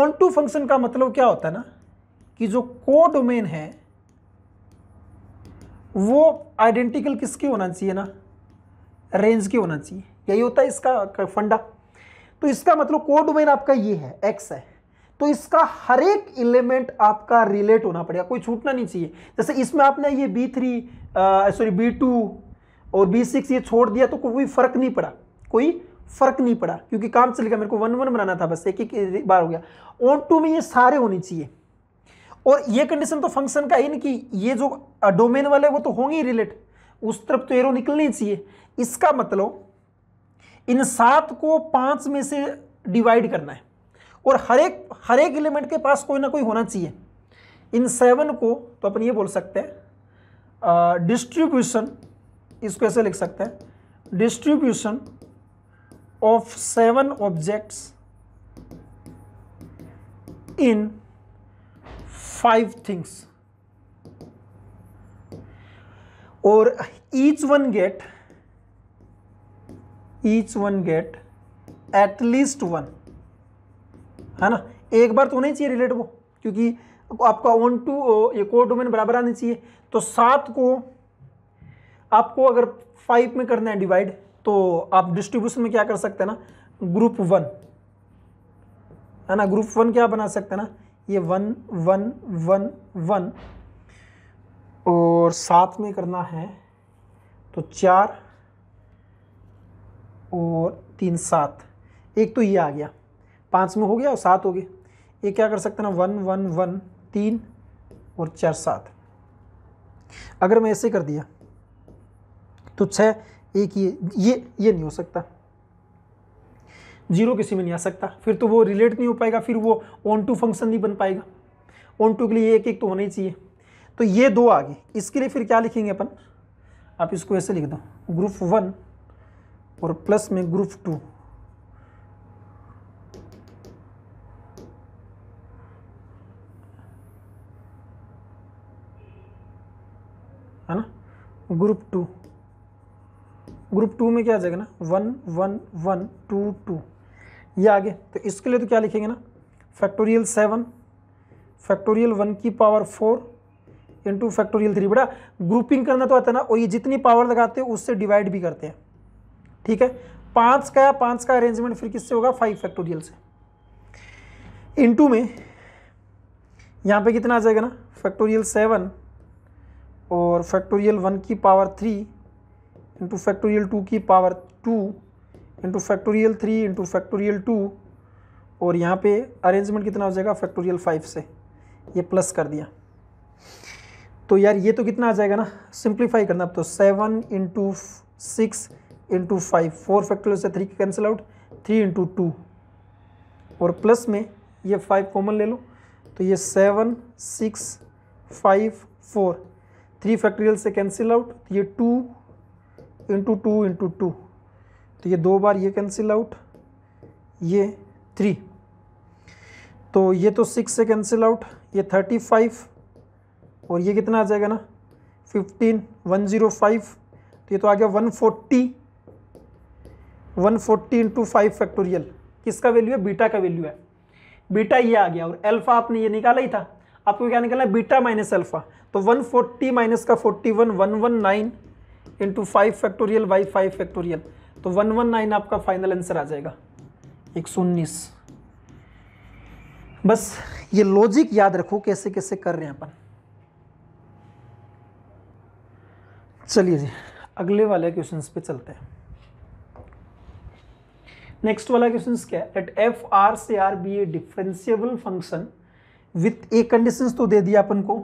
ओन टू फंक्शन का मतलब क्या होता है ना कि जो को डोमेन है वो आइडेंटिकल किसके होना चाहिए ना रेंज के होना चाहिए यही होता है इसका फंडा तो इसका मतलब डोमेन आपका ये है एक्स है तो इसका हर एक एलिमेंट आपका रिलेट होना पड़ेगा कोई छूटना नहीं चाहिए जैसे इसमें आपने ये b three sorry b two और बी सिक्स ये छोड़ दिया तो कोई फर्क नहीं पड़ा कोई फर्क नहीं पड़ा क्योंकि काम चल गया मेरे को वन वन बनाना था बस एक एक बार हो गया ऑन टू में ये सारे होने चाहिए और ये कंडीशन तो फंक्शन का ही नहीं कि ये जो डोमेन वाले वो तो होंगे ही रिलेट उस तरफ तो एरो निकलनी चाहिए इसका मतलब इन सात को पांच में से डिवाइड करना है और हर एक हर एक एलिमेंट के पास कोई ना कोई होना चाहिए इन सेवन को तो अपन ये बोल सकते हैं डिस्ट्रीब्यूशन इसको ऐसे लिख सकते हैं distribution of seven objects in five things और each one get each one get at least one है ना एक बार तो नहीं चाहिए रिलेट वो क्योंकि आपका वन टू ये को डोमेन बराबर आने चाहिए तो सात को आपको अगर फाइव में करना है डिवाइड तो आप डिस्ट्रीब्यूशन में क्या कर सकते हैं ना ग्रुप वन है ना ग्रुप वन क्या बना सकते हैं ना ये वन वन वन वन और सात में करना है तो चार और तीन सात एक तो ये आ गया पाँच में हो गया और सात हो गए ये क्या कर सकते ना वन वन वन तीन और चार सात अगर मैं ऐसे कर दिया तो छः एक ये ये ये नहीं हो सकता जीरो किसी में नहीं आ सकता फिर तो वो रिलेट नहीं हो पाएगा फिर वो ऑन टू फंक्शन नहीं बन पाएगा ऑन टू के लिए एक एक तो होना ही चाहिए तो ये दो आ गए इसके लिए फिर क्या लिखेंगे अपन आप इसको ऐसे लिख दो ग्रुप वन और प्लस में ग्रुप टू है ना ग्रुप टू ग्रुप टू में क्या आ जाएगा ना one one one two two ये आगे तो इसके लिए तो क्या लिखेंगे ना फैक्टोरियल सेवन फैक्टोरियल वन की power four into factorial three बेटा ग्रुपिंग करना तो आता है ना और ये जितनी पावर लगाते हैं उससे डिवाइड भी करते हैं ठीक है पाँच का पाँच का अरेंजमेंट फिर किससे होगा फाइव फैक्टोरियल से इंटू में यहाँ पे कितना आ जाएगा ना फैक्टोरियल सेवन और फैक्टोरियल वन की power three into factorial two की power two into factorial three into factorial two और यहाँ पे अरेंजमेंट कितना हो जाएगा फैक्टोरियल फाइव से ये प्लस कर दिया तो यार ये तो कितना आ जाएगा ना सिंप्लीफाई करना अब तो seven into six into five four factorial से three cancel out three into two और प्लस में ये फाइव कॉमन ले लो तो ये seven six five four three factorial से कैंसिल आउट तो ये two into two into two तो ये दो बार ये कैंसिल आउट ये थ्री तो ये तो सिक्स से कैंसिल आउट ये थर्टी फाइव और ये कितना आ जाएगा ना फिफ्टीन वन ज़ीरो फाइव तो ये तो आ गया one forty one forty into five factorial किसका वैल्यू है बीटा का वैल्यू है बीटा ये आ गया और अल्फा आपने ये निकाला ही था आपको क्या निकालना है बीटा माइनस अल्फा तो वन फोर्टी माइनस का forty one one one nine into five factorial by five factorial तो वन वन नाइन आपका फाइनल आंसर आ जाएगा एक सौ उन्नीस बस ये लॉजिक याद रखो कैसे कैसे कर रहे हैं अपन चलिए जी अगले वाले क्वेश्चन पे चलते हैं नेक्स्ट वाला क्वेश्चन क्या है एट एफ आर से R be a differentiable function with a condition तो दे दिया अपन को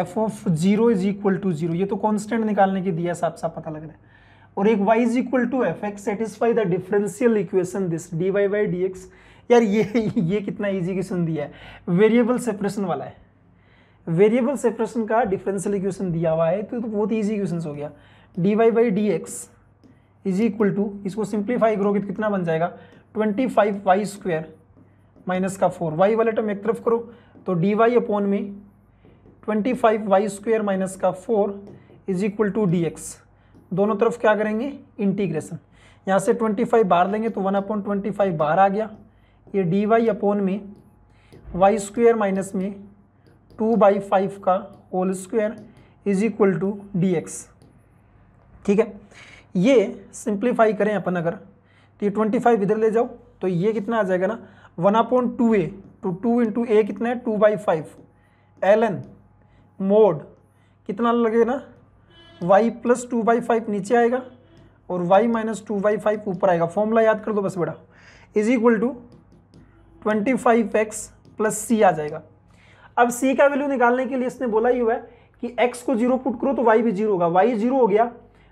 f of zero is equal to zero ये तो कॉन्स्टेंट निकालने के दिया साफ साफ पता लग रहा है और एक y is equal to f x satisfy the differential equation this d y by d x यार ये ये कितना इजी क्वेश्चन दिया है वेरिएबल सेपरेशन वाला है वेरिएबल सेपरेशन का डिफरेंशियल इक्वेशन दिया हुआ है तो, तो बहुत ईजी क्वेश्चन हो गया d y by d x is equal to इसको सिंप्लीफाई करोगे तो कितना बन जाएगा twenty five y square minus का फोर वाई वाले टर्म एक तरफ करो तो डी वाई अपॉन में twenty five y square minus का four is equal to d x दोनों तरफ क्या करेंगे इंटीग्रेशन यहाँ से ट्वेंटी फाइव बाहर लेंगे तो वन अपॉन ट्वेंटी फाइव बाहर आ गया ये डी वाई अपॉन में वाई स्क्वेयर माइनस में टू बाई फाइव का whole square is equal to d x ठीक है ये सिंप्लीफाई करें अपन अगर तो ये ट्वेंटी फाइव इधर ले जाओ तो ये कितना आ जाएगा ना one upon two a two two into a कितना है two by five l n mod कितना लगेगा ना y plus two by five नीचे आएगा और y minus two by five ऊपर आएगा फॉर्मूला याद कर दो बस बेटा is equal to twenty five x plus c आ जाएगा अब सी का वैल्यू निकालने के लिए इसने बोला ही हुआ है कि एक्स को जीरो पुट करो तो वाई भी जीरो होगा वाई जीरो हो गया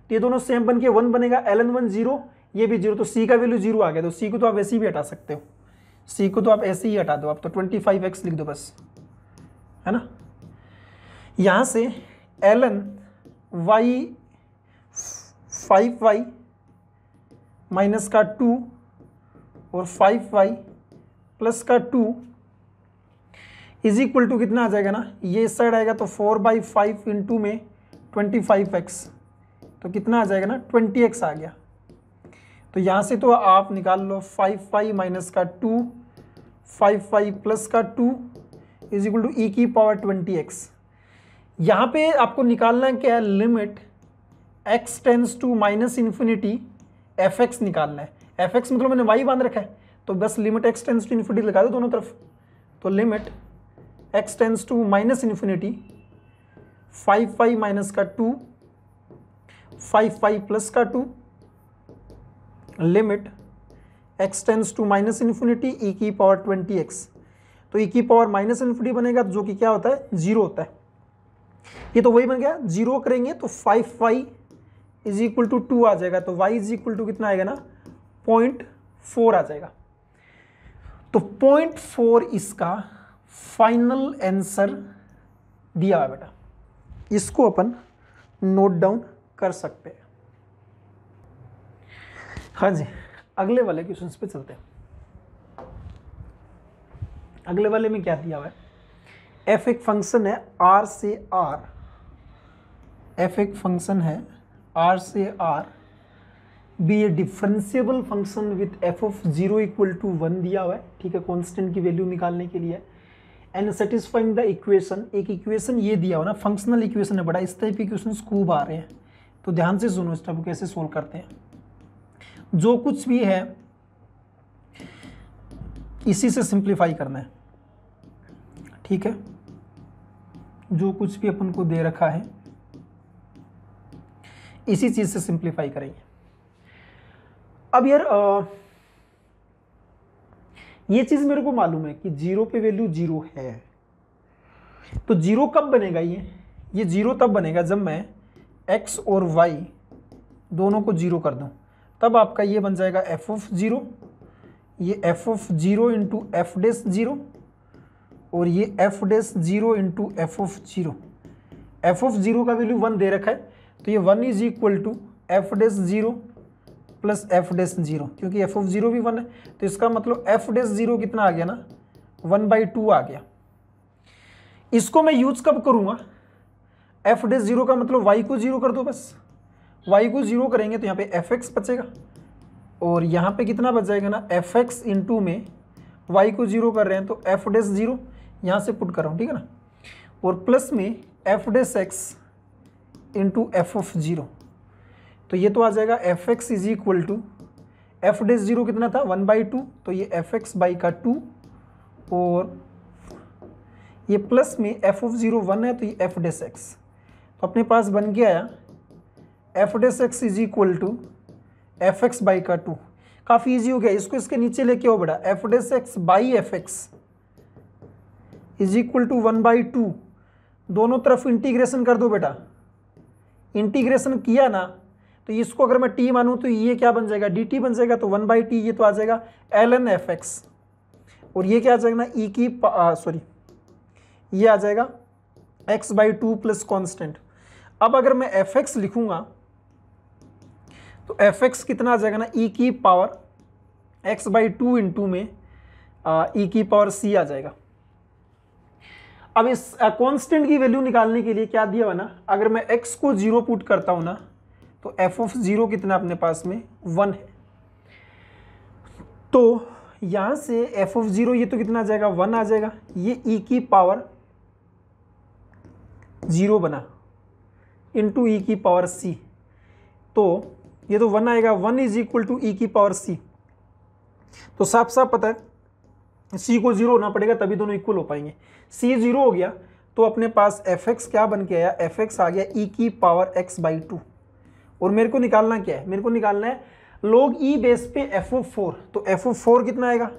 तो ये दोनों सेम बन के वन बनेगा एल एन वन जीरो ये भी जीरो तो सी का वैल्यू जीरो आ गया तो सी को तो आप वैसे ही भी हटा सकते हो सी को तो आप ऐसे ही हटा दो आप तो ट्वेंटी फाइव एक्स लिख दो बस है ना यहाँ से l n y five y minus का टू और फाइव वाई प्लस का टू इज इक्वल टू कितना आ जाएगा ना ये इस साइड आएगा तो फोर बाई फाइव इंटू में ट्वेंटी फाइव एक्स तो कितना आ जाएगा ना ट्वेंटी एक्स आ गया तो यहाँ से तो आप निकाल लो फाइव फाइव माइनस का टू फाइव फाइव प्लस का two is equal to e की पावर ट्वेंटी एक्स यहाँ पे आपको निकालना क्या है limit x tends to minus infinity f x निकालना है एफ एक्स मतलब मैंने वाई बांध रखा है तो बस limit x tends to infinity लगा दो दोनों तरफ तो limit x tends to minus infinity five five minus का टू फाइव पाई प्लस का two limit x tends to minus infinity e की पावर ट्वेंटी एक्स तो ई की पावर माइनस इन्फिनिटी बनेगा जो कि क्या होता है जीरो होता है ये तो वही बन गया जीरो करेंगे तो five y is equal to two आ जाएगा तो वाई इज इक्वल टू कितना आएगा ना पॉइंट फोर आ जाएगा तो पॉइंट फोर इसका फाइनल आंसर दिया हुआ बेटा इसको अपन नोट डाउन कर सकते हैं हाँ जी अगले वाले क्वेश्चन पे चलते हैं अगले वाले में क्या दिया हुआ है एफ एक फंक्शन है आर से आर एफ एक फंक्शन है आर से R be a differentiable function with f of zero equal to one दिया हुआ है ठीक है कॉन्स्टेंट की वैल्यू निकालने के लिए एंड सेटिस्फाइंग द इक्वेशन एक इक्वेशन ये दिया हुआ ना फंक्शनल इक्वेशन है बड़ा इस टाइप के क्वेश्चन खूब आ रहे हैं तो ध्यान से सुनो इस टाइप को कैसे सोल्व करते हैं जो कुछ भी है इसी से सिंप्लीफाई करना है ठीक है जो कुछ भी अपन को दे रखा है इसी चीज़ से सिंप्लीफाई करेंगे अब यार आ, ये चीज़ मेरे को मालूम है कि जीरो पे वैल्यू जीरो है तो जीरो कब बनेगा ये ये जीरो तब बनेगा जब मैं एक्स और वाई दोनों को ज़ीरो कर दूँ तब आपका ये बन जाएगा एफ ऑफ ज़ीरो ये f of zero into F dash zero और ये f dash zero into f of zero f of zero का वैल्यू वन दे रखा है तो ये one is equal to f dash zero plus f dash zero क्योंकि एफ ऑफ ज़ीरो भी वन है तो इसका मतलब एफ डेस ज़ीरो कितना आ गया ना वन बाई टू आ गया इसको मैं यूज कब करूँगा एफ डे जीरो का मतलब वाई को जीरो कर दो बस वाई को जीरो करेंगे तो यहाँ पे एफ एक्स बचेगा और यहाँ पे कितना बच जाएगा ना एफ एक्स इंटू में वाई को जीरो कर रहे हैं तो एफ डेस जीरो यहाँ से पुट कर रहा हूँ ठीक है ना और प्लस में f dash x into f of zero तो ये तो आ जाएगा f x is equal to f dash zero कितना था वन बाई टू तो ये एफ एक्स बाई का टू और ये प्लस में एफ ऑफ जीरो वन है तो ये एफ डेस एक्स अपने पास बन गया आया f dash x is equal to f x by का टू काफ़ी इजी हो गया इसको इसके नीचे लेके हो बेटा f dash x by f x is equal to one by two दोनों तरफ इंटीग्रेशन कर दो बेटा इंटीग्रेशन किया ना तो इसको अगर मैं टी मानूँ तो ये क्या बन जाएगा डी टी बन जाएगा तो वन बाई टी ये तो आ जाएगा एल एन एफ एक्स और ये क्या आ जाएगा ना ई e की सॉरी ये आ जाएगा x by two plus constant अब अगर मैं एफ एक्स लिखूंगा तो एफ एक्स कितना आ जाएगा ना ई e की power x by two into में ई e की पावर सी आ जाएगा अब इस कांस्टेंट की वैल्यू निकालने के लिए क्या दिया हुआ ना अगर मैं एक्स को जीरो पुट करता हूँ ना तो एफ ऑफ जीरो कितना अपने पास में वन है तो यहां से एफ ऑफ जीरो ये तो कितना आ जाएगा वन आ जाएगा ये ई e की पावर जीरो बना इंटू ई e की पावर सी तो ये तो वन आएगा one is equal to e की पावर सी तो साफ साफ पता है सी को जीरो होना पड़ेगा तभी दोनों इक्वल हो पाएंगे सी जीरो हो गया तो अपने पास एफ एक्स क्या बन के आया एफ एक्स आ गया ई e की पावर एक्स बाई टू और मेरे को निकालना क्या है मेरे को निकालना है लोग ई बेस पे एफ ओ फोर तो एफ ओ फोर कितना आएगा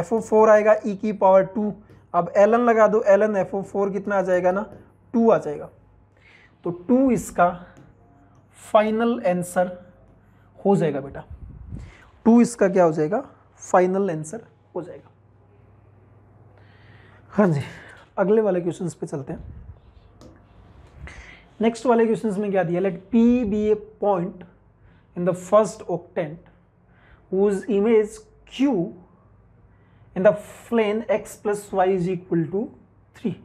एफ ओ फोर आएगा ई e की पावर टू अब एल लगा दो l n f of four कितना आ जाएगा ना टू आ जाएगा तो टू इसका फाइनल आंसर हो जाएगा बेटा टू इसका क्या हो जाएगा फाइनल आंसर हो जाएगा हाँ जी अगले वाले क्वेश्चन पे चलते हैं नेक्स्ट वाले क्वेश्चन में क्या दिया let P be a point in the first octant whose image q in the plane x plus y is equal to three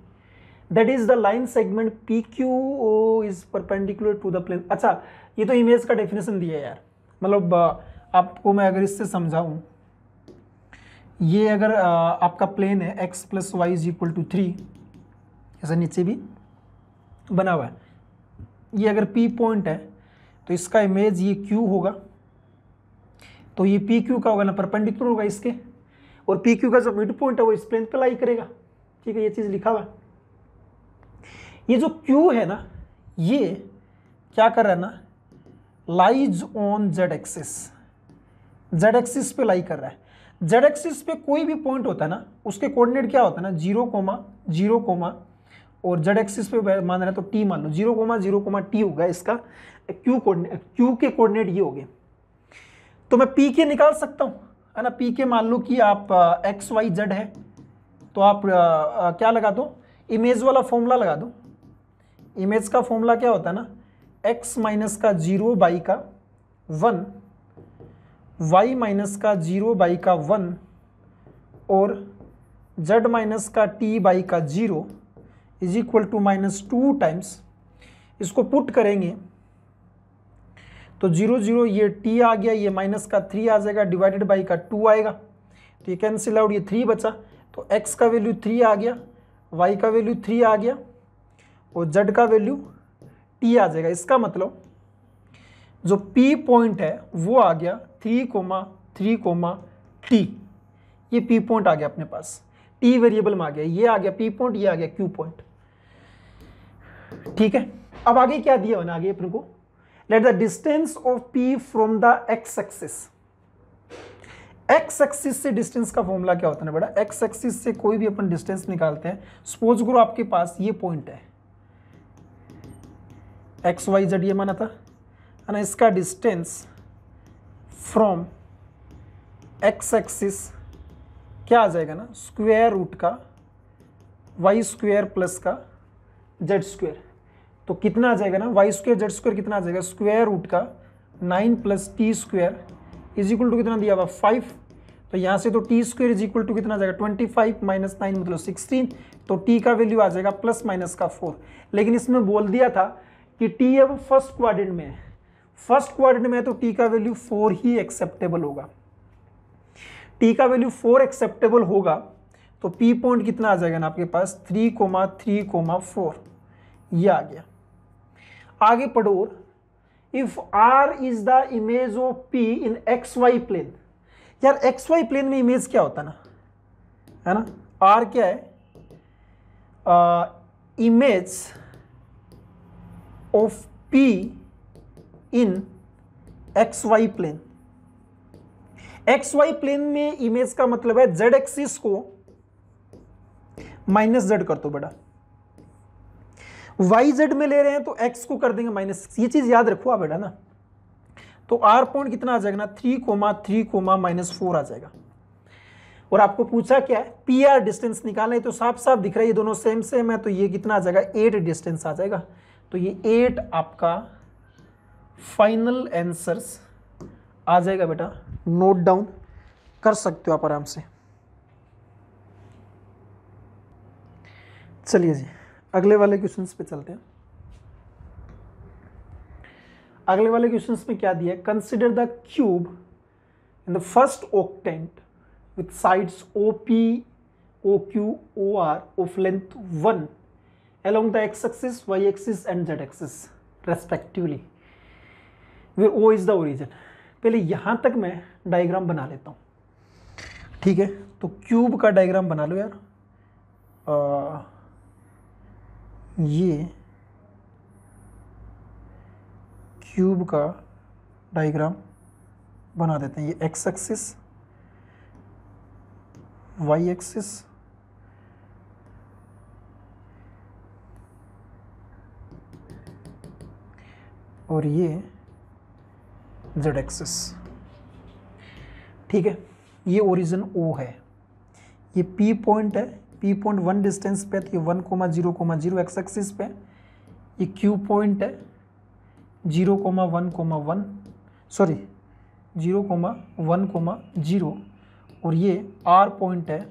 that is the line segment p Q is perpendicular to the plane अच्छा ये तो image का definition दिया यार मतलब आपको मैं अगर इससे समझाऊँ ये अगर आपका प्लेन है x plus y is equal to three ऐसा नीचे भी बना हुआ है ये अगर पी पॉइंट है तो इसका इमेज ये क्यू होगा तो ये पी क्यू का होगा ना परपेंडिकुलर होगा इसके और पी क्यू का जो मिड पॉइंट है वो इस प्लेन पर लाई करेगा ठीक है ये चीज़ लिखा हुआ है ये जो क्यू है ना ये क्या कर रहा है ना lies on z axis z axis पे लाई कर रहा है जेड एक्सिस पे कोई भी पॉइंट होता है ना उसके कोऑर्डिनेट क्या होता है ना जीरो कोमा जीरो कोमा और जेड एक्सिस पे मान रहे हैं तो टी मान लो zero comma zero comma t होगा इसका क्यू कोऑर्डिनेट क्यू के कोऑर्डिनेट ये हो गए तो मैं पी के निकाल सकता हूँ है ना पी के मान लो कि आप एक्स वाई जेड है तो आप आ, आ, क्या लगा दो इमेज वाला फॉर्मूला लगा दो इमेज का फॉर्मूला क्या होता है ना एक्स माइनस का जीरो बाई का वन वाई माइनस का जीरो बाई का वन और जेड माइनस का टी बाई का zero is equal to minus two times इसको पुट करेंगे तो जीरो जीरो ये टी आ गया ये माइनस का थ्री आ जाएगा डिवाइडेड बाई का टू आएगा तो ये कैंसिल आउट ये थ्री बचा तो एक्स का वैल्यू थ्री आ गया वाई का वैल्यू थ्री आ गया और जेड का वैल्यू टी आ जाएगा इसका मतलब जो पी पॉइंट है वो आ गया three comma three comma t ये पी पॉइंट आ गया अपने पास टी वेरिएबल में आ गया ये आ गया पी पॉइंट ये आ गया क्यू पॉइंट ठीक है अब आगे क्या दिया होना आगे अपने को let the distance of P from the x axis x axis से डिस्टेंस का फॉर्मूला क्या होता है बेटा एक्स एक्सिस से कोई भी अपन डिस्टेंस निकालते हैं सपोज करो आपके पास ये पॉइंट है एक्स वाई जेड ये माना था है ना इसका डिस्टेंस फ्रॉम एक्स एक्सिस क्या आ जाएगा ना स्क्वेयर रूट का वाई स्क्वेयर प्लस का जेड स्क्वेयर तो कितना आ जाएगा ना वाई स्क्वेयर जेड स्क्वेयर कितना आ जाएगा स्क्वायर रूट का nine plus t square is equal to कितना दिया हुआ फाइव तो यहाँ से तो t square is equal to कितना आ जाएगा ट्वेंटी फाइव माइनस नाइन मतलब सिक्सटीन तो टी का वैल्यू आ जाएगा प्लस माइनस का फोर लेकिन इसमें बोल दिया था कि टी अब फर्स्ट क्वाड्रेंट में है फर्स्ट क्वाड्रेंट में है तो टी का वैल्यू फोर ही एक्सेप्टेबल होगा टी का वैल्यू फोर एक्सेप्टेबल होगा तो पी पॉइंट कितना आ जाएगा ना आपके पास three comma three comma four ये आ गया आगे पढ़ो if R is the image of P in x y plane यार एक्स वाई प्लेन में इमेज क्या होता ना है ना आर क्या है image uh, of P in xy plane xy plane में इमेज का मतलब है जेड एक्सिस को माइनस जेड कर दो बेटा वाई जेड में ले रहे हैं तो एक्स को कर देंगे माइनस ये चीज याद रखो आप बेटा ना तो आर पॉइंट कितना आ जाएगा ना three comma three comma minus four आ जाएगा और आपको पूछा क्या है पी आर डिस्टेंस निकालना है तो साफ साफ दिख रहा है ये दोनों सेम सेम है तो ये कितना आ जाएगा एट डिस्टेंस आ जाएगा तो ये एट आपका फाइनल आंसर्स आ जाएगा बेटा नोट डाउन कर सकते हो आप आराम से चलिए जी अगले वाले क्वेश्चंस पे चलते हैं अगले वाले क्वेश्चंस में क्या दिया consider the cube in the first octant with sides O P O Q O R of length one along the x-axis, y-axis and z-axis respectively where O is the origin. पहले यहाँ तक मैं diagram बना लेता हूँ ठीक है तो क्यूब का डायग्राम बना लो यार आ, ये क्यूब का डायग्राम बना देते हैं ये एक्स एक्सिस वाई एक्सिस और ये जेड एक्सिस ठीक है ये ओरिजिन ओ है ये पी पॉइंट है पी पॉइंट वन डिस्टेंस पे तो ये one comma zero comma zero x axis पे ये क्यू पॉइंट है zero comma one comma one sorry zero comma one comma zero और ये आर पॉइंट है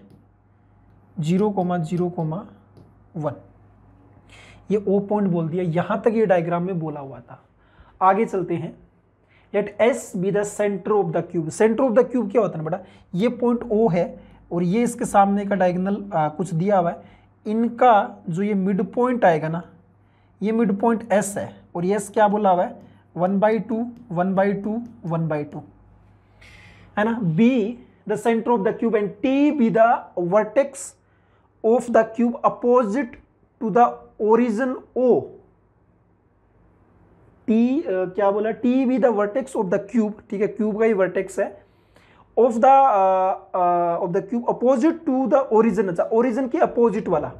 zero comma zero comma one ये ओ पॉइंट बोल दिया यहाँ तक ये डायग्राम में बोला हुआ था आगे चलते हैं let S be the centre of the cube centre of the cube क्या होता है बेटा ये पॉइंट ओ है और ये इसके सामने का डायगनल कुछ दिया हुआ है इनका जो ये मिड पॉइंट आएगा ना ये मिड पॉइंट एस है और ये एस क्या बोला हुआ है one by two one by two one by two है ना be the centre of the cube and T be the vertex of the cube opposite to the origin O T क्या बोला T be the vertex of the cube ठीक है cube का ही vertex है of the of the cube opposite to the origin अच्छा origin के opposite वाला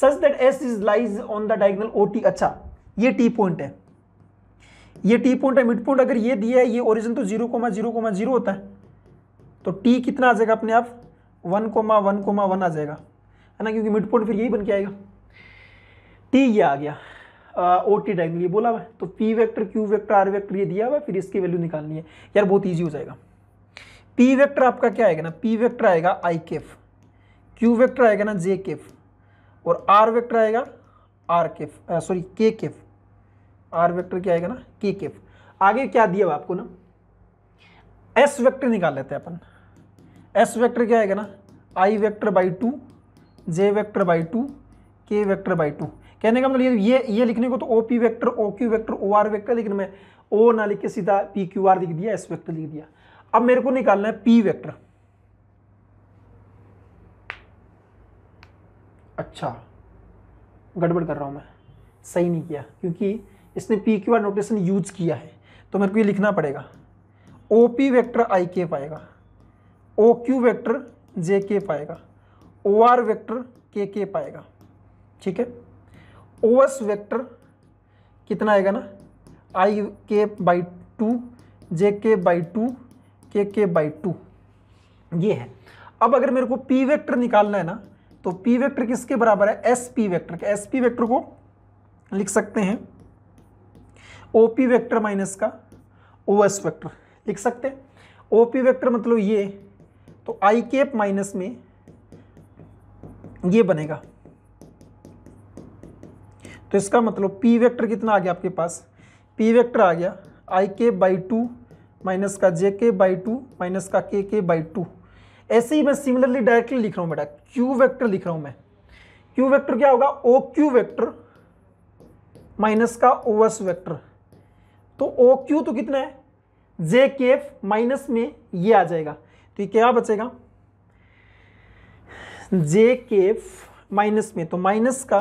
such that S is lies on the diagonal O T अच्छा ये टी पॉइंट है ये टी पॉइंट है मिड पॉइंट अगर ये दिया है ये ओरिजिन तो zero comma zero comma zero होता है तो टी कितना आ जाएगा अपने आप one comma one comma one आ जाएगा है ना क्योंकि मिड पॉइंट फिर यही बन के आएगा टी ये आ गया ओ टी टाइम लिए बोला हुआ तो P vector Q vector R vector ये दिया हुआ है फिर इसकी वैल्यू निकालनी है यार बहुत ईजी हो जाएगा पी वैक्टर आपका क्या आएगा ना पी वैक्टर आएगा आई केफ क्यू वैक्टर आएगा ना जे केफ और आर वैक्टर आएगा R cap sorry k cap R vector क्या आएगा ना के केफ आगे क्या दिया हुआ आपको ना एस वैक्टर निकाल लेते हैं अपन एस वैक्टर क्या आएगा ना i vector by two j vector by two k vector by two कहने का मतलब ये ये लिखने को तो O P vector O Q vector O R vector लेकिन मैं ओ ना लिख के सीधा पी क्यू आर लिख दिया एस वैक्टर लिख दिया अब मेरे को निकालना है पी वैक्टर अच्छा गड़बड़ कर रहा हूँ मैं सही नहीं किया क्योंकि इसने P Q R notation use किया है तो मेरे को ये लिखना पड़ेगा ओ पी वैक्टर आई के पाएगा ओ क्यू वैक्टर जे के पाएगा ओ आर वैक्टर के के पाएगा ठीक है ओ एस वैक्टर कितना आएगा ना आई के बाई टू जे के बाई टू के के बाई टू ये है अब अगर मेरे को पी वेक्टर निकालना है ना तो पी वेक्टर किसके बराबर है एस पी वैक्टर के एस पी वैक्टर को लिख सकते हैं ओ पी वैक्टर माइनस का ओ एस वैक्टर लिख सकते हैं ओ पी वैक्टर मतलब ये तो आई केप माइनस में ये बनेगा तो इसका मतलब पी वेक्टर कितना आ गया आपके पास पी वेक्टर आ गया आई के बाई टू माइनस का जे के बाई टू माइनस का के के बाई टू ऐसे ही मैं सिमिलरली डायरेक्टली लिख रहा हूँ बेटा क्यू वेक्टर लिख रहा हूँ मैं क्यू वेक्टर क्या होगा ओ क्यू वेक्टर माइनस का ओ एस वेक्टर तो ओ क्यू तो कितना है जे के एफ माइनस में ये आ जाएगा तो ये क्या बचेगा जे के एफ माइनस में तो माइनस का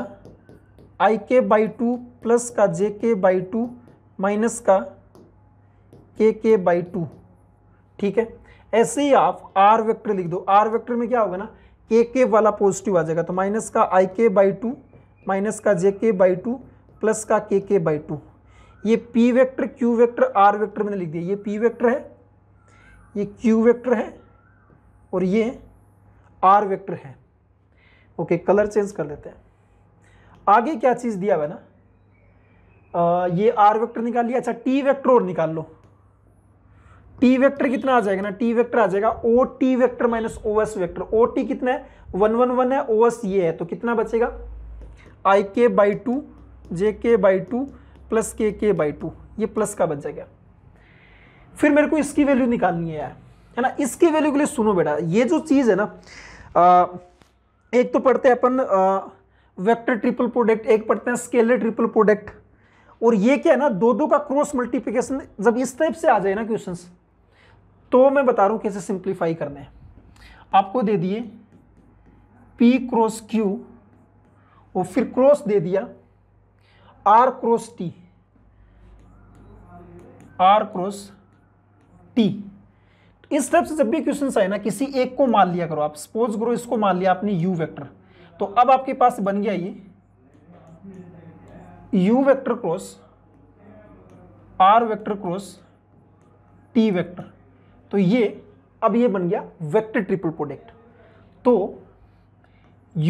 आई के बाई टू प्लस का जे के बाई टू माइनस का के के बाई टू ठीक है ऐसे ही आप आर वेक्टर लिख दो आर वेक्टर में क्या होगा ना के के वाला पॉजिटिव आ जाएगा तो माइनस का आई के बाई टू माइनस का जे के बाई टू प्लस का के के बाई टू ये P vector Q vector R vector मैंने लिख दिया ये पी वेक्टर है ये क्यू वेक्टर है और ये आर वेक्टर है ओके कलर चेंज कर लेते हैं आगे क्या चीज़ दिया हुआ ना आ, ये आर वेक्टर निकाल लिया अच्छा टी वेक्टर और निकाल लो टी वेक्टर कितना आ जाएगा ना टी वेक्टर आ जाएगा O T vector minus O S vector O T कितना है वन वन वन है ओ एस ये है तो कितना बचेगा आई के बाई टू जे के बाई टू प्लस के के बाई टू ये प्लस का बच जाएगा फिर मेरे को इसकी वैल्यू निकालनी है यार है ना इसकी वैल्यू के लिए सुनो बेटा ये जो चीज़ है ना आ, एक तो पढ़ते हैं अपन वेक्टर ट्रिपल प्रोडक्ट एक पढ़ते हैं स्केलर ट्रिपल प्रोडक्ट और ये क्या है ना दो दो का क्रॉस मल्टीप्लिकेशन जब इस टाइप से आ जाए ना क्वेश्चन तो मैं बता रहा हूँ कैसे सिंप्लीफाई करने है आपको दे दिए पी क्रॉस क्यू और फिर क्रॉस दे दिया R cross T R cross T इस टाइप से जब भी क्वेश्चन आए ना किसी एक को मान लिया करो आप सपोज करो इसको मान लिया आपने यू वेक्टर तो अब आपके पास बन गया ये u vector cross r vector cross t vector तो ये अब ये बन गया वेक्टर ट्रिपल प्रोडक्ट तो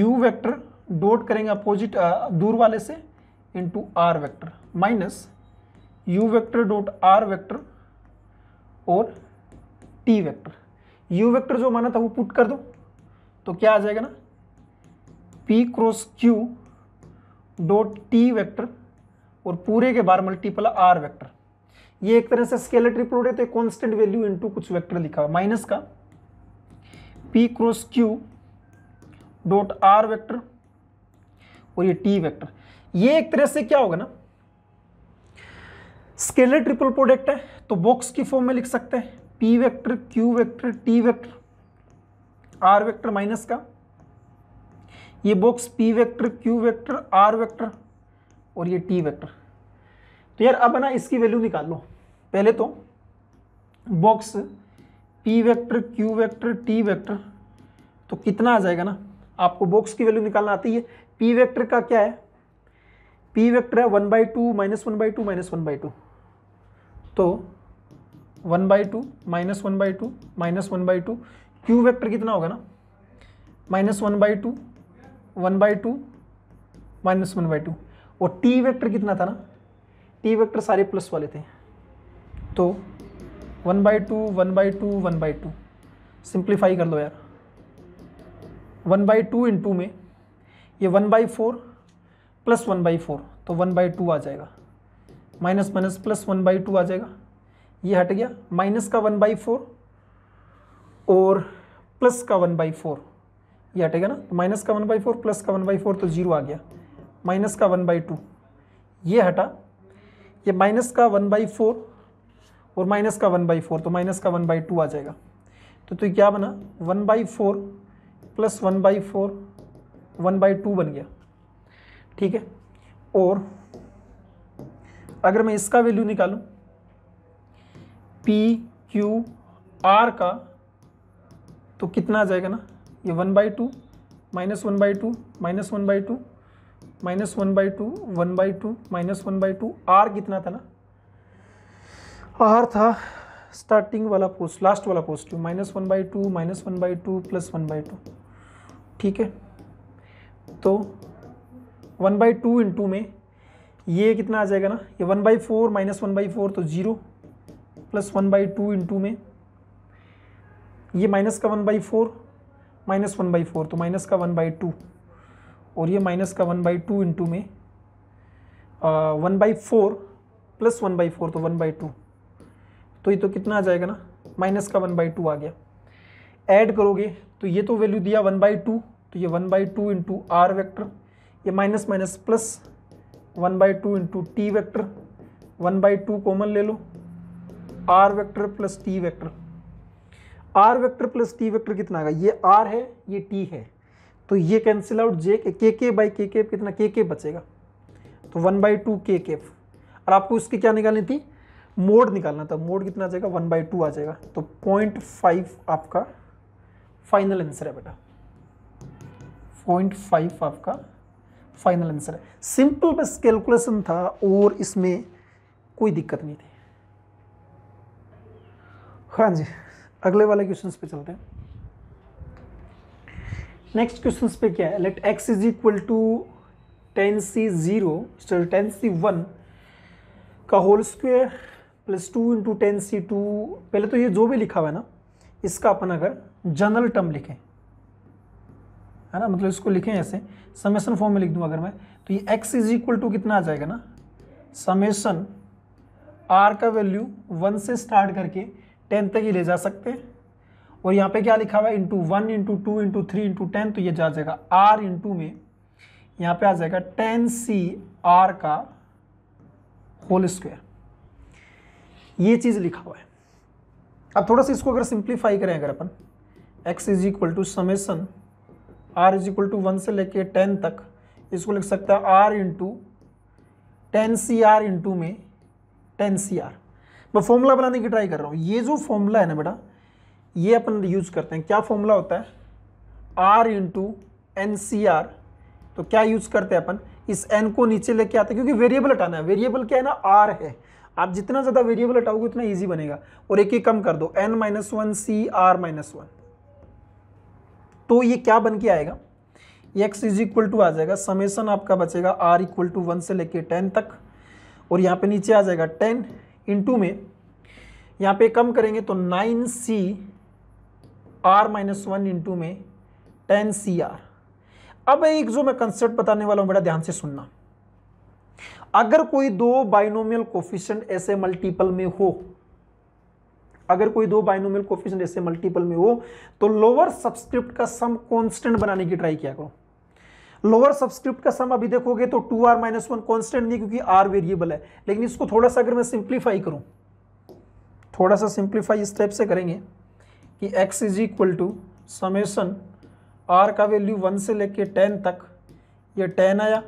u वेक्टर डॉट करेंगे अपोजिट दूर वाले से into R vector minus u vector dot R vector और टी वैक्टर यू वैक्टर जो माना था वो पुट कर दो तो क्या आ जाएगा ना P cross Q dot T vector और पूरे के बार मल्टीपल आर वेक्टर ये एक तरह से स्केलेटरी ट्रिपलोड है तो कॉन्स्टेंट वैल्यू इंटू कुछ वैक्टर लिखा हुआ माइनस का P cross Q dot R vector और ये टी वैक्टर ये एक तरह से क्या होगा ना स्केलर ट्रिपल प्रोडक्ट है तो बॉक्स की फॉर्म में लिख सकते हैं P vector Q vector T vector R vector minus का ये box P vector Q vector R vector और ये टी वेक्टर तो यार अब ना इसकी वैल्यू निकाल लो पहले तो box P vector Q vector T vector तो कितना आ जाएगा ना आपको बॉक्स की वैल्यू निकालना आती है पी वेक्टर का क्या है पी वेक्टर है one by two minus one by two minus one by two तो one by two minus one by two minus one by two Q vector कितना होगा ना minus one by two one by two minus one by two और T vector कितना था ना T vector सारे plus वाले थे तो one by two one by two one by two simplify कर लो यार one by two into में ये one by four plus one by four तो वन बाई टू आ जाएगा minus minus plus one by two आ जाएगा ये हट गया माइनस का वन बाई फोर और प्लस का वन बाई फोर ये हटेगा ना तो माइनस का वन बाई फोर प्लस का वन बाई फोर तो जीरो आ गया माइनस का वन बाई टू ये हटा ये माइनस का वन बाई फोर और माइनस का वन बाई फोर तो माइनस का वन बाई टू आ जाएगा तो तो क्या बना one by four plus one by four one by two बन गया ठीक है और अगर मैं इसका वैल्यू निकालूं पी क्यू आर का तो कितना आ जाएगा ना ये one by two minus one by two minus one by two minus one by two one by two minus one by two R कितना था ना आर था स्टार्टिंग वाला पोस्ट लास्ट वाला post minus one by two minus one by two plus one by two ठीक है तो one by two into में ये कितना आ जाएगा ना ये one by four minus one by four तो zero plus one by two into में ये माइनस का one by four minus one by four तो माइनस का वन बाई टू और ये माइनस का वन बाई टू इंटू में one by four plus one by four तो वन बाई टू तो ये तो कितना आ जाएगा ना माइनस का वन बाई टू आ गया ऐड करोगे तो ये तो वैल्यू दिया वन बाई टू तो ये one by two into R vector ये minus minus plus one by two into T vector one by two common ले लो R vector plus T vector R vector plus T vector कितना आएगा ये are है ये टी है तो ये कैंसिल आउट जे के के बाई के के कितना के के बचेगा तो वन बाई टू के के और आपको इसकी क्या निकालनी थी मोड निकालना था मोड कितना आ जाएगा वन बाई टू आ जाएगा तो पॉइंट फाइव आपका फाइनल आंसर है बेटा पॉइंट फाइव आपका फाइनल आंसर है सिंपल बस कैलकुलेशन था और इसमें कोई दिक्कत नहीं थी हाँ जी अगले वाले क्वेश्चन पे चलते हैं नेक्स्ट क्वेश्चन पे क्या है let x is equal to ten C zero ten C one का whole square plus two into ten C two पहले तो ये जो भी लिखा हुआ है ना इसका अपन अगर जनरल टर्म लिखें है ना मतलब इसको लिखें ऐसे समेसन फॉर्म में लिख दूँ अगर मैं तो ये एक्स इज इक्वल टू कितना आ जाएगा ना समेसन आर का वैल्यू वन से स्टार्ट करके टेन तक ही ले जा सकते हैं और यहाँ पे क्या लिखा हुआ है into one into two into three into ten तो ये जा जाएगा आर इंटू में यहाँ पे आ जाएगा टेन सी आर का होल स्क्वायर ये चीज़ लिखा हुआ है अब थोड़ा सा इसको अगर सिंप्लीफाई करें अगर अपन x is equal to summation r is equal to one से लेके टेन तक इसको लिख सकता है r into ten C r into में टेन सी आर मैं फॉर्मूला बनाने की ट्राई कर रहा हूँ ये जो फॉर्मूला है ना बेटा ये अपन यूज़ करते हैं क्या फॉर्मूला होता है r into n C r तो क्या यूज़ करते हैं अपन इस एन को नीचे लेके आते हैं क्योंकि वेरिएबल हटाना है वेरिएबल क्या है ना आर है आप जितना ज़्यादा वेरिएबल हटाओगे उतना ईजी बनेगा और एक ही कम कर दो n minus one C r minus one तो ये क्या बन के आएगा ये एक्स इज इक्वल टू आ जाएगा समेसन आपका बचेगा आर इक्वल टू वन से लेके टेन तक और यहाँ पे नीचे आ जाएगा टेन टू में यहाँ पे कम करेंगे तो nine C r minus one into में टेन सी आर अब एक जो मैं कंसेप्ट बताने वाला हूँ बेटा ध्यान से सुनना अगर कोई दो बाइनोमियल कोफिशेंट ऐसे मल्टीपल में हो अगर कोई दो बाइनोमियल कोफिशेंट ऐसे मल्टीपल में हो तो लोअर सब्सक्रिप्ट का सम कांस्टेंट बनाने की ट्राई किया करो लोअर सब्सक्रिप्ट का सम अभी देखोगे तो two r minus one constant नहीं क्योंकि आर वेरिएबल है लेकिन इसको थोड़ा सा अगर मैं सिंप्लीफाई करूँ थोड़ा सा सिंप्लीफाई इस टाइप से करेंगे कि x is equal to summation r का वैल्यू वन से लेके टेन तक ये टेन आया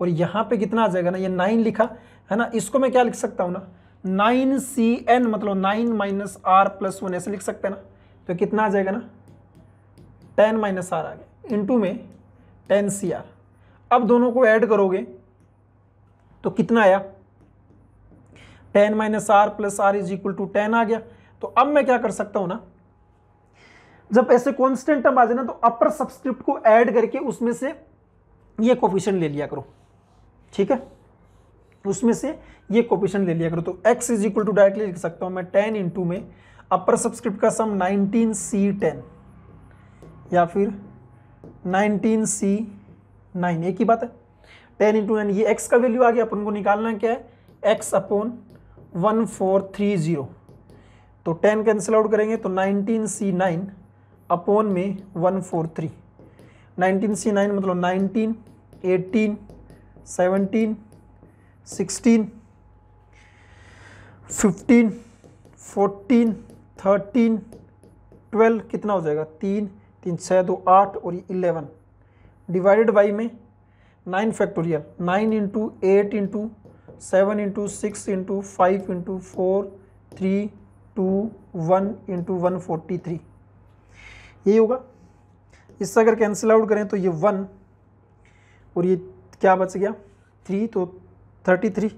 और यहाँ पे कितना आ जाएगा ना ये नाइन लिखा है ना इसको मैं क्या लिख सकता हूँ ना नाइन सी एन मतलब nine minus r plus one ऐसे लिख सकते हैं ना तो कितना आ जाएगा ना टेन माइनस आर आ गया इंटू में टेन सी आर अब दोनों को ऐड करोगे तो कितना आया ten minus r plus r is equal to ten आ गया तो अब मैं क्या कर सकता हूं ना जब ऐसे कॉन्स्टेंट टर्म आ जाए ना तो अपर सब्सक्रिप्ट को ऐड करके उसमें से ये कॉपिशन ले लिया करो ठीक है उसमें से ये कोपिशन ले लिया करो तो x is equal to directly लिख सकता हूँ मैं टेन इंटू में अपर सब्सक्रिप्ट का सम नाइनटीन सी टेन या फिर नाइनटीन सी नाइन एक ही बात है टेन इंटू नाइन ये एक्स का वैल्यू आ गया अपन को निकालना क्या है x upon one four three zero तो टेन कैंसिल आउट करेंगे तो नाइनटीन सी नाइन अपॉन में one four three nineteen C nine मतलब nineteen eighteen seventeen sixteen fifteen fourteen thirteen twelve कितना हो जाएगा तीन तीन छः दो आठ और ये इलेवन डिवाइडेड बाई में nine factorial nine into eight into seven into six into five into four three two one into one forty three यही होगा इससे अगर कैंसिल आउट करें तो ये वन और ये क्या बच गया थ्री तो थर्टी थ्री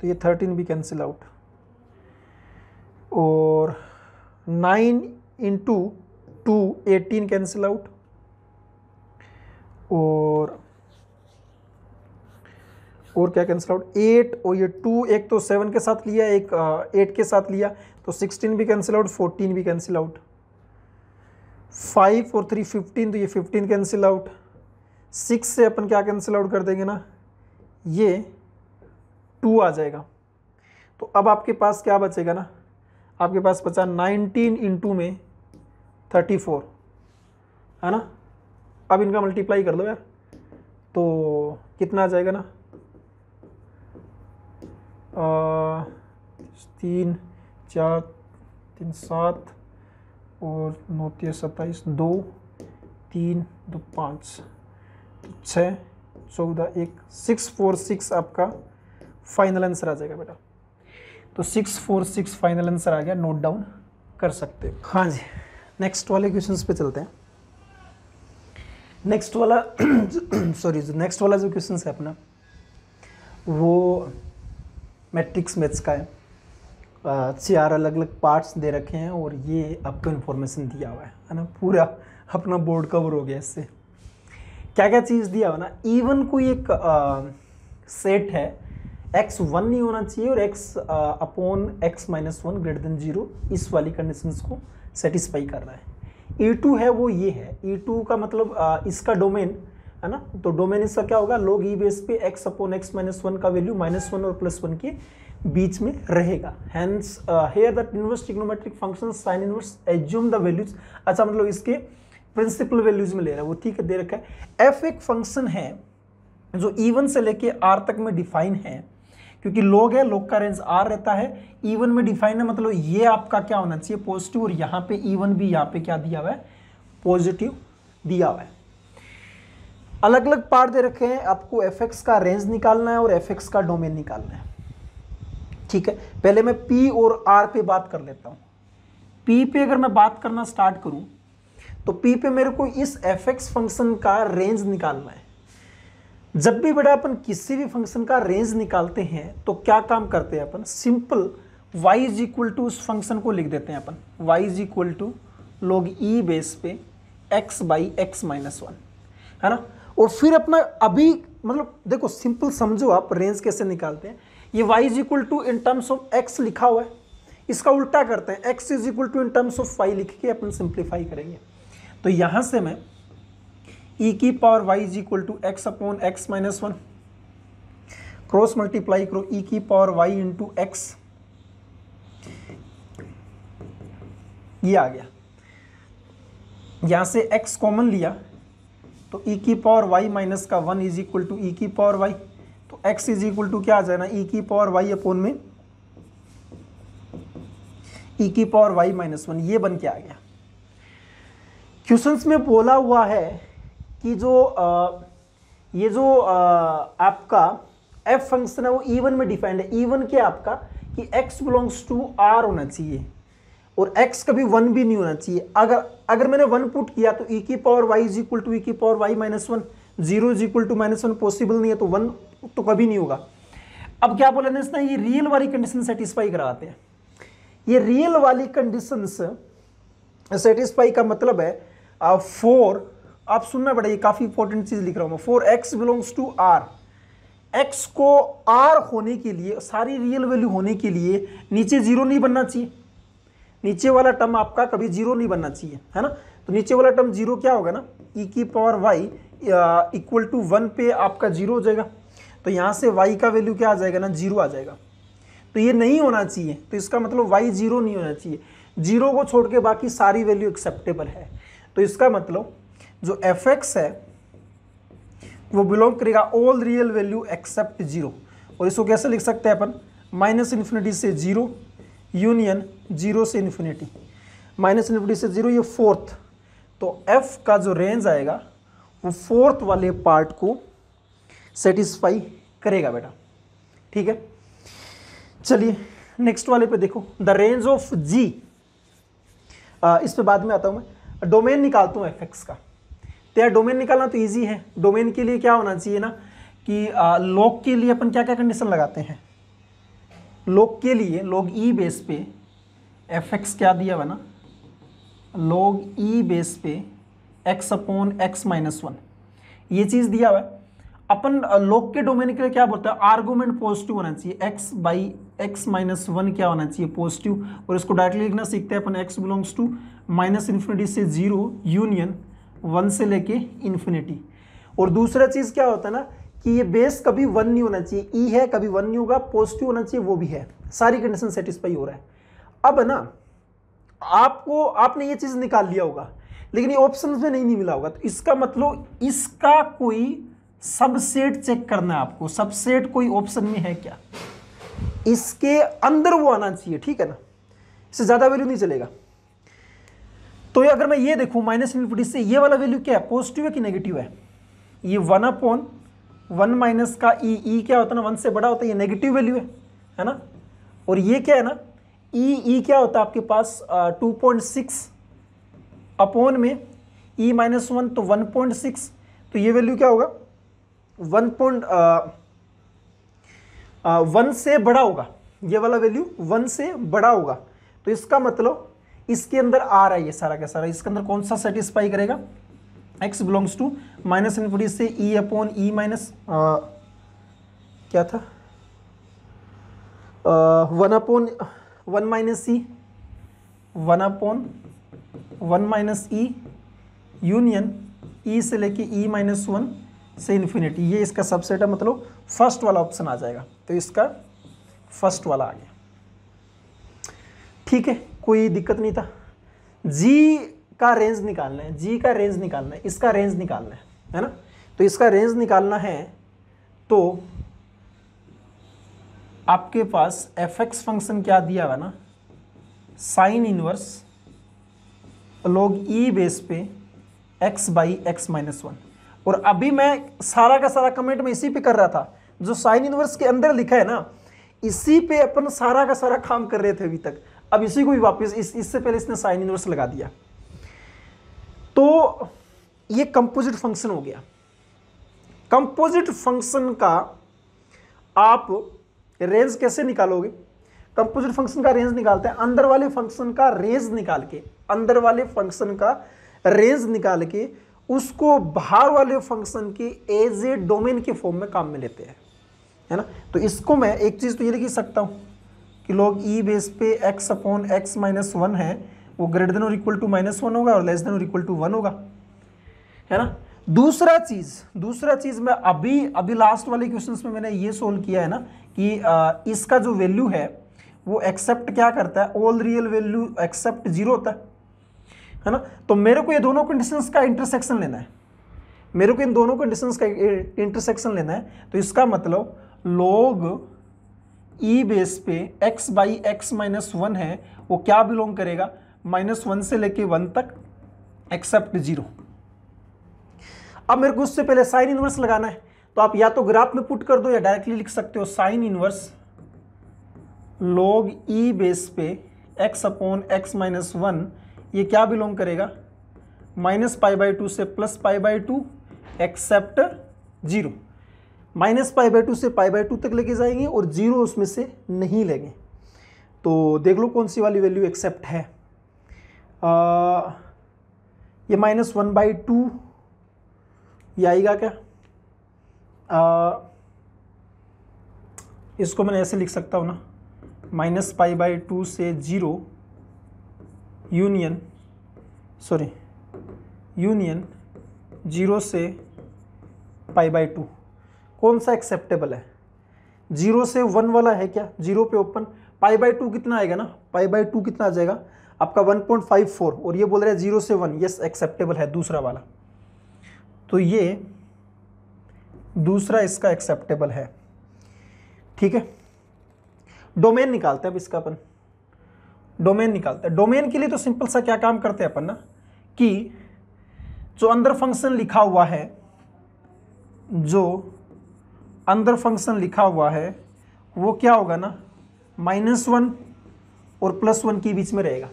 तो ये थर्टीन भी कैंसिल आउट और nine into two eighteen cancel out और और क्या कैंसिल आउट एट और ये टू एक तो सेवन के साथ लिया एक एट के साथ लिया तो सिक्सटीन भी कैंसिल आउट फोर्टीन भी कैंसिल आउट फाइव और थ्री फिफ्टीन तो ये फिफ्टीन कैंसिल आउट सिक्स से अपन क्या कैंसिल आउट कर देंगे ना ये टू आ जाएगा तो अब आपके पास क्या बचेगा ना आपके पास बचा नाइनटीन इंटू में थर्टी फोर है ना अब इनका मल्टीप्लाई कर दो यार तो कितना आ जाएगा ना तीन चार तीन सात और नौ तीस सत्ताईस दो तीन दो पाँच तो छः चौदह एक सिक्स फोर सिक्स आपका फाइनल आंसर आ जाएगा बेटा तो six four six final answer आ गया नोट डाउन कर सकते हो हाँ जी नेक्स्ट वाले क्वेश्चन पे चलते हैं नेक्स्ट वाला सॉरी जो नेक्स्ट वाला जो क्वेश्चन है अपना वो मैट्रिक्स मैथ्स का है चार अलग अलग पार्ट्स दे रखे हैं और ये आपको इन्फॉर्मेशन दिया हुआ है है ना पूरा अपना बोर्ड कवर हो गया इससे क्या क्या चीज़ दिया हुआ ना इवन कोई एक सेट है एक्स वन नहीं होना चाहिए और x upon x minus one greater than zero इस वाली कंडीशंस को सेटिस्फाई कर रहा है ई e टू है वो ये है ई e टू का मतलब आ, इसका डोमेन है ना तो डोमेन इसका क्या होगा लोग ई बेस पे x upon x minus one का वैल्यू माइनस वन और प्लस वन के बीच में रहेगा hence here that inverse trigonometric function sine inverse assume the values अच्छा मतलब इसके प्रिंसिपल वैल्यूज में ले रहा है वो ठीक है दे रखा है एफ एक फंक्शन है जो ई e वन से लेके आर तक में डिफाइन है क्योंकि लोग है लोग का रेंज आर रहता है इवन e में डिफाइन है मतलब ये आपका क्या होना चाहिए पॉजिटिव और यहाँ पे इवन e भी यहाँ पे क्या दिया हुआ है पॉजिटिव दिया हुआ है अलग अलग पार्ट दे रखे हैं आपको एफ का रेंज निकालना है और एफ का डोमेन निकालना है ठीक है पहले मैं पी और आर पे बात कर लेता हूँ पी पे अगर मैं बात करना स्टार्ट करूँ तो पी पे मेरे को इस एफ फंक्शन का रेंज निकालना है जब भी बेटा अपन किसी भी फंक्शन का रेंज निकालते हैं तो क्या काम करते हैं अपन simple y is equal to उस फंक्शन को लिख देते हैं अपन y is equal to log e base पे x by x minus one है ना और फिर अपना अभी मतलब देखो सिंपल समझो आप रेंज कैसे निकालते हैं ये y is equal to in terms of x लिखा हुआ है इसका उल्टा करते हैं x is equal to in terms of y लिख के अपन सिंप्लीफाई करेंगे तो यहाँ से मैं ई e की power y is equal to x upon x minus one cross multiply करो ई e की पावर वाई इंटू एक्स ये आ गया यहां से x कॉमन लिया तो e की पावर y माइनस का one is equal to e की पावर y तो x इज इक्वल टू क्या आ जाए ना e की पावर y अपोन में e की पावर y माइनस वन ये बन के आ गया क्वेश्चंस में बोला हुआ है कि जो आ, ये जो आ, आपका एफ फंक्शन है वो ईवन में डिफाइंड है ईवन क्या आपका कि एक्स बिलोंग्स टू आर होना चाहिए और एक्स कभी वन भी नहीं होना चाहिए अगर अगर मैंने वन पुट किया तो ई e की power y is equal to e की power y minus one zero is equal to minus one possible नहीं है तो वन तो कभी नहीं होगा अब क्या ना इसने ये रियल वाली कंडीशन सेटिस्फाई कराते हैं ये रियल वाली कंडीशन सेटिस्फाई का मतलब है फोर आप सुनना पड़ा ये काफ़ी इंपॉर्टेंट चीज़ लिख रहा हूं मैं for x belongs to r x को आर होने के लिए सारी रियल वैल्यू होने के लिए नीचे जीरो नहीं बनना चाहिए नीचे वाला टर्म आपका कभी जीरो नहीं बनना चाहिए है ना तो नीचे वाला टर्म जीरो क्या होगा ना ई e की power y equal to one पे आपका जीरो हो जाएगा तो यहाँ से वाई का वैल्यू क्या आ जाएगा ना जीरो आ जाएगा तो ये नहीं होना चाहिए तो इसका मतलब वाई जीरो नहीं होना चाहिए जीरो को छोड़ के बाकी सारी वैल्यू एक्सेप्टेबल है तो इसका मतलब जो एफ एक्स है वो बिलोंग करेगा all real value except zero और इसको कैसे लिख सकते हैं अपन माइनस इन्फिनिटी से जीरो यूनियन जीरो से इन्फिनिटी माइनस इन्फिनिटी से जीरो ये फोर्थ तो एफ का जो रेंज आएगा वो फोर्थ वाले पार्ट को सेटिस्फाई करेगा बेटा ठीक है चलिए नेक्स्ट वाले पे देखो द रेंज ऑफ जी इस पे बाद में आता हूँ मैं डोमेन निकालता हूँ एफ एक्स का तो यार डोमेन निकालना तो ईजी है डोमेन के लिए क्या होना चाहिए ना कि लॉक के लिए अपन क्या क्या कंडीशन लगाते हैं लॉग के लिए लॉग ई बेस पे एफ एक्स क्या दिया हुआ ना लॉग ई बेस पे x upon x minus one ये चीज़ दिया हुआ है अपन लॉक के डोमेन के लिए क्या बोलते हैं आर्गूमेंट पॉजिटिव होना चाहिए x by x minus one क्या होना चाहिए पॉजिटिव और इसको डायरेक्टली लिखना सीखते हैं अपन x belongs to minus infinity से जीरो यूनियन वन से लेके इन्फिनिटी और दूसरा चीज़ क्या होता है ना कि ये बेस कभी वन नहीं होना चाहिए ई e है कभी वन नहीं होगा पॉजिटिव होना चाहिए वो भी है सारी कंडीशन सेटिस्फाई हो रहा है अब है ना आपको आपने ये चीज़ निकाल लिया होगा लेकिन ये ऑप्शन में नहीं, नहीं मिला होगा तो इसका मतलब इसका कोई सबसेट चेक करना है आपको सबसेट कोई ऑप्शन में है क्या इसके अंदर वो आना चाहिए ठीक है ना इससे ज़्यादा वैल्यू नहीं चलेगा तो ये अगर मैं ये देखूं माइनस इनफिनिटी से ये वाला वैल्यू क्या है पॉजिटिव है कि नेगेटिव है ये वन अपॉन वन माइनस का ई e, ई e क्या होता है ना वन से बड़ा होता है ये नेगेटिव वैल्यू है है ना और ये क्या है ना ई e, ई क्या होता है आपके पास टू पॉइंट सिक्स अपॉन में ई माइनस वन तो वन पॉइंट सिक्स तो ये वैल्यू क्या होगा वन पॉइंट वन से बड़ा होगा ये वाला वैल्यू वन से बड़ा होगा तो इसका मतलब इसके अंदर आ रहा है ये सारा का सारा इसके अंदर कौन सा सेटिस्फाई करेगा x belongs to minus infinity से ई अपॉन ई माइनस क्या था one upon one minus e one upon one minus e union e से लेके ई माइनस वन से इन्फिनिटी ये इसका सबसेट है मतलब फर्स्ट वाला ऑप्शन आ जाएगा तो इसका फर्स्ट वाला आ गया ठीक है कोई दिक्कत नहीं था जी का रेंज निकालना है जी का रेंज निकालना है इसका रेंज निकालना है है ना तो इसका रेंज निकालना है तो आपके पास एफ एक्स फंक्शन क्या दिया हुआ ना sine inverse log e base पे x by x minus one और अभी मैं सारा का सारा कमेंट में इसी पे कर रहा था जो साइन इनवर्स के अंदर लिखा है ना इसी पे अपन सारा का सारा काम कर रहे थे अभी तक अब इसी को भी वापस इस इससे पहले इसने साइन इनवर्स लगा दिया तो ये कंपोजिट फंक्शन हो गया कंपोजिट फंक्शन का आप रेंज कैसे निकालोगे कंपोजिट फंक्शन का रेंज निकालते हैं अंदर वाले फंक्शन का रेंज निकाल के अंदर वाले फंक्शन का रेंज निकाल के उसको बाहर वाले फंक्शन के एज ए डोमेन के फॉर्म में काम में लेते हैं है ना तो इसको मैं एक चीज़ तो ये लिख सकता हूं कि लोग ई बेस पे x upon x minus one है वो ग्रेटर देन और इक्वल टू माइनस वन होगा और लेस देन और इक्वल टू वन होगा है ना दूसरा चीज़ दूसरा चीज़ मैं अभी अभी लास्ट वाले क्वेश्चन में मैंने ये सोल्व किया है ना कि आ, इसका जो वैल्यू है वो एक्सेप्ट क्या करता है all real value except zero होता है है ना तो मेरे को ये दोनों कंडीशंस का इंटरसेक्शन लेना है मेरे को इन दोनों कंडीशंस का इंटरसेक्शन लेना है तो इसका मतलब लोग ई e बेस पे x by x minus one है वो क्या बिलोंग करेगा माइनस वन से लेके वन तक एक्सेप्ट जीरो अब मेरे को उससे पहले साइन इनवर्स लगाना है तो आप या तो ग्राफ में पुट कर दो या डायरेक्टली लिख सकते हो sine inverse log e base पे x upon x minus one ये क्या बिलोंग करेगा माइनस पाई बाई टू से plus pi by two except zero minus pi by two से पाई बाई टू तक लेके जाएंगे और जीरो उसमें से नहीं लेंगे तो देख लो कौन सी वाली वैल्यू एक्सेप्ट है आ, ये माइनस वन बाई टू ये आएगा क्या आ, इसको मैं ऐसे लिख सकता हूँ ना माइनस पाई बाई टू से zero union sorry union zero से पाई बाई टू कौन सा एक्सेप्टेबल है जीरो से वन वाला है क्या जीरो पे ओपन पाई बाई टू कितना आएगा ना पाई बाई टू कितना आ जाएगा आपका 1.54 और ये बोल रहे हैं जीरो से वन यस एक्सेप्टेबल है दूसरा वाला तो ये दूसरा इसका एक्सेप्टेबल है ठीक है डोमेन निकालते हैं अब इसका अपन डोमेन निकालते हैं डोमेन के लिए तो सिंपल सा क्या काम करते हैं अपन ना कि जो अंदर फंक्शन लिखा हुआ है जो अंदर फंक्शन लिखा हुआ है वो क्या होगा ना माइनस वन और प्लस वन के बीच में रहेगा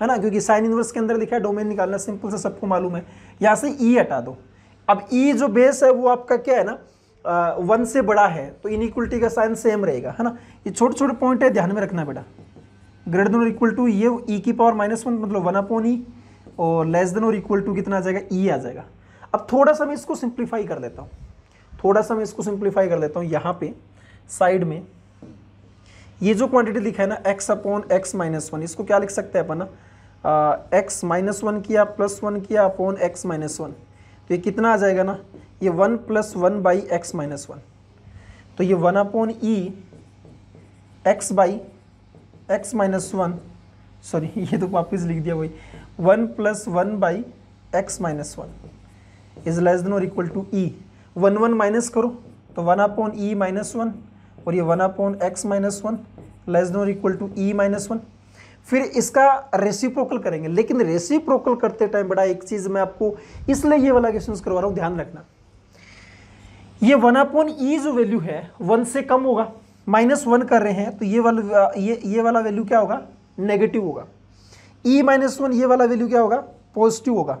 है ना क्योंकि साइन इनवर्स के अंदर लिखा है डोमेन निकालना सिंपल से सबको मालूम है यहाँ से ई e हटा दो अब ई e जो बेस है वो आपका क्या है ना वन से बड़ा है तो इक्वलिटी का साइन सेम रहेगा है ना ये छोटे छोटे पॉइंट है ध्यान में रखना बेटा ग्रेटर देन e मतलब और इक्वल टू ये ई की पावर माइनस वन मतलब वन अपॉन ई और लेस देन और इक्वल टू कितना आ जाएगा ई आ जाएगा अब थोड़ा सा मैं इसको सिंप्लीफाई कर देता हूँ थोड़ा सा मैं इसको सिंप्लीफाई कर देता हूँ यहाँ पे साइड में ये जो क्वांटिटी लिखा है ना x upon x minus one इसको क्या लिख सकते हैं अपन एक्स माइनस वन किया प्लस वन किया अपॉन एक्स माइनस वन तो ये कितना आ जाएगा ना ये one plus one by x minus one तो ये one upon e x by x minus one sorry ये तो वापस लिख दिया वही one plus one by x minus one is less than और equal to E one one minus करो तो one upon e e minus one और ये one upon x minus one less than और equal to e e minus one फिर इसका reciprocal करेंगे लेकिन रेसिप्रोकल करते टाइम बड़ा एक चीज़ मैं आपको इसलिए ये वाला क्वेश्चन करवा रहा हूँ ध्यान रखना ये वन अपॉन ई e जो वैल्यू है वन से कम होगा माइनस वन कर रहे हैं तो ये वाला ये ये वाला वैल्यू क्या होगा नेगेटिव होगा ई माइनस वन ये वाला वैल्यू क्या होगा पॉजिटिव होगा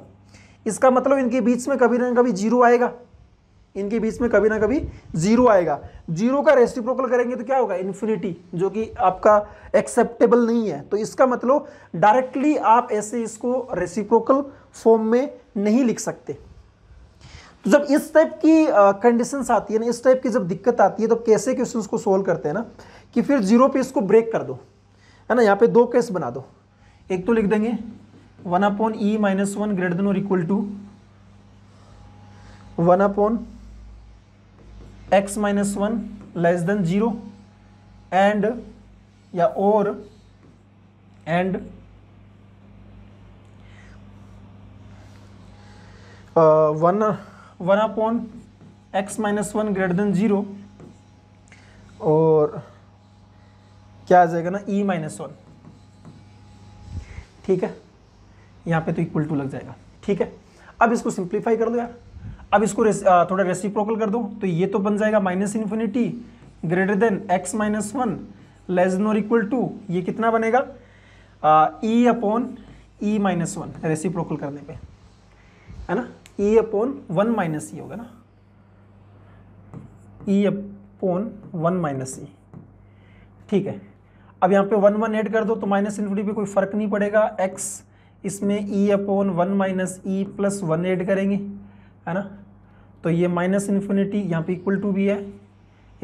इसका मतलब इनके बीच में कभी ना कभी जीरो आएगा इनके बीच में कभी ना कभी जीरो आएगा जीरो का रेसिप्रोकल करेंगे तो क्या होगा इन्फिनिटी जो कि आपका एक्सेप्टेबल नहीं है तो इसका मतलब डायरेक्टली आप ऐसे इसको रेसिप्रोकल फॉर्म में नहीं लिख सकते तो जब इस टाइप की कंडीशंस आती है ना इस टाइप की जब दिक्कत आती है तो कैसे क्वेश्चन को सोल्व करते हैं ना कि फिर जीरो पे इसको ब्रेक कर दो है ना यहाँ पे दो केस बना दो एक तो लिख देंगे one upon e minus one greater than और equal to one upon x minus one less than zero and या और and one one upon x minus one greater than zero और क्या आ जाएगा ना ई माइनस वन ठीक है यहाँ पे तो इक्वल टू लग जाएगा ठीक है अब इसको सिंप्लीफाई कर दो यार अब इसको रेस, थोड़ा रेसिप्रोकल कर दो तो ये तो बन जाएगा minus infinity greater than x minus one less or equal to ये कितना बनेगा e upon e minus one reciprocal करने पे है ना e upon one minus e होगा ना e upon one minus e ठीक है अब यहाँ पे वन वन ऐड कर दो तो माइनस इन्फिनिटी पे कोई फर्क नहीं पड़ेगा एक्स इसमें e upon one minus e plus one add करेंगे है ना तो ये माइनस इन्फिनिटी यहाँ पे इक्वल टू भी है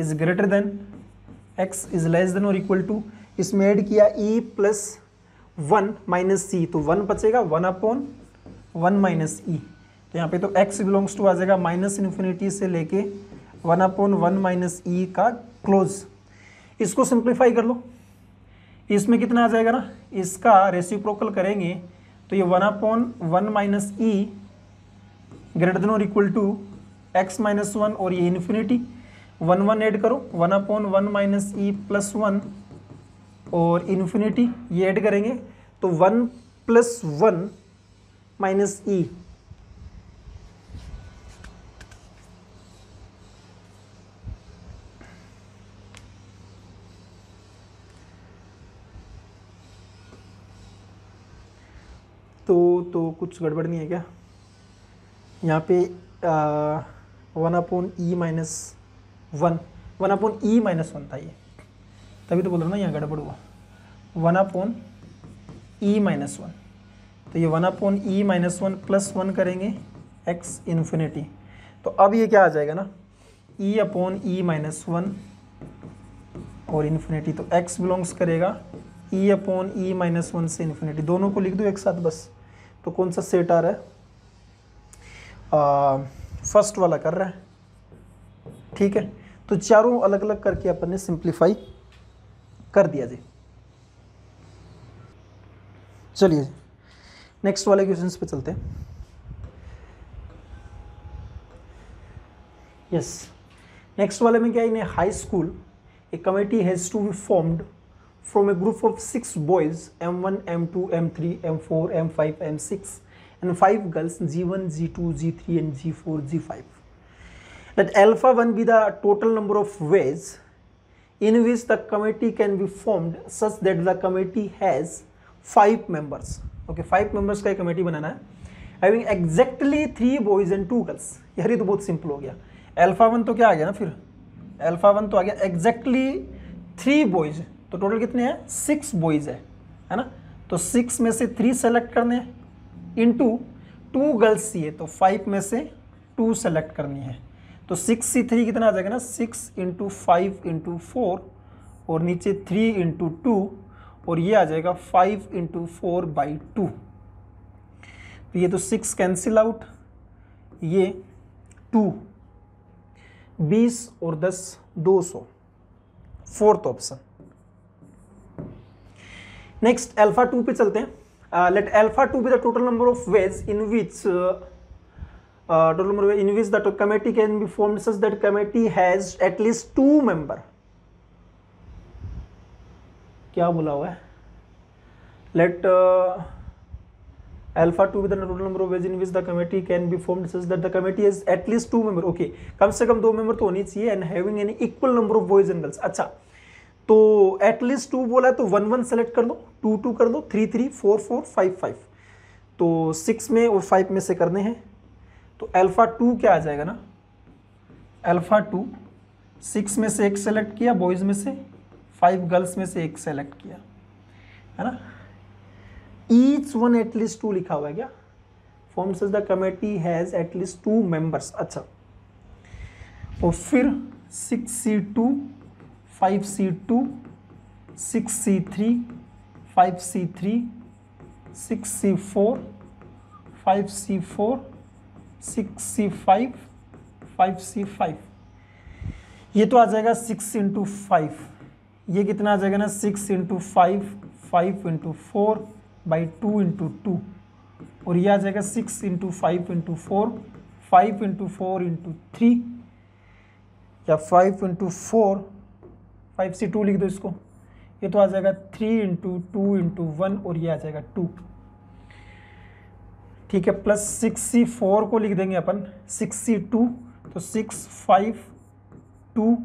is greater than x is less than और इक्वल टू इसमें ऐड किया e plus one minus C तो वन बचेगा one upon one minus e तो यहाँ पे तो एक्स बिलोंग्स टू आ जाएगा माइनस इन्फिनिटी से लेके one upon one minus e का क्लोज इसको सिंप्लीफाई कर लो इसमें कितना आ जाएगा ना इसका रेसिप्रोकल करेंगे तो ये one upon one minus e greater than और equal to x minus one और ये इन्फिनिटी वन वन ऐड करो one upon one minus e plus one और इन्फिनिटी ये ऐड करेंगे तो one plus one minus e तो तो कुछ गड़बड़ नहीं है क्या यहाँ पे आ, one upon e minus one one upon e minus one था ये तभी तो बोल रहा ना यहाँ गड़बड़ हुआ one upon e minus one तो ये one upon e minus one plus one करेंगे एक्स इन्फिनिटी तो अब ये क्या आ जाएगा ना e upon e minus one और इन्फिनिटी तो एक्स बिलोंग्स करेगा e upon e minus one से इन्फिनिटी दोनों को लिख दो एक साथ बस तो कौन सा सेट आ रहा है आ, फर्स्ट वाला कर रहा है ठीक है तो चारों अलग अलग करके अपन ने सिंप्लीफाई कर दिया जी चलिए जी नेक्स्ट वाले क्वेश्चन पे चलते हैं यस नेक्स्ट वाले में क्या इन्हें high school a committee has to be formed from a group of six boys M one M two M three M four M five M six and five girls Z1, Z2, Z3 and Z4, Z5. Let alpha 1 be the total number of ways in which the committee can be formed such that the committee has five members. Okay, five members का committee बनाना है having exactly three boys and two girls. यार ये तो बहुत simple हो गया alpha one तो क्या आ गया ना फिर अल्फा वन तो आ गया एग्जैक्टली थ्री बॉयज तो टोटल कितने हैं सिक्स बॉयज है है ना तो सिक्स में से थ्री सेलेक्ट करने हैं इंटू टू गर्ल्स है तो फाइव में से टू सेलेक्ट करनी है तो सिक्स सी थ्री कितना आ जाएगा ना six into five into four और नीचे थ्री इंटू टू और ये आ जाएगा five into four by two तो ये तो सिक्स कैंसिल आउट ये टू बीस और दस दो सौ fourth option next alpha two पे चलते हैं uh, let alpha 2 be the total number of ways in which uh, uh, total number in which the committee can be formed such that committee has at least two member क्या बोला हुआ है let uh, alpha 2 with the total number of ways in which the committee can be formed such that the committee has at least two member okay कम से कम दो member तो होनी चाहिए and having an equal number of voice angles अच्छा तो at least to बोला है तो वन वन सेलेक्ट कर दो टू टू कर दो three three four four five five तो सिक्स में और फाइव में से करने हैं तो अल्फ़ा टू क्या आ जाएगा ना अल्फ़ा टू सिक्स में से एक सेलेक्ट किया बॉयज़ में से फाइव गर्ल्स में से एक सेलेक्ट किया है ना ईच वन एटलीस्ट टू लिखा हुआ है क्या forms the committee has at least two members अच्छा और फिर six C two five C two six C three five C three six C four five C four six C five five C five ये तो आ जाएगा six into five ये कितना आ जाएगा ना six into five five into four by two into two और ये आ जाएगा six into five into four five into four into three या फाइव इंटू फोर फाइव से टू लिख दो इसको ये तो आ जाएगा three into two into one और ये आ जाएगा टू ठीक है प्लस सिक्स सी फोर को लिख देंगे अपन सिक्स सी टू तो सिक्स फाइव टू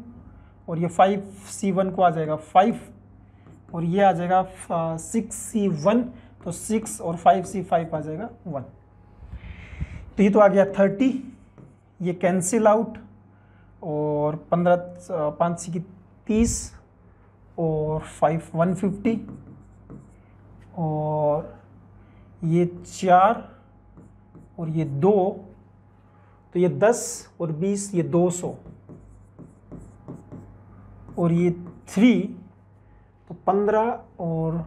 और ये फाइव सी वन को आ जाएगा फाइव और ये आ जाएगा सिक्स सी वन तो सिक्स और फाइव सी फाइव आ जाएगा वन तो ये तो आ गया थर्टी ये कैंसिल आउट और पंद्रह पाँच सी की तीस और फाइव वन फिफ्टी और ये चार और ये दो तो ये दस और बीस ये दो सौ और ये थ्री तो पंद्रह और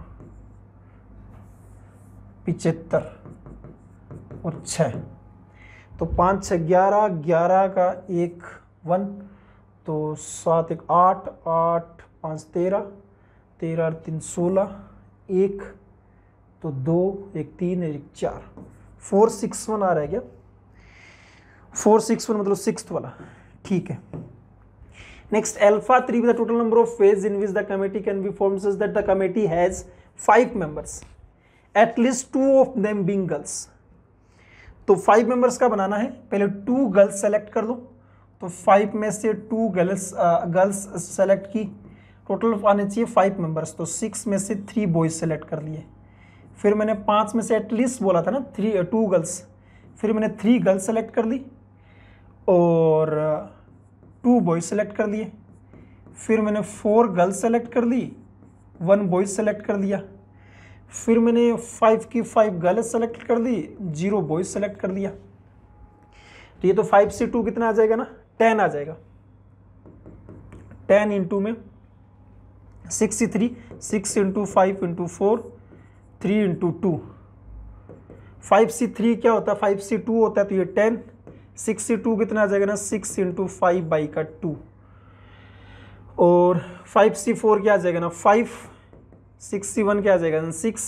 पिचहत्तर और छः तो पाँच छः ग्यारह ग्यारह का एक वन तो सात एक आठ आठ पाँच तेरह तेरह और तीन सोलह एक तो दो एक तीन एक चार फोर सिक्स वन आ रहा है क्या फोर सिक्स वन मतलब सिक्स वाला ठीक है next alpha three with total number of ways in which the committee can be form that the committee has five members at least two of them being girls तो five members का बनाना है पहले to girls select कर लो तो five में से two girls girls select की टोटल आने चाहिए फाइव मेंबर्स तो सिक्स में से थ्री बॉयज़ सेलेक्ट कर लिए फिर मैंने पाँच में से एटलीस्ट बोला था ना थ्री टू गर्ल्स फिर मैंने थ्री गर्ल्स सेलेक्ट कर ली और टू बॉयज सेलेक्ट कर लिए फिर मैंने फोर गर्ल्स सेलेक्ट कर ली वन बॉयज सेलेक्ट कर लिया फिर मैंने फाइव की फाइव गर्ल्स सेलेक्ट कर ली जीरो बॉयज सेलेक्ट कर लिया तो ये तो फाइव से टू कितना आ जाएगा ना टेन आ जाएगा टेन इंटू में six three six into five into four three into two five C three क्या होता है फाइव सी टू होता है तो ये टेन सिक्स सी टू कितना आ जाएगा ना सिक्स इंटू फाइव बाई का टू और फाइव सी फोर क्या आ जाएगा ना फाइव सिक्स सी वन क्या आ जाएगा ना सिक्स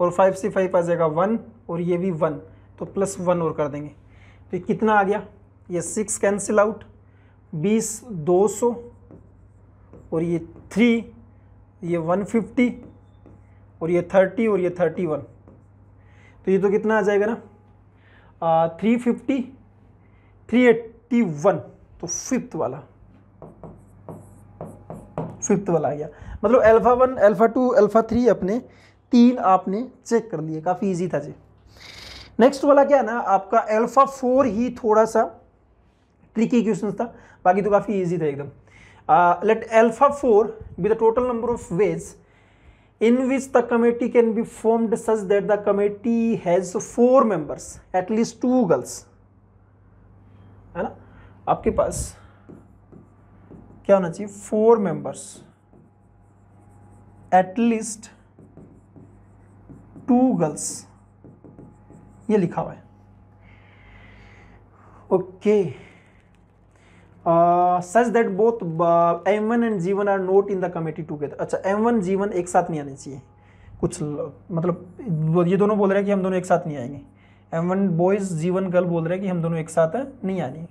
और फाइव सी फाइव आ जाएगा वन और ये भी वन तो प्लस वन और कर देंगे तो कितना आ गया ये सिक्स कैंसिल आउट बीस दो सौ और ये थ्री ये वन फिफ्टी और ये थर्टी और ये थर्टी वन तो ये तो कितना आ जाएगा ना three fifty three eighty one तो फिफ्थ वाला फिफ्थ वाला आ गया मतलब alpha one alpha two alpha three अपने तीन आपने चेक कर लिए काफ़ी इजी था जी नेक्स्ट वाला क्या है ना आपका अल्फ़ा फोर ही थोड़ा सा ट्रिकी क्वेश्चन था बाकी तो काफ़ी ईजी था एकदम let alpha four with total number of ways in which the committee can be formed such that the committee has four members at least two girls है ना आपके पास क्या होना चाहिए four members at least two girls ये लिखा हुआ है okay okay. Such that both M one and G one are not in the committee together अच्छा एम जी वन एक साथ नहीं आने चाहिए कुछ मतलब ये दोनों बोल रहे हैं कि हम दोनों एक साथ नहीं आएंगे M one boys one girl बोल रहे हैं कि हम दोनों एक साथ नहीं आने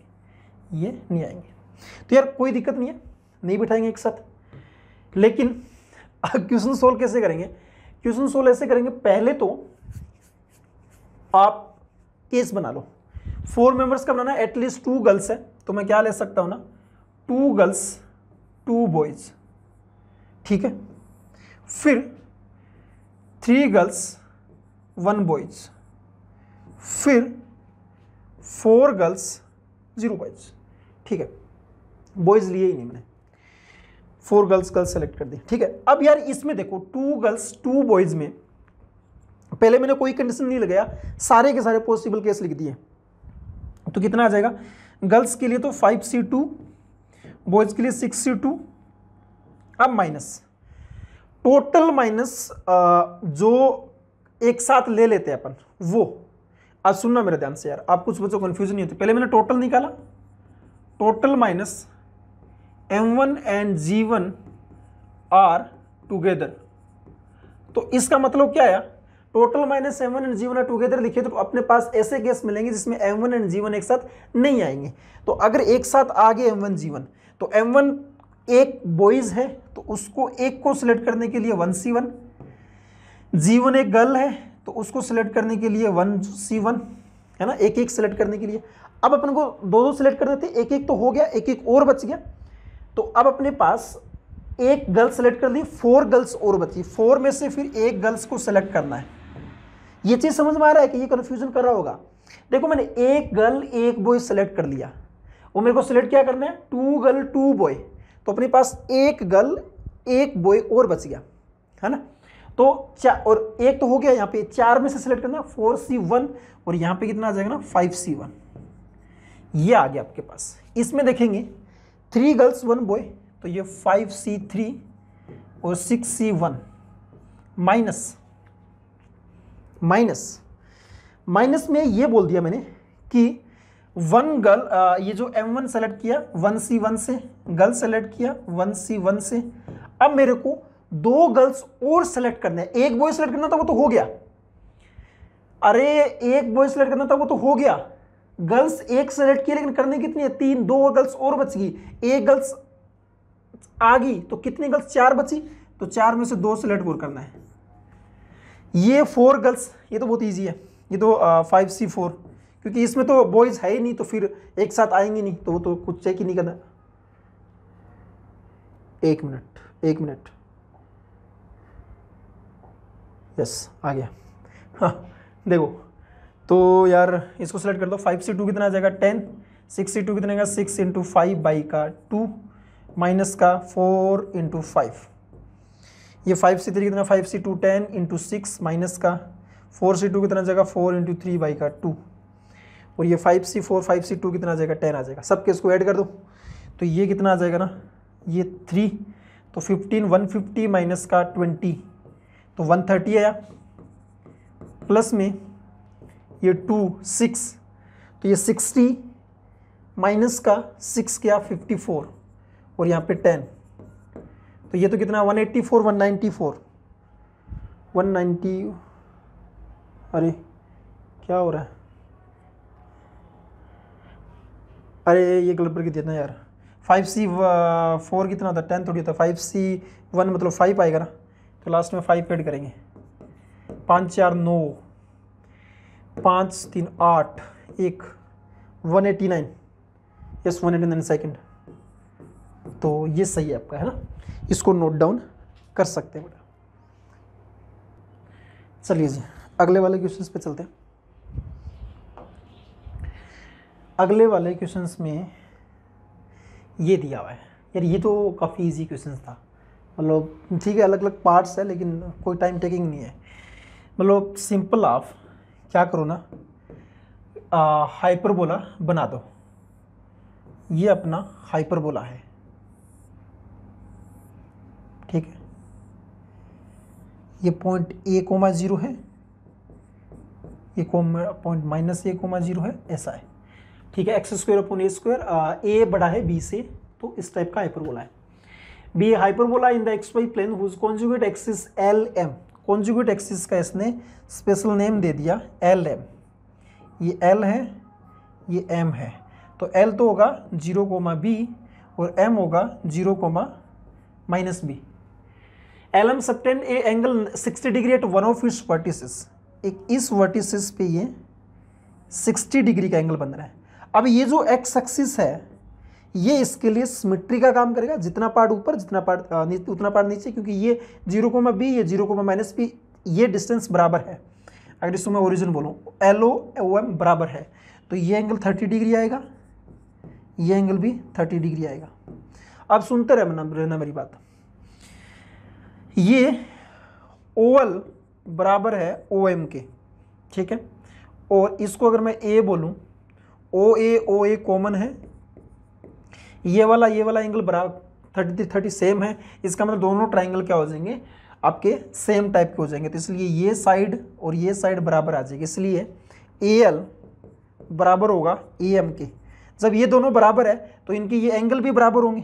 ये नहीं आएंगे तो यार कोई दिक्कत नहीं है नहीं बिठाएंगे एक साथ लेकिन क्वेश्चन सोल्व कैसे करेंगे क्वेश्चन सोल्व ऐसे करेंगे पहले तो आप केस बना लो फोर मेंबर्स का बनाना एटलीस्ट टू गर्ल्स है तो मैं क्या ले सकता हूँ ना टू गर्ल्स टू बॉयज ठीक है फिर थ्री गर्ल्स वन बॉयज फिर फोर गर्ल्स जीरो बॉयज ठीक है बॉयज लिए ही नहीं मैंने फोर गर्ल्स गर्ल्स सेलेक्ट कर दी ठीक है अब यार इसमें देखो टू गर्ल्स टू बॉयज में पहले मैंने कोई कंडीशन नहीं लगाया सारे के सारे पॉसिबल केस लिख दिए तो कितना आ जाएगा गर्ल्स के लिए तो फाइव सी टू बॉयज़ के लिए सिक्स सी टू अब माइनस टोटल माइनस जो एक साथ ले लेते हैं अपन वो आज सुनना मेरे ध्यान से यार आप कुछ बच्चों कन्फ्यूजन नहीं होते पहले मैंने टोटल निकाला total minus M one and G one are together तो इसका मतलब क्या आया total minus M one and G one together लिखे तो अपने पास ऐसे केस मिलेंगे जिसमें M one and G one एक साथ नहीं आएंगे तो अगर एक साथ आ गए एम वन जी वन तो एम वन एक बॉयज़ है तो उसको एक को सिलेक्ट करने के लिए one C one G one एक गर्ल है तो उसको सिलेक्ट करने के लिए वन सी वन है ना एक एक सिलेक्ट करने के लिए अब अपन को दो दो सिलेक्ट कर देते एक एक तो हो गया एक एक और बच गया तो अब अपने पास एक गर्ल सेलेक्ट कर ली फोर गर्ल्स और बची फोर में से फिर एक गर्ल्स को सेलेक्ट करना है ये चीज़ समझ में आ रहा है कि ये कन्फ्यूजन कर रहा होगा देखो मैंने एक गर्ल एक बॉय सेलेक्ट कर लिया वो मेरे को सिलेक्ट क्या करना है टू गर्ल टू बॉय तो अपने पास एक गर्ल एक बॉय और बच गया है ना तो चार और एक तो हो गया यहाँ पे चार में से सिलेक्ट करना फोर सी वन और यहाँ पे कितना आ जाएगा ना फाइव सी वन ये आ गया आपके पास इसमें देखेंगे थ्री गर्ल्स वन बॉय तो ये फाइव सी थ्री और six C one minus minus minus में ये बोल दिया मैंने कि वन गर्ल ये जो एम वन सेलेक्ट किया वन सी वन से गर्ल सेलेक्ट किया वन सी वन से अब मेरे को दो गर्ल्स और सेलेक्ट करने हैं एक बॉय सेलेक्ट करना था वो तो हो गया अरे एक बॉय सेलेक्ट करना था वो तो हो गया गर्ल्स एक सेलेक्ट किया लेकिन करने कितनी है तीन दो गर्ल्स और बच गई एक गर्ल्स आ गई तो कितनी गर्ल्स चार बची तो चार में से दो सेलेक्ट और करना है ये फोर गर्ल्स ये तो बहुत ईजी है ये तो फाइव सी फोर क्योंकि इसमें तो बॉयज़ है ही नहीं तो फिर एक साथ आएंगे नहीं तो वो तो कुछ चेक ही नहीं करना एक मिनट एक मिनट यस आ गया हाँ देखो तो यार इसको सेलेक्ट कर दो फाइव सी टू कितना आ जाएगा टेन सिक्स सी टू कितना आएगा सिक्स इंटू फाइव बाई का टू माइनस का फोर इंटू फाइव ये फाइव सी थ्री कितना five C two ten into six minus का फोर सी टू कितना जाएगा फोर इंटू थ्री बाई का टू और ये five C four five C two कितना आ जाएगा टेन आ जाएगा सबके इसको ऐड कर दो तो ये कितना आ जाएगा ना ये थ्री तो फिफ्टीन वन फिफ्टी माइनस का ट्वेंटी तो वन थर्टी आया प्लस में ये टू सिक्स तो ये सिक्सटी माइनस का सिक्स क्या फिफ्टी फोर और यहाँ पे टेन तो ये तो कितना 184 194 190 अरे क्या हो रहा है अरे ये गलत की कितना यार फाइव सी फोर कितना होता है टेन थोड़ी होता फाइव सी वन मतलब फाइव आएगा ना तो लास्ट में फाइव एड करेंगे पाँच चार नौ पाँच तीन आठ एक one eighty nine yes one eighty nine second तो ये सही है आपका है ना इसको नोट डाउन कर सकते हैं बेटा चलिए जी अगले वाले क्वेश्चंस पे चलते हैं अगले वाले क्वेश्चंस में ये दिया हुआ है यार ये तो काफ़ी इजी क्वेश्चन था मतलब ठीक है अलग अलग पार्ट्स है लेकिन कोई टाइम टेकिंग नहीं है मतलब सिंपल आप क्या करो ना हाइपरबोला बना दो ये अपना हाइपरबोला है ये पॉइंट ए कोमा ज़ीरो है ये point minus a comma zero है ऐसा है ठीक है x square upon a square a बड़ा है बी से तो इस टाइप का हाइपरबोला है b hyperbola in the x y plane whose conjugate axis L M conjugate axis का इसने स्पेशल नेम दे दिया एल एम ये एल है ये एम है तो एल तो होगा जीरो कोमा बी और एम होगा zero comma minus b L M subtend a angle 60 degree at one of its vertices एक इस वर्टिसेस पे ये 60 डिग्री का एंगल बन रहा है अब ये जो एक्स एक्सिस है ये इसके लिए सिमिट्री का काम करेगा जितना पार्ट ऊपर जितना पार्ट उतना पार्ट नीचे क्योंकि ये जीरो कोमा बी ये जीरो कोमा माइनस बी ये डिस्टेंस बराबर है अगर इसको मैं ओरिजिन बोलूँ एल ओ ओ एम बराबर है तो ये एंगल थर्टी डिग्री आएगा ये एंगल भी थर्टी डिग्री आएगा अब सुनते मैं रहना मेरी बात ये ओवल बराबर है ओ एम के ठीक है और इसको अगर मैं ए बोलूँ ओ ए ओ ए कॉमन है ये वाला ये वाला एंगल बराबर थर्टी थ्री थर्टी सेम है इसका मतलब दोनों ट्राइंगल क्या हो जाएंगे आपके सेम टाइप के हो जाएंगे तो इसलिए ये साइड और ये साइड बराबर आ जाएगी इसलिए ए एल बराबर होगा ए एम के जब ये दोनों बराबर है तो इनके ये एंगल भी बराबर होंगे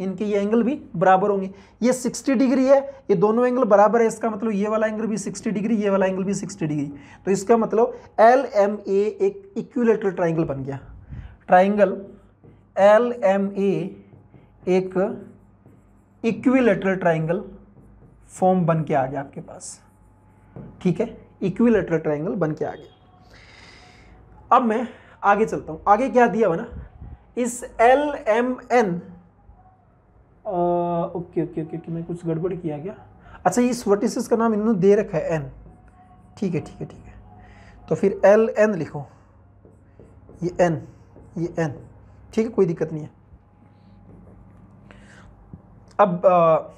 इनके ये एंगल भी बराबर होंगे ये 60 डिग्री है ये दोनों एंगल बराबर है इसका मतलब ये वाला एंगल भी 60 डिग्री ये वाला एंगल भी 60 डिग्री तो इसका मतलब एल एम ए एक इक्विलेटरल ट्राइंगल बन गया ट्राइंगल एल एम ए एक इक्विलेटरल ट्राइंगल फॉर्म बन के आ गया आपके पास ठीक है इक्विलेटरल ट्राइंगल बन के आ गया अब मैं आगे चलता हूँ आगे क्या दिया ना इस L M N okay okay okay okay मैं कुछ गड़बड़ किया गया अच्छा इस वर्टिसेस का नाम इन्होंने दे रखा है एन ठीक है ठीक है ठीक है तो फिर एल एन लिखो ये एन ये एन ठीक है कोई दिक्कत नहीं है अब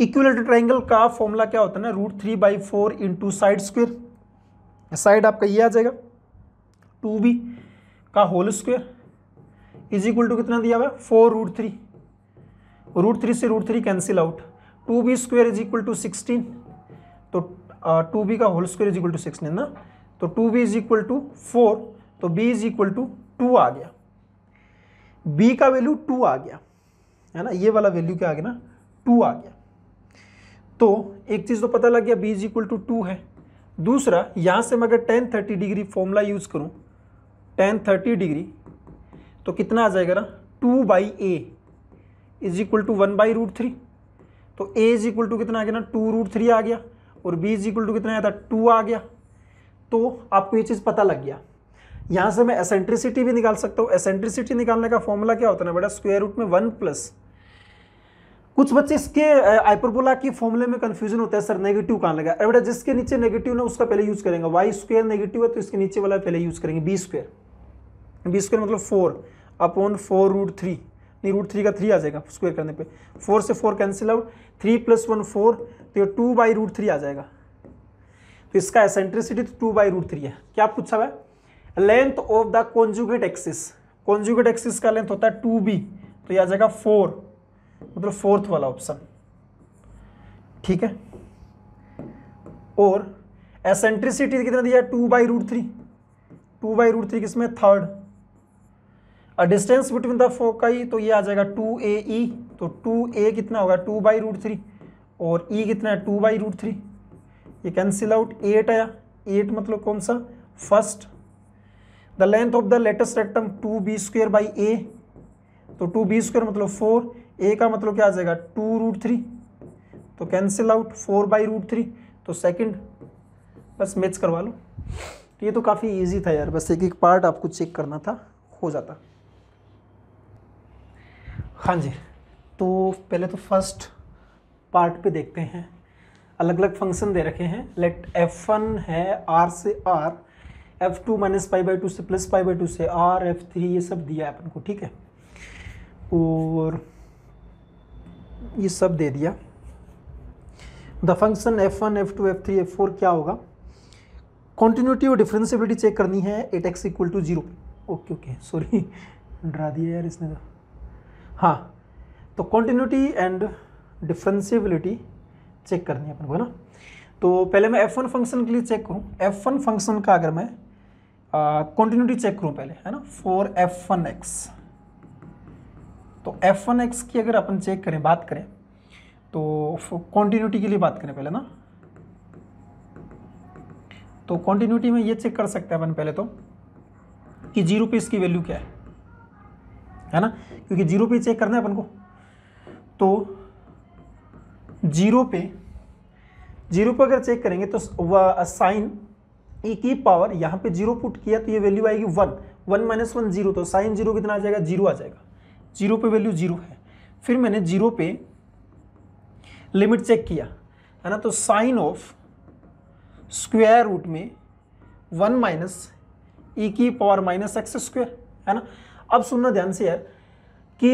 इक्विलेटर ट्राइंगल का फॉर्मूला क्या होता है ना root three by four into side square side आपका ये आ जाएगा टू बी का whole square is equal to कितना दिया हुआ है four root three root three से root three cancel out two b square is equal to sixteen तो टू uh, बी का whole square is equal to sixteen ना तो two b is equal to four तो b is equal to two आ गया b का value to आ गया है ना ये वाला वैल्यू क्या आ गया ना टू आ गया तो एक चीज़ तो पता लग गया b is equal to two है दूसरा यहाँ से मैं अगर tan thirty degree formula use करूँ टेन थर्टी डिग्री तो कितना आ जाएगा ना two by a is equal to one by root three तो ए इज इक्वल टू कितना आ गया ना टू रूट थ्री आ गया और बी इज इक्वल टू कितना आया था टू आ गया तो आपको ये चीज़ पता लग गया यहाँ से मैं एसेंट्रिसिटी भी निकाल सकता हूँ एसेंट्रिसिटी निकालने का फॉर्मूला क्या होता है ना बेटा स्क्वेयर रूट में वन प्लस कुछ बच्चे इसके आइपरबोला के फॉर्मूले में कंफ्यूजन होता है सर नेगेटिव कहाँ लगा अरे बेटा जिसके नीचे नेगेटिव ना उसका पहले यूज़ करेंगे वाई स्क्वेयर नेगेटिव है तो इसके नीचे वाला पहले यूज़ करेंगे बी स्क्वेयर बी स्क्वेयर मतलब four upon four root three नहीं रूट थ्री का थ्री आ जाएगा स्क्वेयर करने पे फोर से four cancel out three plus one four तो ये टू बाई रूट थ्री आ जाएगा तो इसका एसेंट्रिसिटी तो टू बाई रूट थ्री है क्या पूछा हुआ है length of the conjugate axis conjugate axis का लेंथ होता है टू बी तो यह आ जाएगा फोर मतलब फोर्थ वाला ऑप्शन ठीक है और एसेंट्रिसिटी कितना दिया two by root three two by root three किसमें third distance between the foci तो ये आ जाएगा टू ए ई तो टू ए कितना होगा टू बाई रूट थ्री और ई e कितना है टू बाई रूट थ्री ये कैंसिल आउट एट आया एट मतलब कौन सा first the length of the latus rectum two b square by a तो टू बी स्क्वेयर मतलब फोर ए का मतलब क्या आ जाएगा टू रूट थ्री तो cancel out four by root three तो सेकेंड बस मैच करवा लो तो ये तो काफ़ी ईजी था यार बस एक एक पार्ट आपको चेक करना था हो जाता हाँ जी तो पहले तो फर्स्ट पार्ट पे देखते हैं अलग अलग फंक्शन दे रखे हैं लेट एफ वन है आर से R f two minus pi by two से प्लस पाई बाई टू से आर एफ थ्री ये सब दिया है अपन को ठीक है और ये सब दे दिया the function f one f two f three f four क्या होगा कॉन्टीन्यूटी और डिफ्रेंसिबिलिटी चेक करनी है at x equal to zero okay okay sorry डरा दिया यार इसने तो हाँ तो कॉन्टीन्यूटी एंड डिफ्रेंसीबिलिटी चेक करनी है अपन को है ना तो पहले मैं एफ वन फंक्शन के लिए चेक करूँ एफ वन फंक्शन का अगर मैं कॉन्टीन्यूटी चेक करूँ पहले है ना फोर एफ वन एक्स तो एफ वन एक्स की अगर अपन चेक करें बात करें तो कॉन्टीन्यूटी के लिए बात करें पहले ना तो कॉन्टीन्यूटी में ये चेक कर सकते हैं अपन पहले तो कि जीरो पे इसकी वैल्यू क्या है है ना क्योंकि जीरो पे चेक करना है अपन को तो जीरो पे जीरो पे अगर चेक करेंगे तो साइन ए e की पावर यहाँ पे जीरो पुट किया तो ये वैल्यू आएगी one one minus one zero तो साइन जीरो कितना आ जाएगा जीरो आ जाएगा जीरो पे वैल्यू जीरो है फिर मैंने जीरो पे लिमिट चेक किया है ना तो साइन ऑफ स्क्वायर रूट में वन माइनस ई की पावर माइनस एक्स स्क्वायर है ना अब सुनना ध्यान से यार कि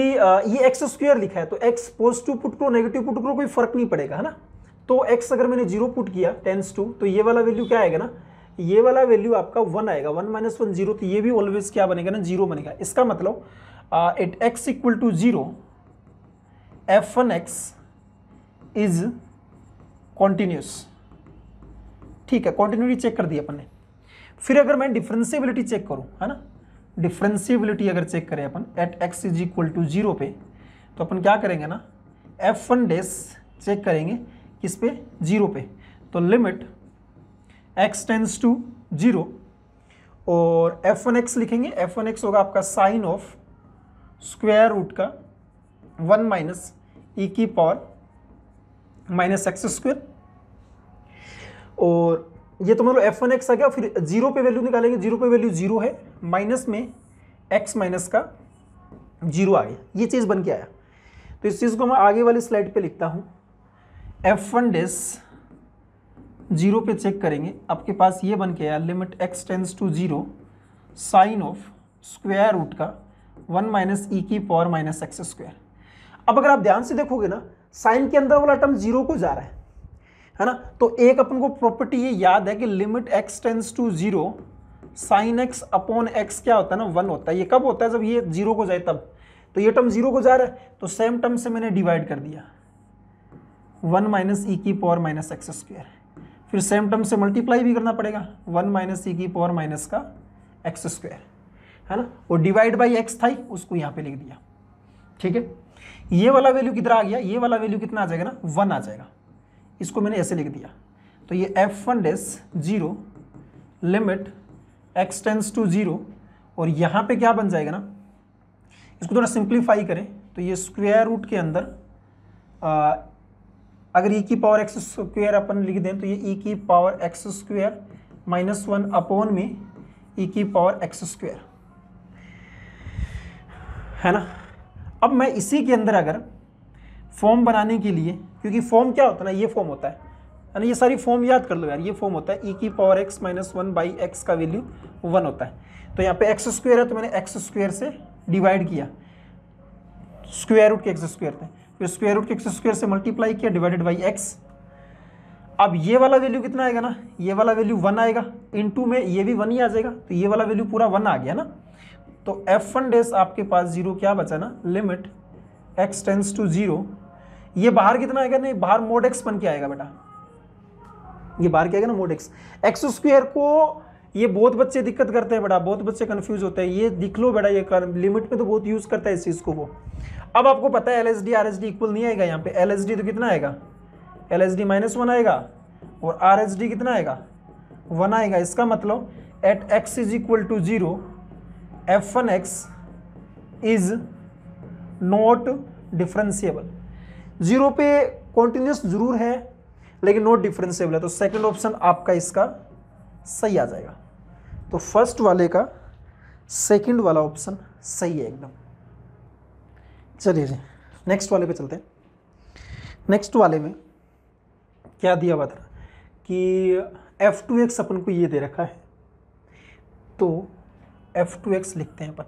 ये एक्स स्क्वेयर लिखा है तो एक्स पॉजिटिव पुट करो नेगेटिव पुट करो कोई फर्क नहीं पड़ेगा है ना तो एक्स अगर मैंने जीरो पुट किया टेंस टू तो ये वाला वैल्यू क्या आएगा ना ये वाला वैल्यू आपका वन आएगा वन माइनस वन जीरो तो ये भी ऑलवेज क्या बनेगा ना जीरो बनेगा इसका मतलब it x equal to zero f one x is continuous ठीक है कॉन्टिन्यूटी चेक कर दी अपन ने फिर अगर मैं डिफ्रेंसीबिलिटी चेक करूँ है ना डिफ्रेंसीबिलिटी अगर चेक करें अपन at x is equal to zero पे तो अपन क्या करेंगे ना एफ वन डेस चेक करेंगे किस पे जीरो पे तो limit x tends to zero और एफ वन एक्स लिखेंगे एफ वन एक्स होगा आपका साइन ऑफ स्क्वायर रूट का वन माइनस ई की पावर माइनस एक्स स्क्वेयर और ये तो मतलब एफ वन एक्स आ गया फिर जीरो पे वैल्यू निकालेंगे जीरो पे वैल्यू जीरो है माइनस में एक्स माइनस का जीरो आ गया ये चीज़ बन के आया तो इस चीज़ को मैं आगे वाली स्लाइड पे लिखता हूँ एफ वन डेस जीरो पे चेक करेंगे आपके पास ये बन के आया limit x tends to zero sine of square root का वन माइनस ई की पावर माइनस एक्स स्क्वायर अब अगर आप ध्यान से देखोगे ना साइन के अंदर वाला टर्म जीरो को जा रहा है है ना तो एक अपन को प्रॉपर्टी ये याद है कि limit x tends to zero sine x upon x क्या होता है ना वन होता है ये कब होता है जब ये जीरो को जाए तब तो ये टर्म जीरो को जा रहा है तो सेम टर्म से मैंने डिवाइड कर दिया वन माइनस ई की पावर माइनस एक्स स्क्वेयर फिर सेम टर्म से मल्टीप्लाई भी करना पड़ेगा वन माइनस ई की पावर माइनस का एक्स स्क्वेयर है ना और डिवाइड बाई एक्स था उसको यहाँ पे लिख दिया ठीक है ये वाला वैल्यू कितना आ गया ये वाला वैल्यू कितना आ जाएगा ना वन आ जाएगा इसको मैंने ऐसे लिख दिया तो ये f one dash zero limit x tends to zero और यहाँ पे क्या बन जाएगा ना इसको थोड़ा सिंप्लीफाई करें तो ये स्क्वेयर रूट के अंदर आ, अगर ई e की पावर एक्स स्क्वेयर अपन लिख दें तो ये ई e की power x square minus one upon में ई e की पावर एक्स स्क्वेयर है ना अब मैं इसी के अंदर अगर फॉर्म बनाने के लिए क्योंकि फॉर्म क्या होता है ना ये फॉर्म होता है ना ये सारी फॉर्म याद कर लो यार ये फॉर्म होता है ई e की power x minus one by x का वैल्यू वन होता है तो यहाँ पे एक्स स्क्वेयर है तो मैंने एक्स स्क्वेयर से डिवाइड किया स्क्वेयर रूट के एक्स स्क्वेयर थे फिर स्क्वायर रूट के एक्स स्क्वेयर से मल्टीप्लाई किया डिवाइडेड बाई एक्स अब ये वाला वैल्यू कितना आएगा ना ये वाला वैल्यू वन आएगा इन टू में ये भी वन ही आ जाएगा तो ये वाला वैल्यू पूरा वन आ गया ना तो एफ वन डेस आपके पास जीरो क्या बचा ना limit x tends to zero ये बाहर कितना आएगा नहीं बाहर मोड एक्स बन के आएगा बेटा ये बाहर क्या आएगा ना मोड एक्स एक्स स्क्वेयर को ये बहुत बच्चे दिक्कत करते हैं बेटा बहुत बच्चे कन्फ्यूज होते हैं ये दिख लो बेटा ये लिमिट में तो बहुत यूज़ करता है इस चीज़ को वो अब आपको पता है L S D R S D equal नहीं आएगा यहाँ पे एल एस डी तो कितना आएगा L S D minus one आएगा और आर एस डी कितना आएगा वन आएगा इसका मतलब at x is equal to zero f one x is not differentiable zero पे कॉन्टिन्यूस जरूर है लेकिन नो डिफरेंसेबल है तो सेकंड ऑप्शन आपका इसका सही आ जाएगा तो फर्स्ट वाले का सेकंड वाला ऑप्शन सही है एकदम चलिए जी नेक्स्ट वाले पे चलते हैं नेक्स्ट वाले में क्या दिया हुआ था कि एफ टू एक्स अपन को ये दे रखा है तो एफ टू एक्स लिखते हैं अपन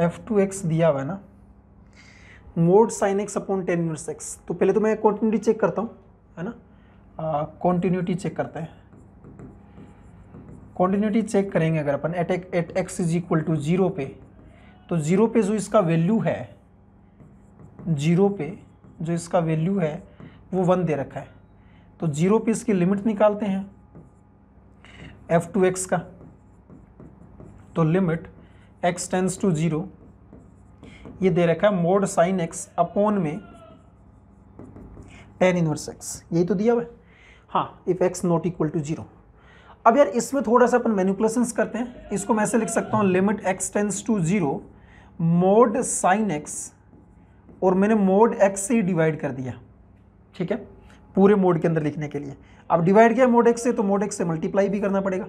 एफ टू एक्स दिया हुआ है ना mod sine x upon tan inverse x तो पहले तो मैं कॉन्टीन्यूटी चेक करता हूँ है ना कॉन्टीन्यूटी चेक करते हैं कॉन्टीन्यूटी चेक करेंगे अगर अपन at at x is equal to zero पे तो ज़ीरो पे जो इसका वैल्यू है जीरो पे जो इसका वैल्यू है वो वन दे रखा है तो जीरो पे इसकी लिमिट निकालते हैं एफ टू एक्स का तो limit x tends to zero ये दे रखा है मोड साइन एक्स अपोन में टेन इनवर्स एक्स यही तो दिया हुआ है हाँ if x not equal to zero अब यार इसमें थोड़ा सा अपन मैनिकुलेशन करते हैं इसको मैं ऐसे लिख सकता हूँ limit x tends to zero mod sine x और मैंने मोड एक्स से ही डिवाइड कर दिया ठीक है पूरे मोड के अंदर लिखने के लिए अब डिवाइड किया मोड एक्स से तो मोड एक्स से मल्टीप्लाई भी करना पड़ेगा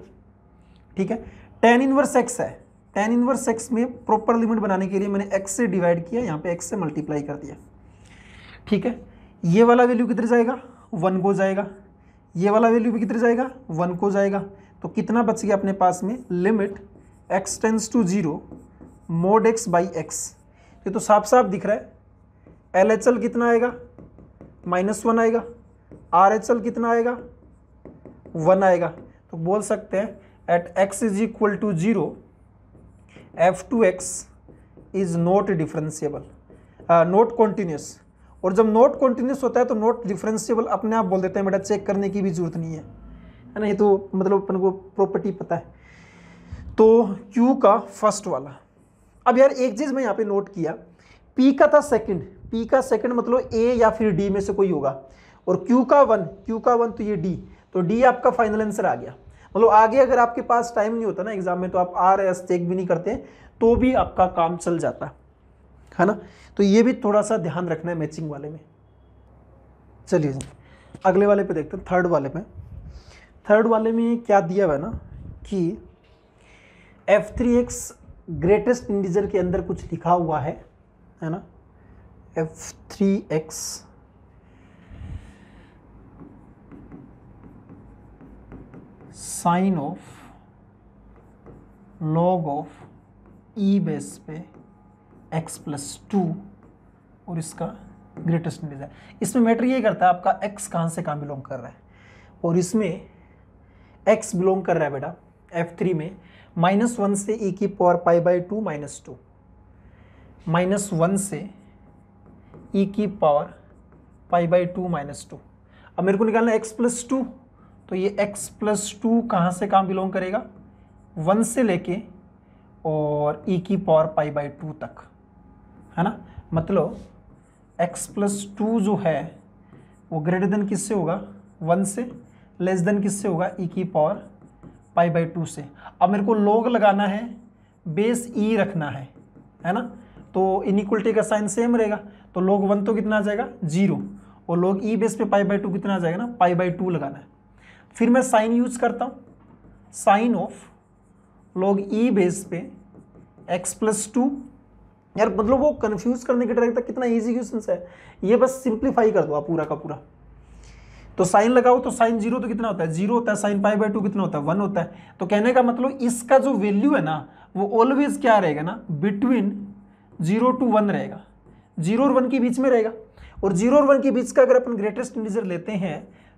ठीक है टेन इनवर्स एक्स है टेन इनवर्स एक्स में प्रॉपर लिमिट बनाने के लिए मैंने एक्स से डिवाइड किया यहाँ पे एक्स से मल्टीप्लाई कर दिया ठीक है ये वाला वैल्यू किधर जाएगा वन को जाएगा ये वाला वैल्यू भी किधर जाएगा वन को जाएगा तो कितना बच गया अपने पास में limit x tends to zero mod x by x ये तो साफ साफ दिख रहा है एल एच एल कितना आएगा माइनस वन आएगा आर एच एल कितना आएगा वन आएगा तो बोल सकते हैं at x is equal to zero f two x is not differentiable not continuous और जब नोट कॉन्टीन्यूस होता है तो नोट डिफ्रेंसीबल अपने आप बोल देते हैं बेटा चेक करने की भी जरूरत नहीं है है ना ये तो मतलब अपन को प्रॉपर्टी पता है तो क्यू का फर्स्ट वाला अब यार एक चीज़ मैं यहाँ पे नोट किया पी का था सेकंड पी का सेकंड मतलब ए या फिर डी में से कोई होगा और क्यू का वन क्यू का वन तो ये डी तो डी आपका फाइनल आंसर आ गया मतलब आगे अगर आपके पास टाइम नहीं होता ना एग्जाम में तो आप आर एस चेक भी नहीं करते तो भी आपका काम चल जाता है ना तो ये भी थोड़ा सा ध्यान रखना है मैचिंग वाले में चलिए जी अगले वाले पे देखते हैं थर्ड वाले में थर्ड वाले में क्या दिया हुआ है ना कि f three x greatest integer के अंदर कुछ लिखा हुआ है है ना f three x sine of log of e e base पे एक्स प्लस टू और इसका ग्रेटेस्ट डिजाइन इसमें मैटर ये करता है आपका एक्स कहाँ से कहाँ बिलोंग कर रहा है और इसमें एक्स बिलोंग कर रहा है बेटा एफ थ्री में माइनस वन से ई e की power pi by two minus two minus one से ई e की power pi by two minus two अब मेरे को निकालना एक्स प्लस टू तो ये x प्लस टू कहाँ से कहाँ बिलोंग करेगा वन से लेके और e की पावर पाई बाई टू तक है ना मतलब x प्लस टू जो है वो ग्रेटर देन किससे होगा वन से लेस देन किससे होगा e की पावर पाई बाई टू से अब मेरे को लोग लगाना है बेस ई e रखना है है ना तो इनिक्वलिटी का साइन सेम रहेगा तो लोग वन तो कितना आ जाएगा जीरो और लोग ई e बेस पे पाई बाई टू कितना आ जाएगा ना पाई बाई टू लगाना है फिर मैं साइन यूज करता हूँ sine of log e base पे एक्स प्लस टू यार मतलब वो कंफ्यूज करने के डायरेक्ट कितना इजी क्वेश्चन है ये बस सिंप्लीफाई कर दो आप पूरा का पूरा तो साइन लगाओ तो साइन जीरो तो कितना होता है जीरो होता है साइन पाई बाई टू कितना होता है वन होता है तो कहने का मतलब इसका जो वैल्यू है ना वो ऑलवेज क्या रहेगा ना बिटवीन जीरो टू वन रहेगा जीरो और वन के बीच में रहेगा और जीरो और वन के बीच का अगर अपन ग्रेटेस्ट इंटीजर लेते हैं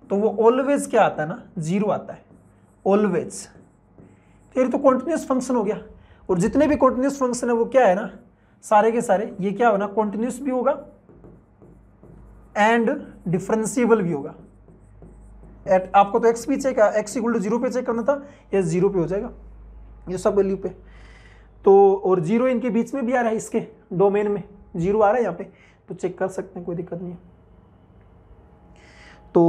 तो वो ऑलवेज क्या आता है ना जीरो आता है ऑलवेज फिर तो कॉन्टिन्यूस फंक्शन तो हो गया और जितने भी कॉन्टिन्यूस फंक्शन है वो क्या है ना सारे के सारे ये क्या होना कॉन्टिन्यूस भी होगा एंड डिफ्रेंसीबल भी होगा एट आपको तो एक्स भी check x equal to zero पे चेक करना था ये जीरो पे हो जाएगा ये सब वैल्यू पे तो और जीरो इनके बीच में भी आ रहा है इसके डोमेन में जीरो आ रहा है यहाँ पे तो चेक कर सकते हैं कोई दिक्कत नहीं है तो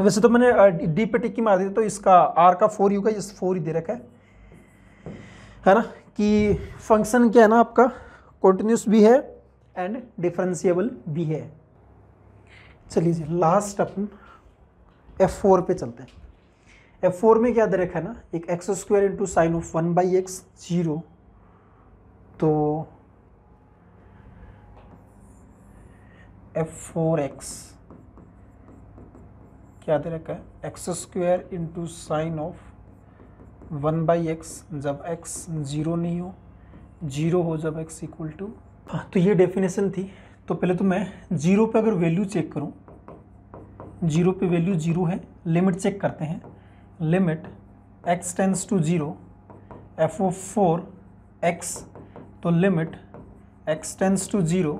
वैसे तो मैंने डी पे टिक्की मार दी तो इसका आर का फोर यू का इस फोर ही दे रखा है है ना कि फंक्शन क्या है ना आपका कॉन्टिन्यूस भी है एंड डिफ्रेंसीबल भी है चलिए जी लास्ट अपन एफ फोर पे चलते हैं एफ फोर में क्या दे रखा है ना एक x square into sine of one by x zero तो एफ फोर एक्स क्या दे रखा है x square into sine of one by x जब एक्स ज़ीरो नहीं हो जीरो हो जब एक्स इक्वल टू हाँ तो ये डेफिनेशन थी तो पहले तो मैं जीरो पे अगर वैल्यू चेक करूँ जीरो पे वैल्यू जीरो है लिमिट चेक करते हैं limit x tends to zero f of four x तो limit x tends to zero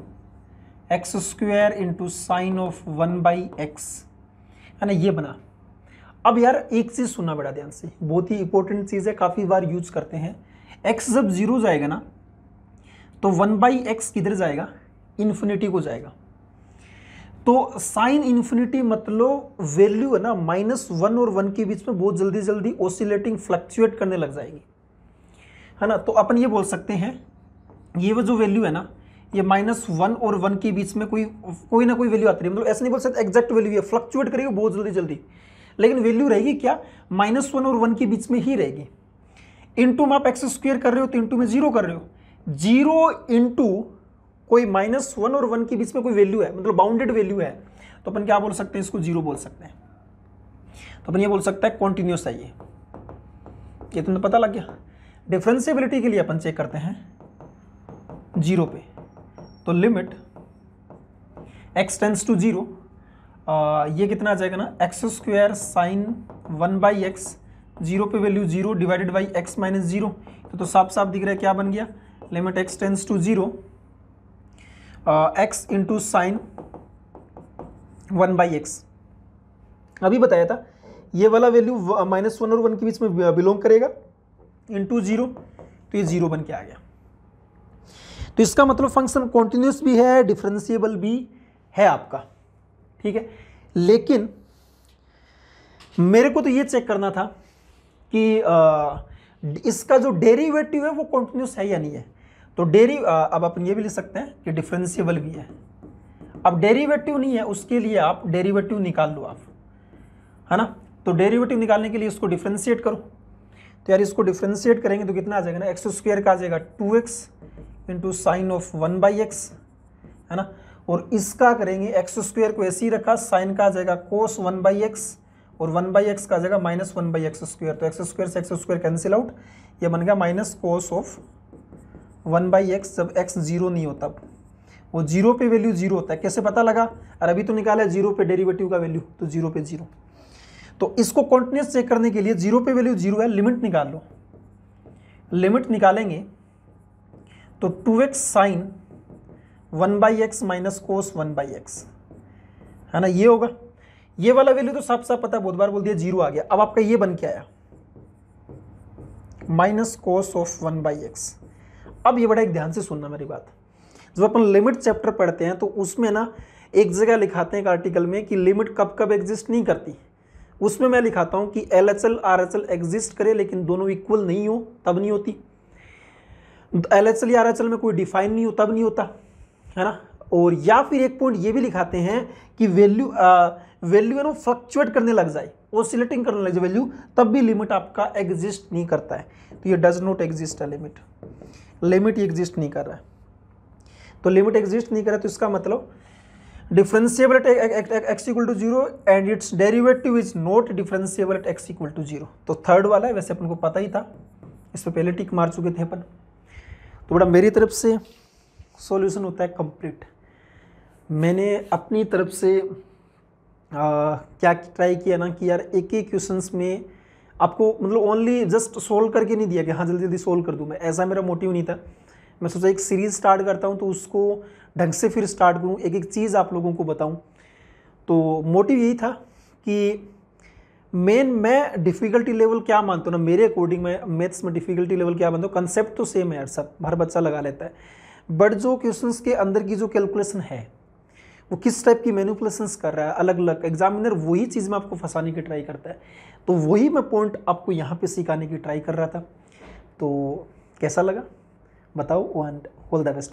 x square into sine of one by x અને યે બનાબ હવે યાર એક ચીજ સુના બડા ધ્યાન સે બહોત હી ઇમ્પોર્ટન્ટ ચીઝ હે કાફી વાર યુઝ કરતે હે x જબ 0 જાયેગા ના તો 1 / x કીધર જાયેગા ઇન્ફિનીટી કો જાયેગા તો sin ઇન્ફિનીટી મત લો વેલ્યુ હે ના -1 ઓર 1 કે બીચ મે બહોત જલ્દી જલ્દી ઓસિલેટિંગ ફ્લક્ચ્યુએટ કરને લગ જાયેગી હે ના તો અપન યે બોલ સકતે હે યે વો જો વેલ્યુ હે ના ये माइनस वन और वन के बीच में कोई कोई ना कोई वैल्यू आती रही मतलब ऐसे नहीं बोल सकते एग्जैक्ट वैल्यू है फ्लक्चुएट करेगी बहुत जल्दी जल्दी लेकिन वैल्यू रहेगी क्या माइनस वन और वन के बीच में ही रहेगी इंटू में आप एक्स स्क्वेयर कर रहे हो तो इंटू में जीरो कर रहे हो जीरो इंटू कोई माइनस वन और वन के बीच में कोई वैल्यू है मतलब बाउंडेड वैल्यू है तो अपन क्या बोल सकते हैं इसको जीरो बोल सकते हैं तो अपन ये बोल सकता है कॉन्टिन्यूस है ये ये तुमने पता लग गया डिफ्रेंसीबिलिटी के लिए अपन चेक करते हैं जीरो पे तो limit x tends to zero ये कितना आ जाएगा ना x square sine one by x zero पे value zero divided by x minus zero तो साफ साफ दिख रहा है क्या बन गया limit x tends to zero x into sine one by x अभी बताया था ये वाला वैल्यू माइनस वन और वन के बीच में बिलोंग करेगा इंटू जीरो तो ये जीरो बन के आ गया तो इसका मतलब फंक्शन कॉन्टिन्यूस भी है डिफ्रेंसीबल भी है आपका ठीक है लेकिन मेरे को तो ये चेक करना था कि आ, इसका जो डेरिवेटिव है वो कॉन्टिन्यूस है या नहीं है तो डेरी अब अपन ये भी लिख सकते हैं कि डिफ्रेंसीबल भी है अब डेरिवेटिव नहीं है उसके लिए आप डेरिवेटिव निकाल लो आप है ना तो डेरिवेटिव निकालने के लिए इसको डिफ्रेंशिएट करो तो यार इसको डिफ्रेंशिएट करेंगे तो कितना आ जाएगा ना एक्स स्क्वेयर का आ जाएगा two x into sine of one by x है ना और इसका करेंगे एक्स स्क्वेयर को ऐसे ही रखा साइन का आ जाएगा कोस वन बाई एक्स और वन बाई एक्स का आ जाएगा minus one by x square तो एक्स स्क्वेयर से एक्स स्क्वेयर कैंसिल आउट ये बन गया minus cos of one by x जब एक्स जीरो नहीं होता वो जीरो पे वैल्यू जीरो होता है कैसे पता लगा अरे अभी तो निकाला है जीरो पे डेरिवेटिव का वैल्यू तो जीरो पे जीरो तो इसको कॉन्टिन्यूस चेक करने के लिए जीरो पे वैल्यू जीरो है लिमिट निकाल लो लिमिट निकालेंगे तो two x sine one by x minus cos one by x है ना ये होगा ये वाला वैल्यू तो साफ साफ पता है बहुत बार बोल दिया जीरो आ गया अब आपका ये बन के आया minus cos of one by x अब ये बड़ा एक ध्यान से सुनना मेरी बात जब अपन लिमिट चैप्टर पढ़ते हैं तो उसमें ना एक जगह लिखाते हैं एक आर्टिकल में कि लिमिट कब कब एग्जिस्ट नहीं करती उसमें मैं लिखाता हूँ कि L H L R H L exist करे लेकिन दोनों इक्वल नहीं हो तब नहीं होती एल एच एल या आर एच एल में कोई डिफाइन नहीं हो तब नहीं होता है ना और या फिर एक पॉइंट ये भी लिखाते हैं कि वैल्यू वैल्यू है ना फ्लक्चुएट करने लग जाए ओसिलेटिंग करने लग जाए वैल्यू तब भी लिमिट आपका एग्जिस्ट नहीं करता है तो ये डज नॉट एग्जिस्ट है लिमिट लिमिट एग्जिस्ट नहीं कर रहा है तो लिमिट एग्जिस्ट नहीं कर रहा तो इसका मतलब differentiable at x equal to zero and it's derivative is not differentiable at x equal to zero तो थर्ड वाला है वैसे अपन को पता ही था इस पर पहले टिक मार चुके थे अपन तो बेटा मेरी तरफ से सॉल्यूशन होता है कंप्लीट मैंने अपनी तरफ से आ, क्या ट्राई किया ना कि यार एक ही क्वेश्चन में आपको मतलब ओनली जस्ट सोल्व करके नहीं दिया कि हाँ जल्दी जल्दी सोल्व कर दूँ मैं ऐसा मेरा मोटिव नहीं था मैं सोचा एक सीरीज़ स्टार्ट करता हूँ तो उसको ढंग से फिर स्टार्ट करूँ एक एक चीज़ आप लोगों को बताऊँ तो मोटिव यही था कि मेन मैं डिफिकल्टी लेवल क्या मानता हूँ ना मेरे अकॉर्डिंग में मैथ्स में डिफिकल्टी लेवल क्या मानता हूँ कंसेप्ट तो सेम है यार सब हर बच्चा लगा लेता है बट जो क्वेश्चन के अंदर की जो कैलकुलेशन है वो किस टाइप की मैनिपुलेशन कर रहा है अलग अलग एग्जामिनर वही चीज़ में आपको फंसाने की ट्राई करता है तो वही मैं पॉइंट आपको यहाँ पे सिखाने की ट्राई कर रहा था तो कैसा लगा बताओ एंड ऑल द बेस्ट